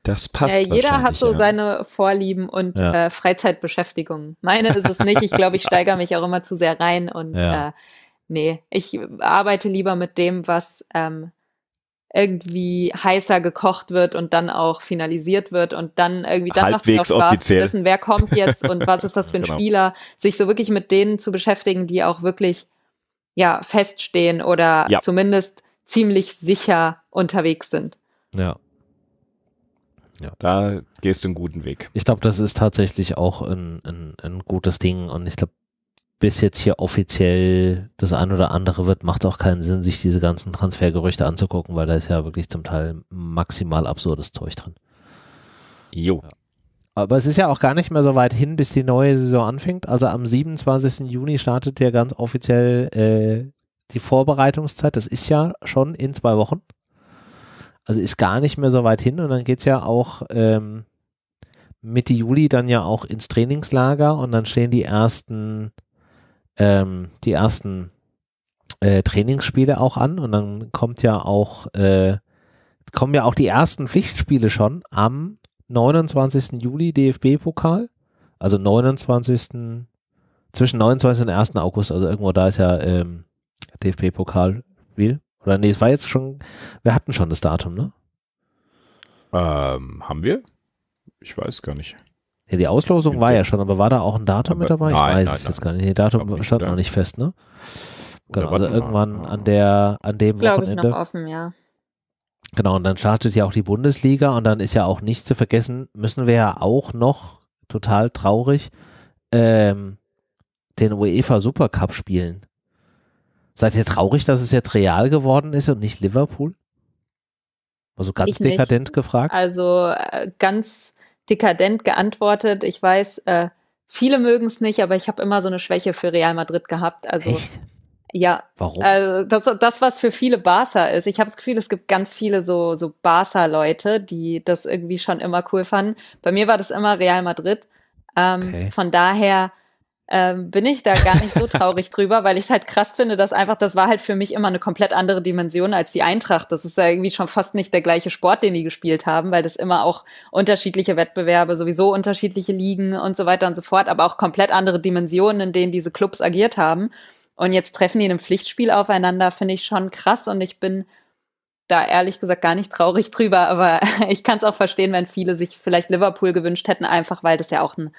Das passt. Äh, jeder hat so ja. seine Vorlieben und ja. äh, Freizeitbeschäftigungen. Meine ist es nicht. Ich glaube, ich steigere mich auch immer zu sehr rein und ja. äh, nee, ich arbeite lieber mit dem, was ähm, irgendwie heißer gekocht wird und dann auch finalisiert wird und dann irgendwie dann macht es auch Spaß zu wissen, wer kommt jetzt und was ist das für ein genau. Spieler, sich so wirklich mit denen zu beschäftigen, die auch wirklich ja feststehen oder ja. zumindest ziemlich sicher unterwegs sind. Ja. Ja. Da gehst du einen guten Weg. Ich glaube, das ist tatsächlich auch ein, ein, ein gutes Ding und ich glaube, bis jetzt hier offiziell das ein oder andere wird, macht es auch keinen Sinn, sich diese ganzen Transfergerüchte anzugucken, weil da ist ja wirklich zum Teil maximal absurdes Zeug drin. Jo. Aber es ist ja auch gar nicht mehr so weit hin, bis die neue Saison anfängt. Also am 27. Juni startet ja ganz offiziell äh, die Vorbereitungszeit. Das ist ja schon in zwei Wochen. Also ist gar nicht mehr so weit hin und dann geht es ja auch ähm, Mitte Juli dann ja auch ins Trainingslager und dann stehen die ersten ähm, die ersten äh, Trainingsspiele auch an und dann kommt ja auch, äh, kommen ja auch die ersten Pflichtspiele schon am 29. Juli DFB-Pokal, also 29. zwischen 29. und 1. August, also irgendwo da ist ja ähm, dfb will Oder nee, es war jetzt schon, wir hatten schon das Datum, ne? Ähm, haben wir? Ich weiß gar nicht. Ja, die Auslosung war ja schon, aber war da auch ein Datum aber mit dabei? Ich nein, weiß es jetzt gar nicht. Nee, Datum nicht, stand oder? noch nicht fest, ne? Genau, also irgendwann an der, an dem ist, Wochenende. Ich noch offen, ja. Genau, und dann startet ja auch die Bundesliga und dann ist ja auch nicht zu vergessen, müssen wir ja auch noch, total traurig, ähm, den UEFA Supercup spielen. Seid ihr traurig, dass es jetzt Real geworden ist und nicht Liverpool? Also ganz ich dekadent nicht. gefragt. Also äh, ganz dekadent geantwortet. Ich weiß, äh, viele mögen es nicht, aber ich habe immer so eine Schwäche für Real Madrid gehabt. Also Echt? ja. Warum? Also das, das, was für viele Barca ist. Ich habe das Gefühl, es gibt ganz viele so, so Barca-Leute, die das irgendwie schon immer cool fanden. Bei mir war das immer Real Madrid. Ähm, okay. Von daher ähm, bin ich da gar nicht so traurig drüber, weil ich es halt krass finde, dass einfach, das war halt für mich immer eine komplett andere Dimension als die Eintracht. Das ist ja irgendwie schon fast nicht der gleiche Sport, den die gespielt haben, weil das immer auch unterschiedliche Wettbewerbe, sowieso unterschiedliche Ligen und so weiter und so fort, aber auch komplett andere Dimensionen, in denen diese Clubs agiert haben. Und jetzt treffen die in einem Pflichtspiel aufeinander, finde ich schon krass und ich bin da ehrlich gesagt gar nicht traurig drüber, aber ich kann es auch verstehen, wenn viele sich vielleicht Liverpool gewünscht hätten, einfach weil das ja auch ein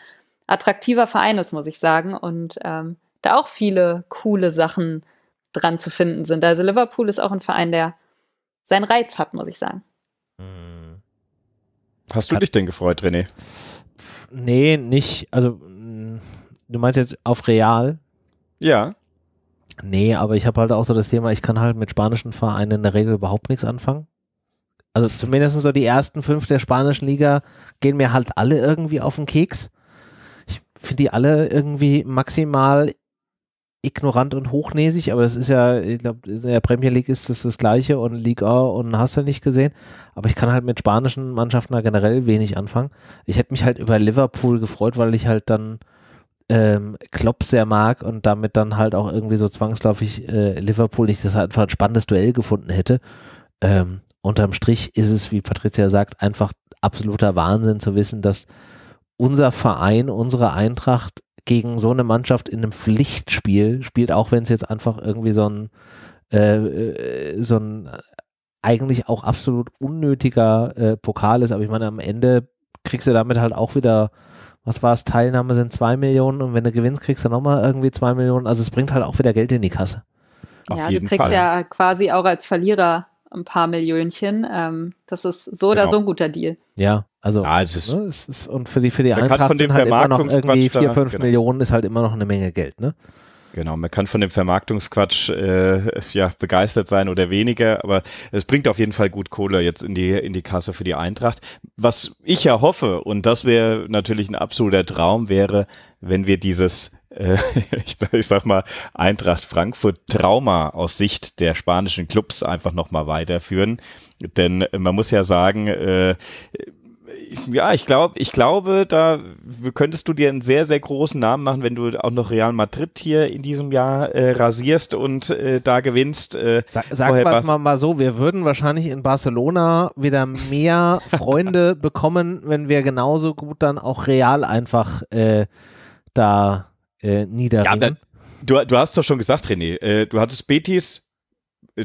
attraktiver Verein ist, muss ich sagen. Und ähm, da auch viele coole Sachen dran zu finden sind. Also Liverpool ist auch ein Verein, der seinen Reiz hat, muss ich sagen. Hm. Hast du dich denn gefreut, René? Nee, nicht. Also, mm, du meinst jetzt auf Real? Ja. Nee, aber ich habe halt auch so das Thema, ich kann halt mit spanischen Vereinen in der Regel überhaupt nichts anfangen. Also zumindest so die ersten fünf der spanischen Liga gehen mir halt alle irgendwie auf den Keks für die alle irgendwie maximal ignorant und hochnäsig, aber das ist ja, ich glaube, in der Premier League ist das das Gleiche und Liga und hast du nicht gesehen. Aber ich kann halt mit spanischen Mannschaften da generell wenig anfangen. Ich hätte mich halt über Liverpool gefreut, weil ich halt dann ähm, Klopp sehr mag und damit dann halt auch irgendwie so zwangsläufig äh, Liverpool ich das halt einfach ein spannendes Duell gefunden hätte. Ähm, unterm Strich ist es, wie Patricia sagt, einfach absoluter Wahnsinn zu wissen, dass unser Verein, unsere Eintracht gegen so eine Mannschaft in einem Pflichtspiel spielt, auch wenn es jetzt einfach irgendwie so ein, äh, äh, so ein eigentlich auch absolut unnötiger äh, Pokal ist. Aber ich meine, am Ende kriegst du damit halt auch wieder, was war es, Teilnahme sind zwei Millionen und wenn du gewinnst, kriegst du nochmal irgendwie zwei Millionen. Also es bringt halt auch wieder Geld in die Kasse. Auf ja, du kriegst Fall. ja quasi auch als Verlierer ein paar Millionchen. Ähm, das ist so genau. oder so ein guter Deal. Ja, also ja, es ist, ne, es ist, und für die, für die Eintracht sind halt immer noch irgendwie 4, 5 genau. Millionen ist halt immer noch eine Menge Geld, ne? Genau, man kann von dem Vermarktungsquatsch äh, ja begeistert sein oder weniger, aber es bringt auf jeden Fall gut Kohle jetzt in die in die Kasse für die Eintracht. Was ich ja hoffe und das wäre natürlich ein absoluter Traum wäre, wenn wir dieses äh, ich, ich sag mal Eintracht Frankfurt Trauma aus Sicht der spanischen Clubs einfach nochmal weiterführen, denn man muss ja sagen, äh, ja, ich glaube, ich glaube, da könntest du dir einen sehr, sehr großen Namen machen, wenn du auch noch Real Madrid hier in diesem Jahr äh, rasierst und äh, da gewinnst. Äh, Sa sagen wir es mal, mal so, wir würden wahrscheinlich in Barcelona wieder mehr Freunde bekommen, wenn wir genauso gut dann auch Real einfach äh, da äh, niederringen. Ja, du, du hast doch schon gesagt, René, äh, du hattest Betis,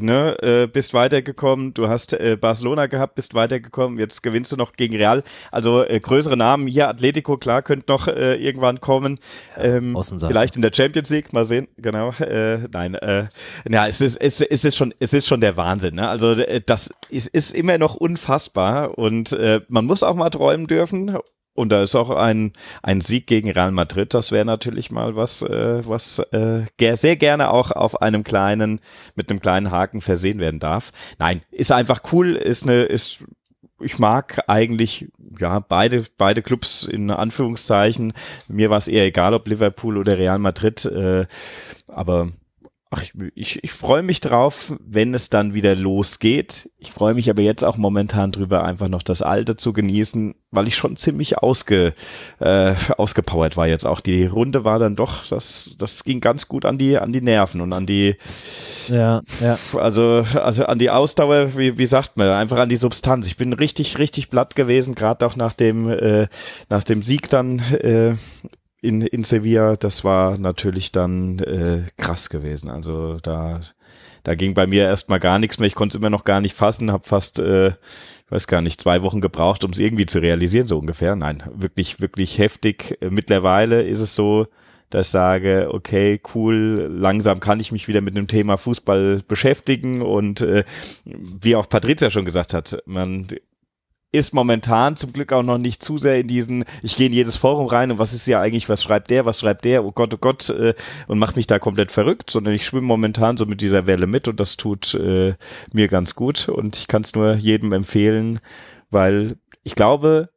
ne, äh, bist weitergekommen, du hast äh, Barcelona gehabt, bist weitergekommen, jetzt gewinnst du noch gegen Real. Also äh, größere Namen hier, Atletico, klar, könnte noch äh, irgendwann kommen. Ähm, ja, vielleicht in der Champions League, mal sehen, genau. Äh, nein, äh, ja, es ist, es, es ist schon, es ist schon der Wahnsinn. Ne? Also äh, das ist, ist immer noch unfassbar und äh, man muss auch mal träumen dürfen und da ist auch ein, ein Sieg gegen Real Madrid, das wäre natürlich mal was, äh, was äh, sehr gerne auch auf einem kleinen, mit einem kleinen Haken versehen werden darf. Nein, ist einfach cool, ist eine, ist, ich mag eigentlich ja beide beide Clubs in Anführungszeichen. Mir war es eher egal, ob Liverpool oder Real Madrid, äh, aber Ach, ich, ich, ich freue mich drauf, wenn es dann wieder losgeht. Ich freue mich aber jetzt auch momentan drüber, einfach noch das Alte zu genießen, weil ich schon ziemlich ausge, äh, ausgepowert war jetzt auch. Die Runde war dann doch, das, das ging ganz gut an die, an die Nerven und an die, ja, ja. Also, also an die Ausdauer, wie, wie sagt man, einfach an die Substanz. Ich bin richtig, richtig blatt gewesen, gerade auch nach dem, äh, nach dem Sieg dann äh, in, in Sevilla, das war natürlich dann äh, krass gewesen. Also da, da ging bei mir erstmal gar nichts mehr. Ich konnte es immer noch gar nicht fassen, habe fast, äh, weiß gar nicht, zwei Wochen gebraucht, um es irgendwie zu realisieren, so ungefähr. Nein, wirklich, wirklich heftig. Äh, mittlerweile ist es so, dass ich sage, okay, cool, langsam kann ich mich wieder mit dem Thema Fußball beschäftigen und äh, wie auch Patricia schon gesagt hat, man ist momentan zum Glück auch noch nicht zu sehr in diesen, ich gehe in jedes Forum rein und was ist ja eigentlich, was schreibt der, was schreibt der, oh Gott, oh Gott, äh, und mache mich da komplett verrückt, sondern ich schwimme momentan so mit dieser Welle mit und das tut äh, mir ganz gut und ich kann es nur jedem empfehlen, weil ich glaube,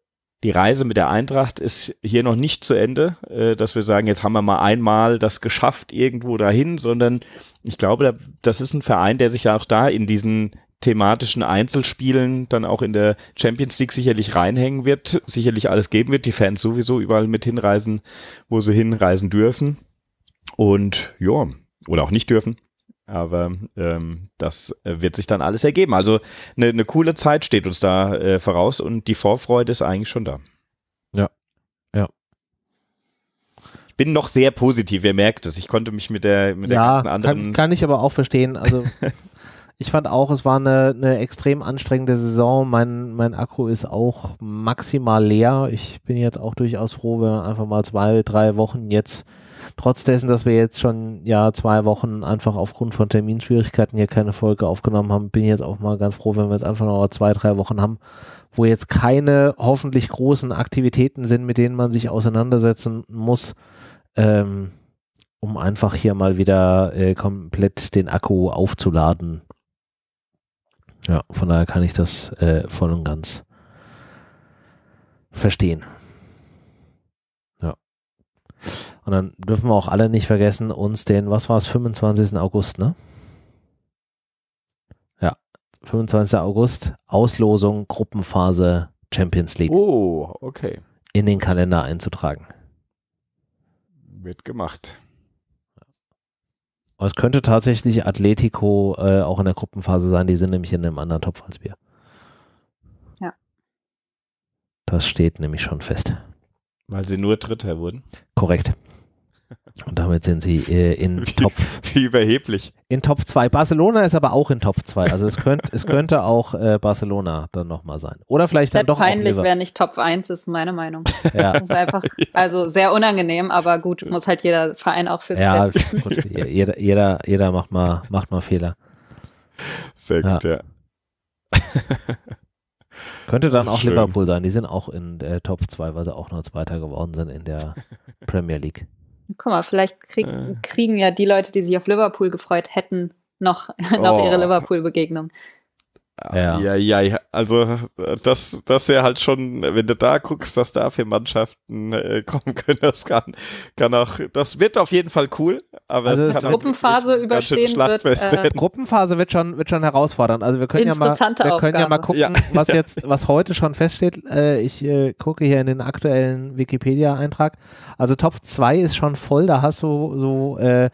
die Reise mit der Eintracht ist hier noch nicht zu Ende, äh, dass wir sagen, jetzt haben wir mal einmal das geschafft irgendwo dahin, sondern ich glaube, das ist ein Verein, der sich ja auch da in diesen thematischen Einzelspielen dann auch in der Champions League sicherlich reinhängen wird, sicherlich alles geben wird, die Fans sowieso überall mit hinreisen, wo sie hinreisen dürfen. Und ja, oder auch nicht dürfen. Aber ähm, das äh, wird sich dann alles ergeben. Also eine, eine coole Zeit steht uns da äh, voraus und die Vorfreude ist eigentlich schon da. Ja, ja. Ich bin noch sehr positiv, ihr merkt es. Ich konnte mich mit der, mit der ja, anderen. Kann, kann ich aber auch verstehen. Also Ich fand auch, es war eine, eine extrem anstrengende Saison. Mein, mein Akku ist auch maximal leer. Ich bin jetzt auch durchaus froh, wenn man einfach mal zwei, drei Wochen jetzt, trotz dessen, dass wir jetzt schon ja zwei Wochen einfach aufgrund von Terminschwierigkeiten hier keine Folge aufgenommen haben, bin ich jetzt auch mal ganz froh, wenn wir jetzt einfach noch zwei, drei Wochen haben, wo jetzt keine hoffentlich großen Aktivitäten sind, mit denen man sich auseinandersetzen muss. Ähm, um einfach hier mal wieder äh, komplett den Akku aufzuladen ja, von daher kann ich das äh, voll und ganz verstehen. Ja. Und dann dürfen wir auch alle nicht vergessen, uns den, was war es, 25. August, ne? Ja, 25. August, Auslosung, Gruppenphase, Champions League. Oh, okay. In den Kalender einzutragen. Wird gemacht es könnte tatsächlich Atletico äh, auch in der Gruppenphase sein. Die sind nämlich in einem anderen Topf als wir. Ja. Das steht nämlich schon fest. Weil sie nur Dritter wurden. Korrekt. Und damit sind sie äh, in wie, Topf. Wie überheblich. In Topf 2. Barcelona ist aber auch in Topf 2. Also es, könnt, es könnte auch äh, Barcelona dann nochmal sein. Oder vielleicht dann doch. Peinlich, wer nicht Topf 1 ist, meine Meinung. Ja. Das ist einfach, also sehr unangenehm, aber gut, muss halt jeder Verein auch für sich Ja, gut, jeder, jeder, jeder macht mal, macht mal Fehler. Sehr gut, ja. ja. Könnte dann auch Schön. Liverpool sein. Die sind auch in äh, Top 2, weil sie auch nur Zweiter geworden sind in der Premier League. Guck mal, vielleicht krieg, äh. kriegen ja die Leute, die sich auf Liverpool gefreut hätten, noch, noch oh. ihre Liverpool-Begegnung. Ja. ja, ja, Also äh, das, das wäre halt schon, wenn du da guckst, dass da für Mannschaften äh, kommen können, das kann, kann auch, das wird auf jeden Fall cool. Aber also es kann Gruppenphase halt, überstehen wird. Äh, Gruppenphase wird schon, wird schon herausfordernd. Also wir können ja mal, wir können ja mal gucken, ja. was jetzt, was heute schon feststeht. Äh, ich äh, gucke hier in den aktuellen Wikipedia-Eintrag. Also Top 2 ist schon voll. Da hast du so äh,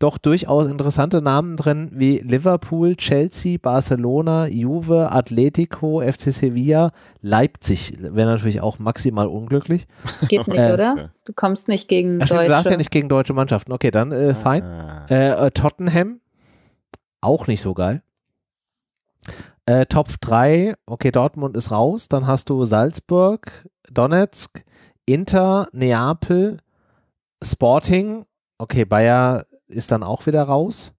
doch durchaus interessante Namen drin wie Liverpool, Chelsea, Barcelona, Juve, Atletico, FC Sevilla, Leipzig wäre natürlich auch maximal unglücklich. Geht nicht, äh, oder? Du kommst nicht gegen ja, Deutsche. Du darfst ja nicht gegen deutsche Mannschaften. Okay, dann äh, ah. fein. Äh, äh, Tottenham, auch nicht so geil. Äh, Top 3, okay, Dortmund ist raus. Dann hast du Salzburg, Donetsk, Inter, Neapel, Sporting okay, Bayer ist dann auch wieder raus.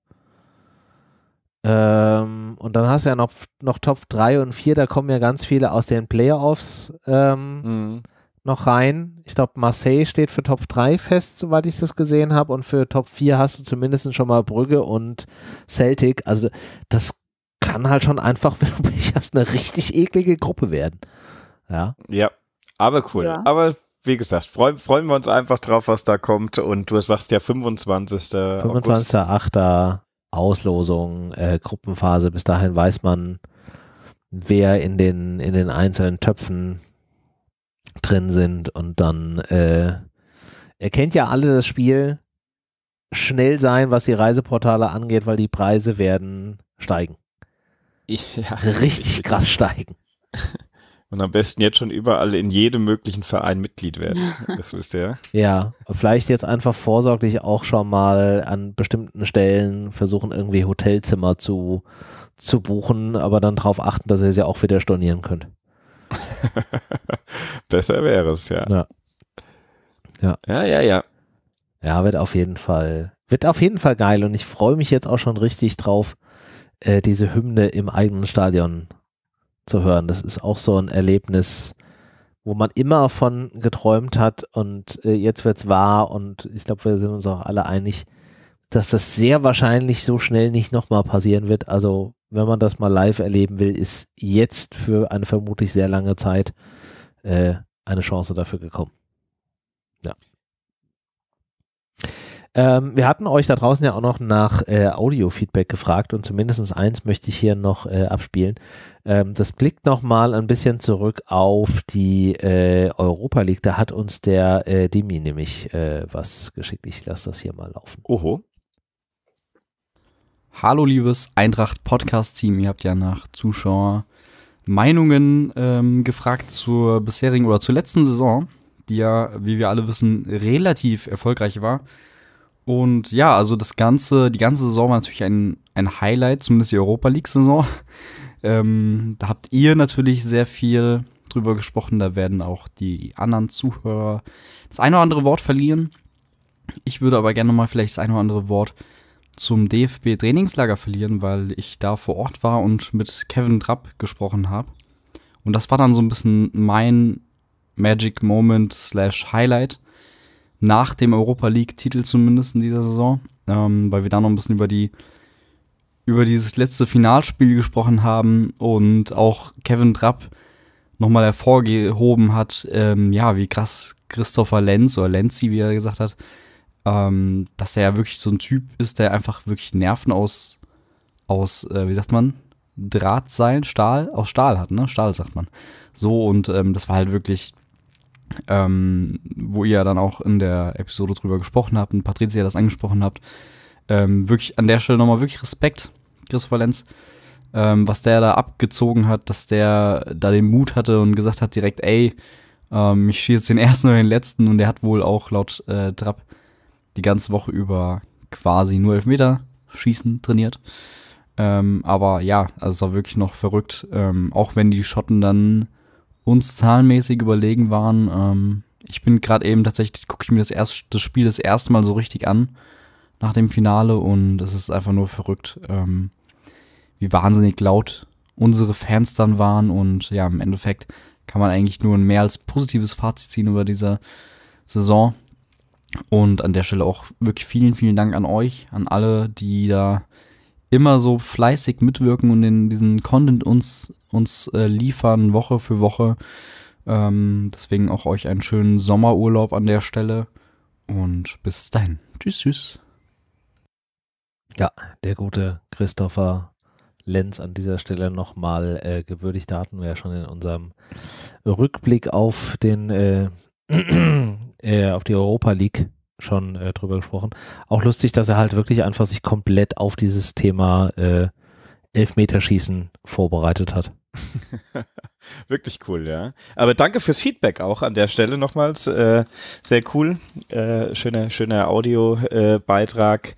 Ähm, und dann hast du ja noch, noch Top 3 und 4, da kommen ja ganz viele aus den Playoffs ähm, mhm. noch rein. Ich glaube, Marseille steht für Top 3 fest, soweit ich das gesehen habe. Und für Top 4 hast du zumindest schon mal Brügge und Celtic. Also das kann halt schon einfach, wenn du mich hast, eine richtig eklige Gruppe werden. Ja. Ja, aber cool. Ja. Aber wie gesagt, freuen, freuen wir uns einfach drauf, was da kommt. Und du sagst ja 25. 25.8. Auslosung, äh, Gruppenphase. Bis dahin weiß man, wer in den, in den einzelnen Töpfen drin sind. Und dann äh, erkennt ja alle das Spiel schnell sein, was die Reiseportale angeht, weil die Preise werden steigen. Ja, richtig krass steigen. Und am besten jetzt schon überall in jedem möglichen Verein Mitglied werden. Das wisst ihr. Ja, vielleicht jetzt einfach vorsorglich auch schon mal an bestimmten Stellen versuchen, irgendwie Hotelzimmer zu, zu buchen, aber dann darauf achten, dass ihr sie auch wieder stornieren könnt. Besser wäre es, ja. ja. Ja. Ja, ja, ja. Ja, wird auf jeden Fall, wird auf jeden Fall geil und ich freue mich jetzt auch schon richtig drauf, äh, diese Hymne im eigenen Stadion zu hören. Das ist auch so ein Erlebnis, wo man immer von geträumt hat und äh, jetzt es wahr und ich glaube, wir sind uns auch alle einig, dass das sehr wahrscheinlich so schnell nicht nochmal passieren wird. Also wenn man das mal live erleben will, ist jetzt für eine vermutlich sehr lange Zeit äh, eine Chance dafür gekommen. Ja. Ähm, wir hatten euch da draußen ja auch noch nach äh, Audio-Feedback gefragt und zumindest eins möchte ich hier noch äh, abspielen. Ähm, das blickt nochmal ein bisschen zurück auf die äh, Europa League. Da hat uns der äh, Demi nämlich äh, was geschickt. Ich lasse das hier mal laufen. Oho. Hallo liebes Eintracht Podcast Team. Ihr habt ja nach Zuschauer Meinungen ähm, gefragt zur bisherigen oder zur letzten Saison, die ja, wie wir alle wissen, relativ erfolgreich war. Und ja, also das ganze, die ganze Saison war natürlich ein, ein Highlight, zumindest die Europa League-Saison. Ähm, da habt ihr natürlich sehr viel drüber gesprochen. Da werden auch die anderen Zuhörer das eine oder andere Wort verlieren. Ich würde aber gerne mal vielleicht das eine oder andere Wort zum DFB-Trainingslager verlieren, weil ich da vor Ort war und mit Kevin Trapp gesprochen habe. Und das war dann so ein bisschen mein Magic Moment slash Highlight, nach dem Europa League-Titel zumindest in dieser Saison, ähm, weil wir da noch ein bisschen über die über dieses letzte Finalspiel gesprochen haben und auch Kevin Trapp nochmal hervorgehoben hat, ähm, ja, wie krass Christopher Lenz oder Lenzi, wie er gesagt hat, ähm, dass er ja wirklich so ein Typ ist, der einfach wirklich Nerven aus, aus äh, wie sagt man, Drahtseil, Stahl, aus Stahl hat, ne? Stahl sagt man. So, und ähm, das war halt wirklich ähm, wo ihr dann auch in der Episode drüber gesprochen habt und Patricia das angesprochen habt. Ähm, wirklich an der Stelle nochmal wirklich Respekt, Christopher Lenz, ähm, was der da abgezogen hat, dass der da den Mut hatte und gesagt hat direkt, ey, ähm, ich schieße jetzt den ersten oder den letzten und der hat wohl auch laut äh, Trapp die ganze Woche über quasi nur Elfmeter schießen trainiert. Ähm, aber ja, also es war wirklich noch verrückt. Ähm, auch wenn die Schotten dann uns zahlenmäßig überlegen waren. Ähm, ich bin gerade eben tatsächlich, gucke ich mir das, erst, das Spiel das erste Mal so richtig an nach dem Finale und es ist einfach nur verrückt, ähm, wie wahnsinnig laut unsere Fans dann waren und ja, im Endeffekt kann man eigentlich nur ein mehr als positives Fazit ziehen über diese Saison. Und an der Stelle auch wirklich vielen, vielen Dank an euch, an alle, die da immer so fleißig mitwirken und den, diesen Content uns, uns äh, liefern, Woche für Woche. Ähm, deswegen auch euch einen schönen Sommerurlaub an der Stelle. Und bis dahin. Tschüss, tschüss. Ja, der gute Christopher Lenz an dieser Stelle nochmal äh, gewürdigt. Da hatten wir ja schon in unserem Rückblick auf den äh, äh, auf die Europa League schon äh, drüber gesprochen. Auch lustig, dass er halt wirklich einfach sich komplett auf dieses Thema äh, Elfmeterschießen vorbereitet hat. Wirklich cool, ja. Aber danke fürs Feedback auch an der Stelle nochmals. Äh, sehr cool. Äh, schöner, schöner Audio-Beitrag. Äh,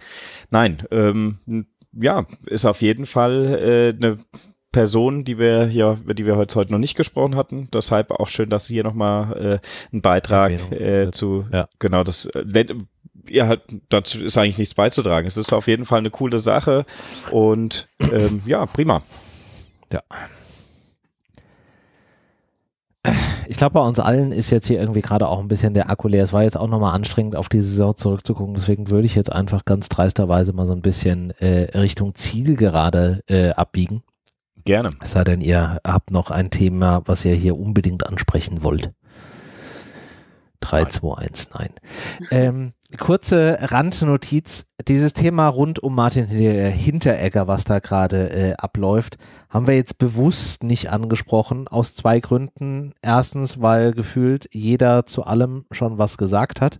Nein, ähm, ja, ist auf jeden Fall äh, eine Personen, die wir hier, über die wir heute, heute noch nicht gesprochen hatten. Deshalb auch schön, dass hier nochmal äh, ein Beitrag äh, zu, ja. genau, das äh, ja, halt, dazu ist eigentlich nichts beizutragen. Es ist auf jeden Fall eine coole Sache und ähm, ja, prima. Ja. Ich glaube, bei uns allen ist jetzt hier irgendwie gerade auch ein bisschen der Akku leer. Es war jetzt auch nochmal anstrengend, auf die Saison zurückzugucken. Deswegen würde ich jetzt einfach ganz dreisterweise mal so ein bisschen äh, Richtung Ziel gerade äh, abbiegen. Gerne. Es sei denn, ihr habt noch ein Thema, was ihr hier unbedingt ansprechen wollt. 3, 2, 1, nein. Ähm, kurze Randnotiz. Dieses Thema rund um Martin äh, Hinteregger, was da gerade äh, abläuft, haben wir jetzt bewusst nicht angesprochen, aus zwei Gründen. Erstens, weil gefühlt jeder zu allem schon was gesagt hat.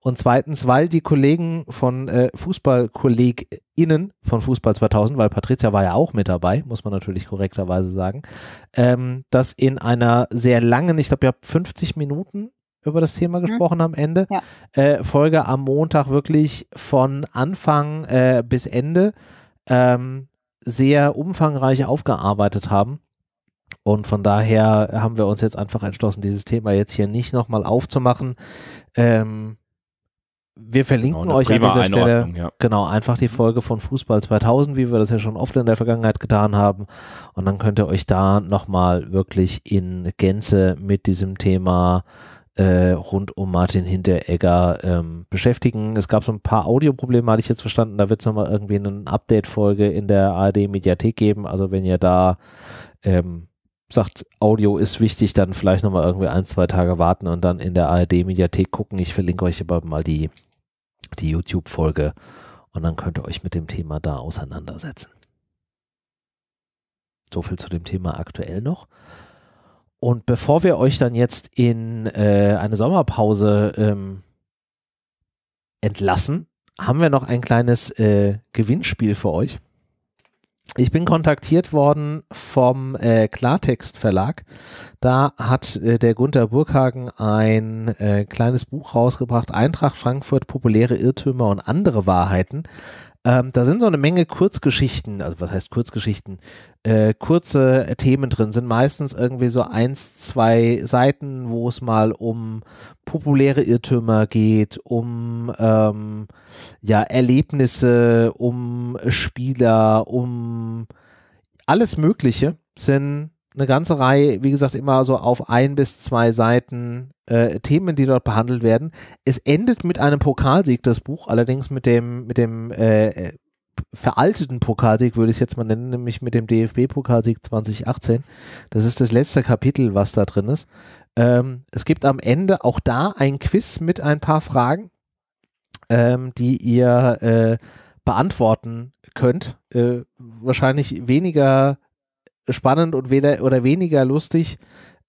Und zweitens, weil die Kollegen von äh, FußballkollegInnen von Fußball 2000, weil Patricia war ja auch mit dabei, muss man natürlich korrekterweise sagen, ähm, das in einer sehr langen, ich glaube, ja, 50 Minuten über das Thema mhm. gesprochen mhm. am Ende. Ja. Äh, Folge am Montag wirklich von Anfang äh, bis Ende ähm, sehr umfangreich aufgearbeitet haben. Und von daher haben wir uns jetzt einfach entschlossen, dieses Thema jetzt hier nicht nochmal aufzumachen. Ähm, wir verlinken genau, euch an dieser Stelle ja. genau einfach die mhm. Folge von Fußball 2000, wie wir das ja schon oft in der Vergangenheit getan haben. Und dann könnt ihr euch da nochmal wirklich in Gänze mit diesem Thema äh, äh, rund um Martin Hinteregger ähm, beschäftigen. Es gab so ein paar Audioprobleme, hatte ich jetzt verstanden. Da wird es nochmal irgendwie eine Update-Folge in der ARD-Mediathek geben. Also wenn ihr da ähm, sagt, Audio ist wichtig, dann vielleicht nochmal irgendwie ein, zwei Tage warten und dann in der ARD-Mediathek gucken. Ich verlinke euch aber mal die, die YouTube-Folge und dann könnt ihr euch mit dem Thema da auseinandersetzen. So viel zu dem Thema aktuell noch. Und bevor wir euch dann jetzt in äh, eine Sommerpause ähm, entlassen, haben wir noch ein kleines äh, Gewinnspiel für euch. Ich bin kontaktiert worden vom äh, Klartext Verlag. Da hat äh, der Gunther Burkhagen ein äh, kleines Buch rausgebracht, Eintracht Frankfurt, populäre Irrtümer und andere Wahrheiten. Ähm, da sind so eine Menge Kurzgeschichten, also was heißt Kurzgeschichten? Äh, kurze Themen drin, sind meistens irgendwie so eins, zwei Seiten, wo es mal um populäre Irrtümer geht, um ähm, ja, Erlebnisse, um Spieler, um alles Mögliche sind eine ganze Reihe, wie gesagt, immer so auf ein bis zwei Seiten äh, Themen, die dort behandelt werden. Es endet mit einem Pokalsieg, das Buch, allerdings mit dem, mit dem äh, äh veralteten Pokalsieg, würde ich es jetzt mal nennen, nämlich mit dem DFB-Pokalsieg 2018. Das ist das letzte Kapitel, was da drin ist. Ähm, es gibt am Ende auch da ein Quiz mit ein paar Fragen, ähm, die ihr äh, beantworten könnt. Äh, wahrscheinlich weniger spannend und weder oder weniger lustig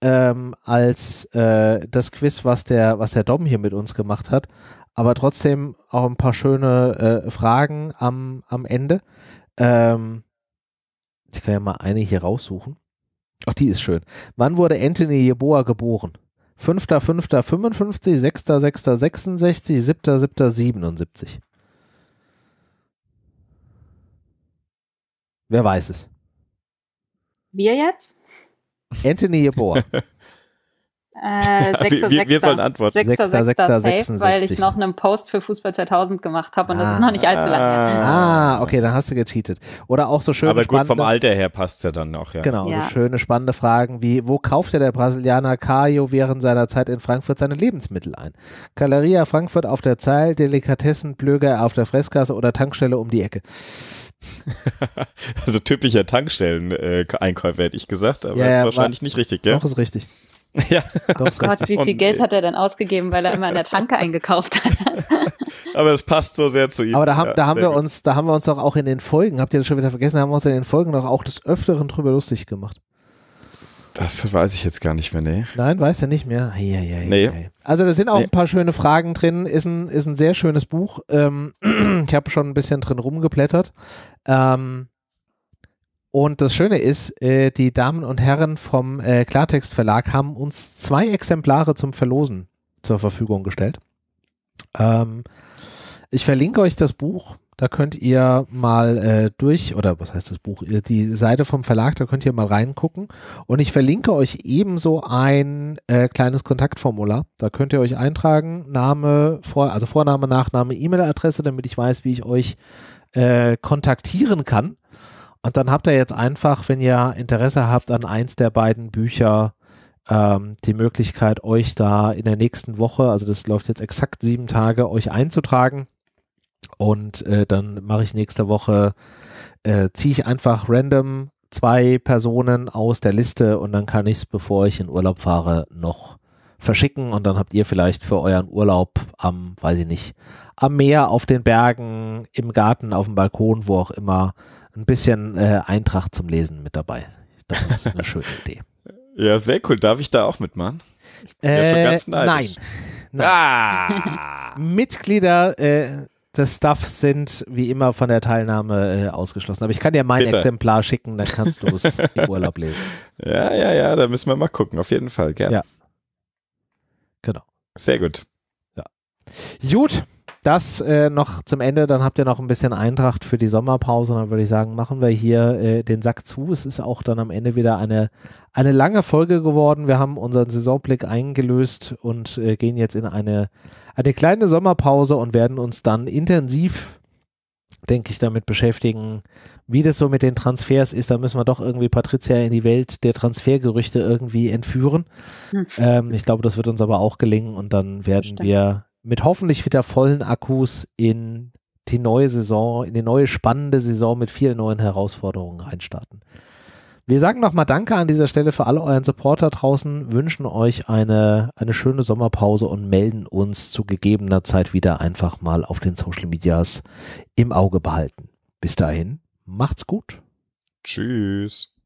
ähm, als äh, das Quiz, was der, was der Dom hier mit uns gemacht hat. Aber trotzdem auch ein paar schöne äh, Fragen am, am Ende. Ähm, ich kann ja mal eine hier raussuchen. Ach, die ist schön. Wann wurde Anthony Jeboa geboren? 5.5.55, 6.6.66, 7.7.77. Wer weiß es? Wir jetzt? Anthony Yeboah. Äh, 6. wir, 6. wir sollen antworten. 6. 6. 6. 6. 66. Weil ich noch einen Post für Fußball 2000 gemacht habe und ah. das ist ah. noch nicht allzu lange. Ah. ah, okay, dann hast du gecheatet. Oder auch so schöne Aber gut, vom Alter her passt es ja dann noch, ja. Genau, ja. so schöne, spannende Fragen wie, wo kaufte der Brasilianer Caio während seiner Zeit in Frankfurt seine Lebensmittel ein? Galeria Frankfurt auf der Zeil, Delikatessen Blöger auf der Fressgasse oder Tankstelle um die Ecke? also typischer Tankstellen-Einkäufer, hätte ich gesagt, aber ja, ist wahrscheinlich nicht richtig, gell? Doch, ist richtig. Ja. Doch, oh Gott, richtig. wie viel Geld äh, hat er denn ausgegeben, weil er immer an der Tanke eingekauft hat? aber es passt so sehr zu ihm. Aber da haben, ja, da haben wir gut. uns, da haben wir uns doch auch in den Folgen, habt ihr das schon wieder vergessen, haben wir uns in den Folgen doch auch des Öfteren drüber lustig gemacht. Das weiß ich jetzt gar nicht mehr, nee. Nein, weiß er nicht mehr. Hey, hey, hey, nee. Also da sind auch nee. ein paar schöne Fragen drin. Ist ein, ist ein sehr schönes Buch. Ähm, ich habe schon ein bisschen drin rumgeblättert. Ähm, und das Schöne ist, äh, die Damen und Herren vom äh, Klartext Verlag haben uns zwei Exemplare zum Verlosen zur Verfügung gestellt. Ähm, ich verlinke euch das Buch. Da könnt ihr mal äh, durch, oder was heißt das Buch, die Seite vom Verlag, da könnt ihr mal reingucken. Und ich verlinke euch ebenso ein äh, kleines Kontaktformular. Da könnt ihr euch eintragen, Name, Vor also Vorname, Nachname, E-Mail-Adresse, damit ich weiß, wie ich euch äh, kontaktieren kann. Und dann habt ihr jetzt einfach, wenn ihr Interesse habt an eins der beiden Bücher, ähm, die Möglichkeit, euch da in der nächsten Woche, also das läuft jetzt exakt sieben Tage, euch einzutragen. Und äh, dann mache ich nächste Woche, äh, ziehe ich einfach random zwei Personen aus der Liste und dann kann ich es, bevor ich in Urlaub fahre, noch verschicken und dann habt ihr vielleicht für euren Urlaub am, weiß ich nicht, am Meer, auf den Bergen, im Garten, auf dem Balkon, wo auch immer, ein bisschen äh, Eintracht zum Lesen mit dabei. Das ist eine schöne Idee. Ja, sehr cool. Darf ich da auch mitmachen? Ich bin äh, ja schon äh, ganz Nein. nein. Ah. Mitglieder äh, des Stuff sind wie immer von der Teilnahme äh, ausgeschlossen. Aber ich kann dir mein Bitte. Exemplar schicken, dann kannst du es im Urlaub lesen. Ja, ja, ja, da müssen wir mal gucken, auf jeden Fall, gerne. Ja. Genau. Sehr gut. Ja. Gut. Das äh, noch zum Ende, dann habt ihr noch ein bisschen Eintracht für die Sommerpause. Dann würde ich sagen, machen wir hier äh, den Sack zu. Es ist auch dann am Ende wieder eine, eine lange Folge geworden. Wir haben unseren Saisonblick eingelöst und äh, gehen jetzt in eine, eine kleine Sommerpause und werden uns dann intensiv, denke ich, damit beschäftigen, wie das so mit den Transfers ist. Da müssen wir doch irgendwie Patricia in die Welt der Transfergerüchte irgendwie entführen. Hm. Ähm, ich glaube, das wird uns aber auch gelingen und dann werden wir mit hoffentlich wieder vollen Akkus in die neue Saison, in die neue spannende Saison mit vielen neuen Herausforderungen reinstarten. Wir sagen nochmal Danke an dieser Stelle für alle euren Supporter draußen, wünschen euch eine, eine schöne Sommerpause und melden uns zu gegebener Zeit wieder einfach mal auf den Social Medias im Auge behalten. Bis dahin, macht's gut. Tschüss.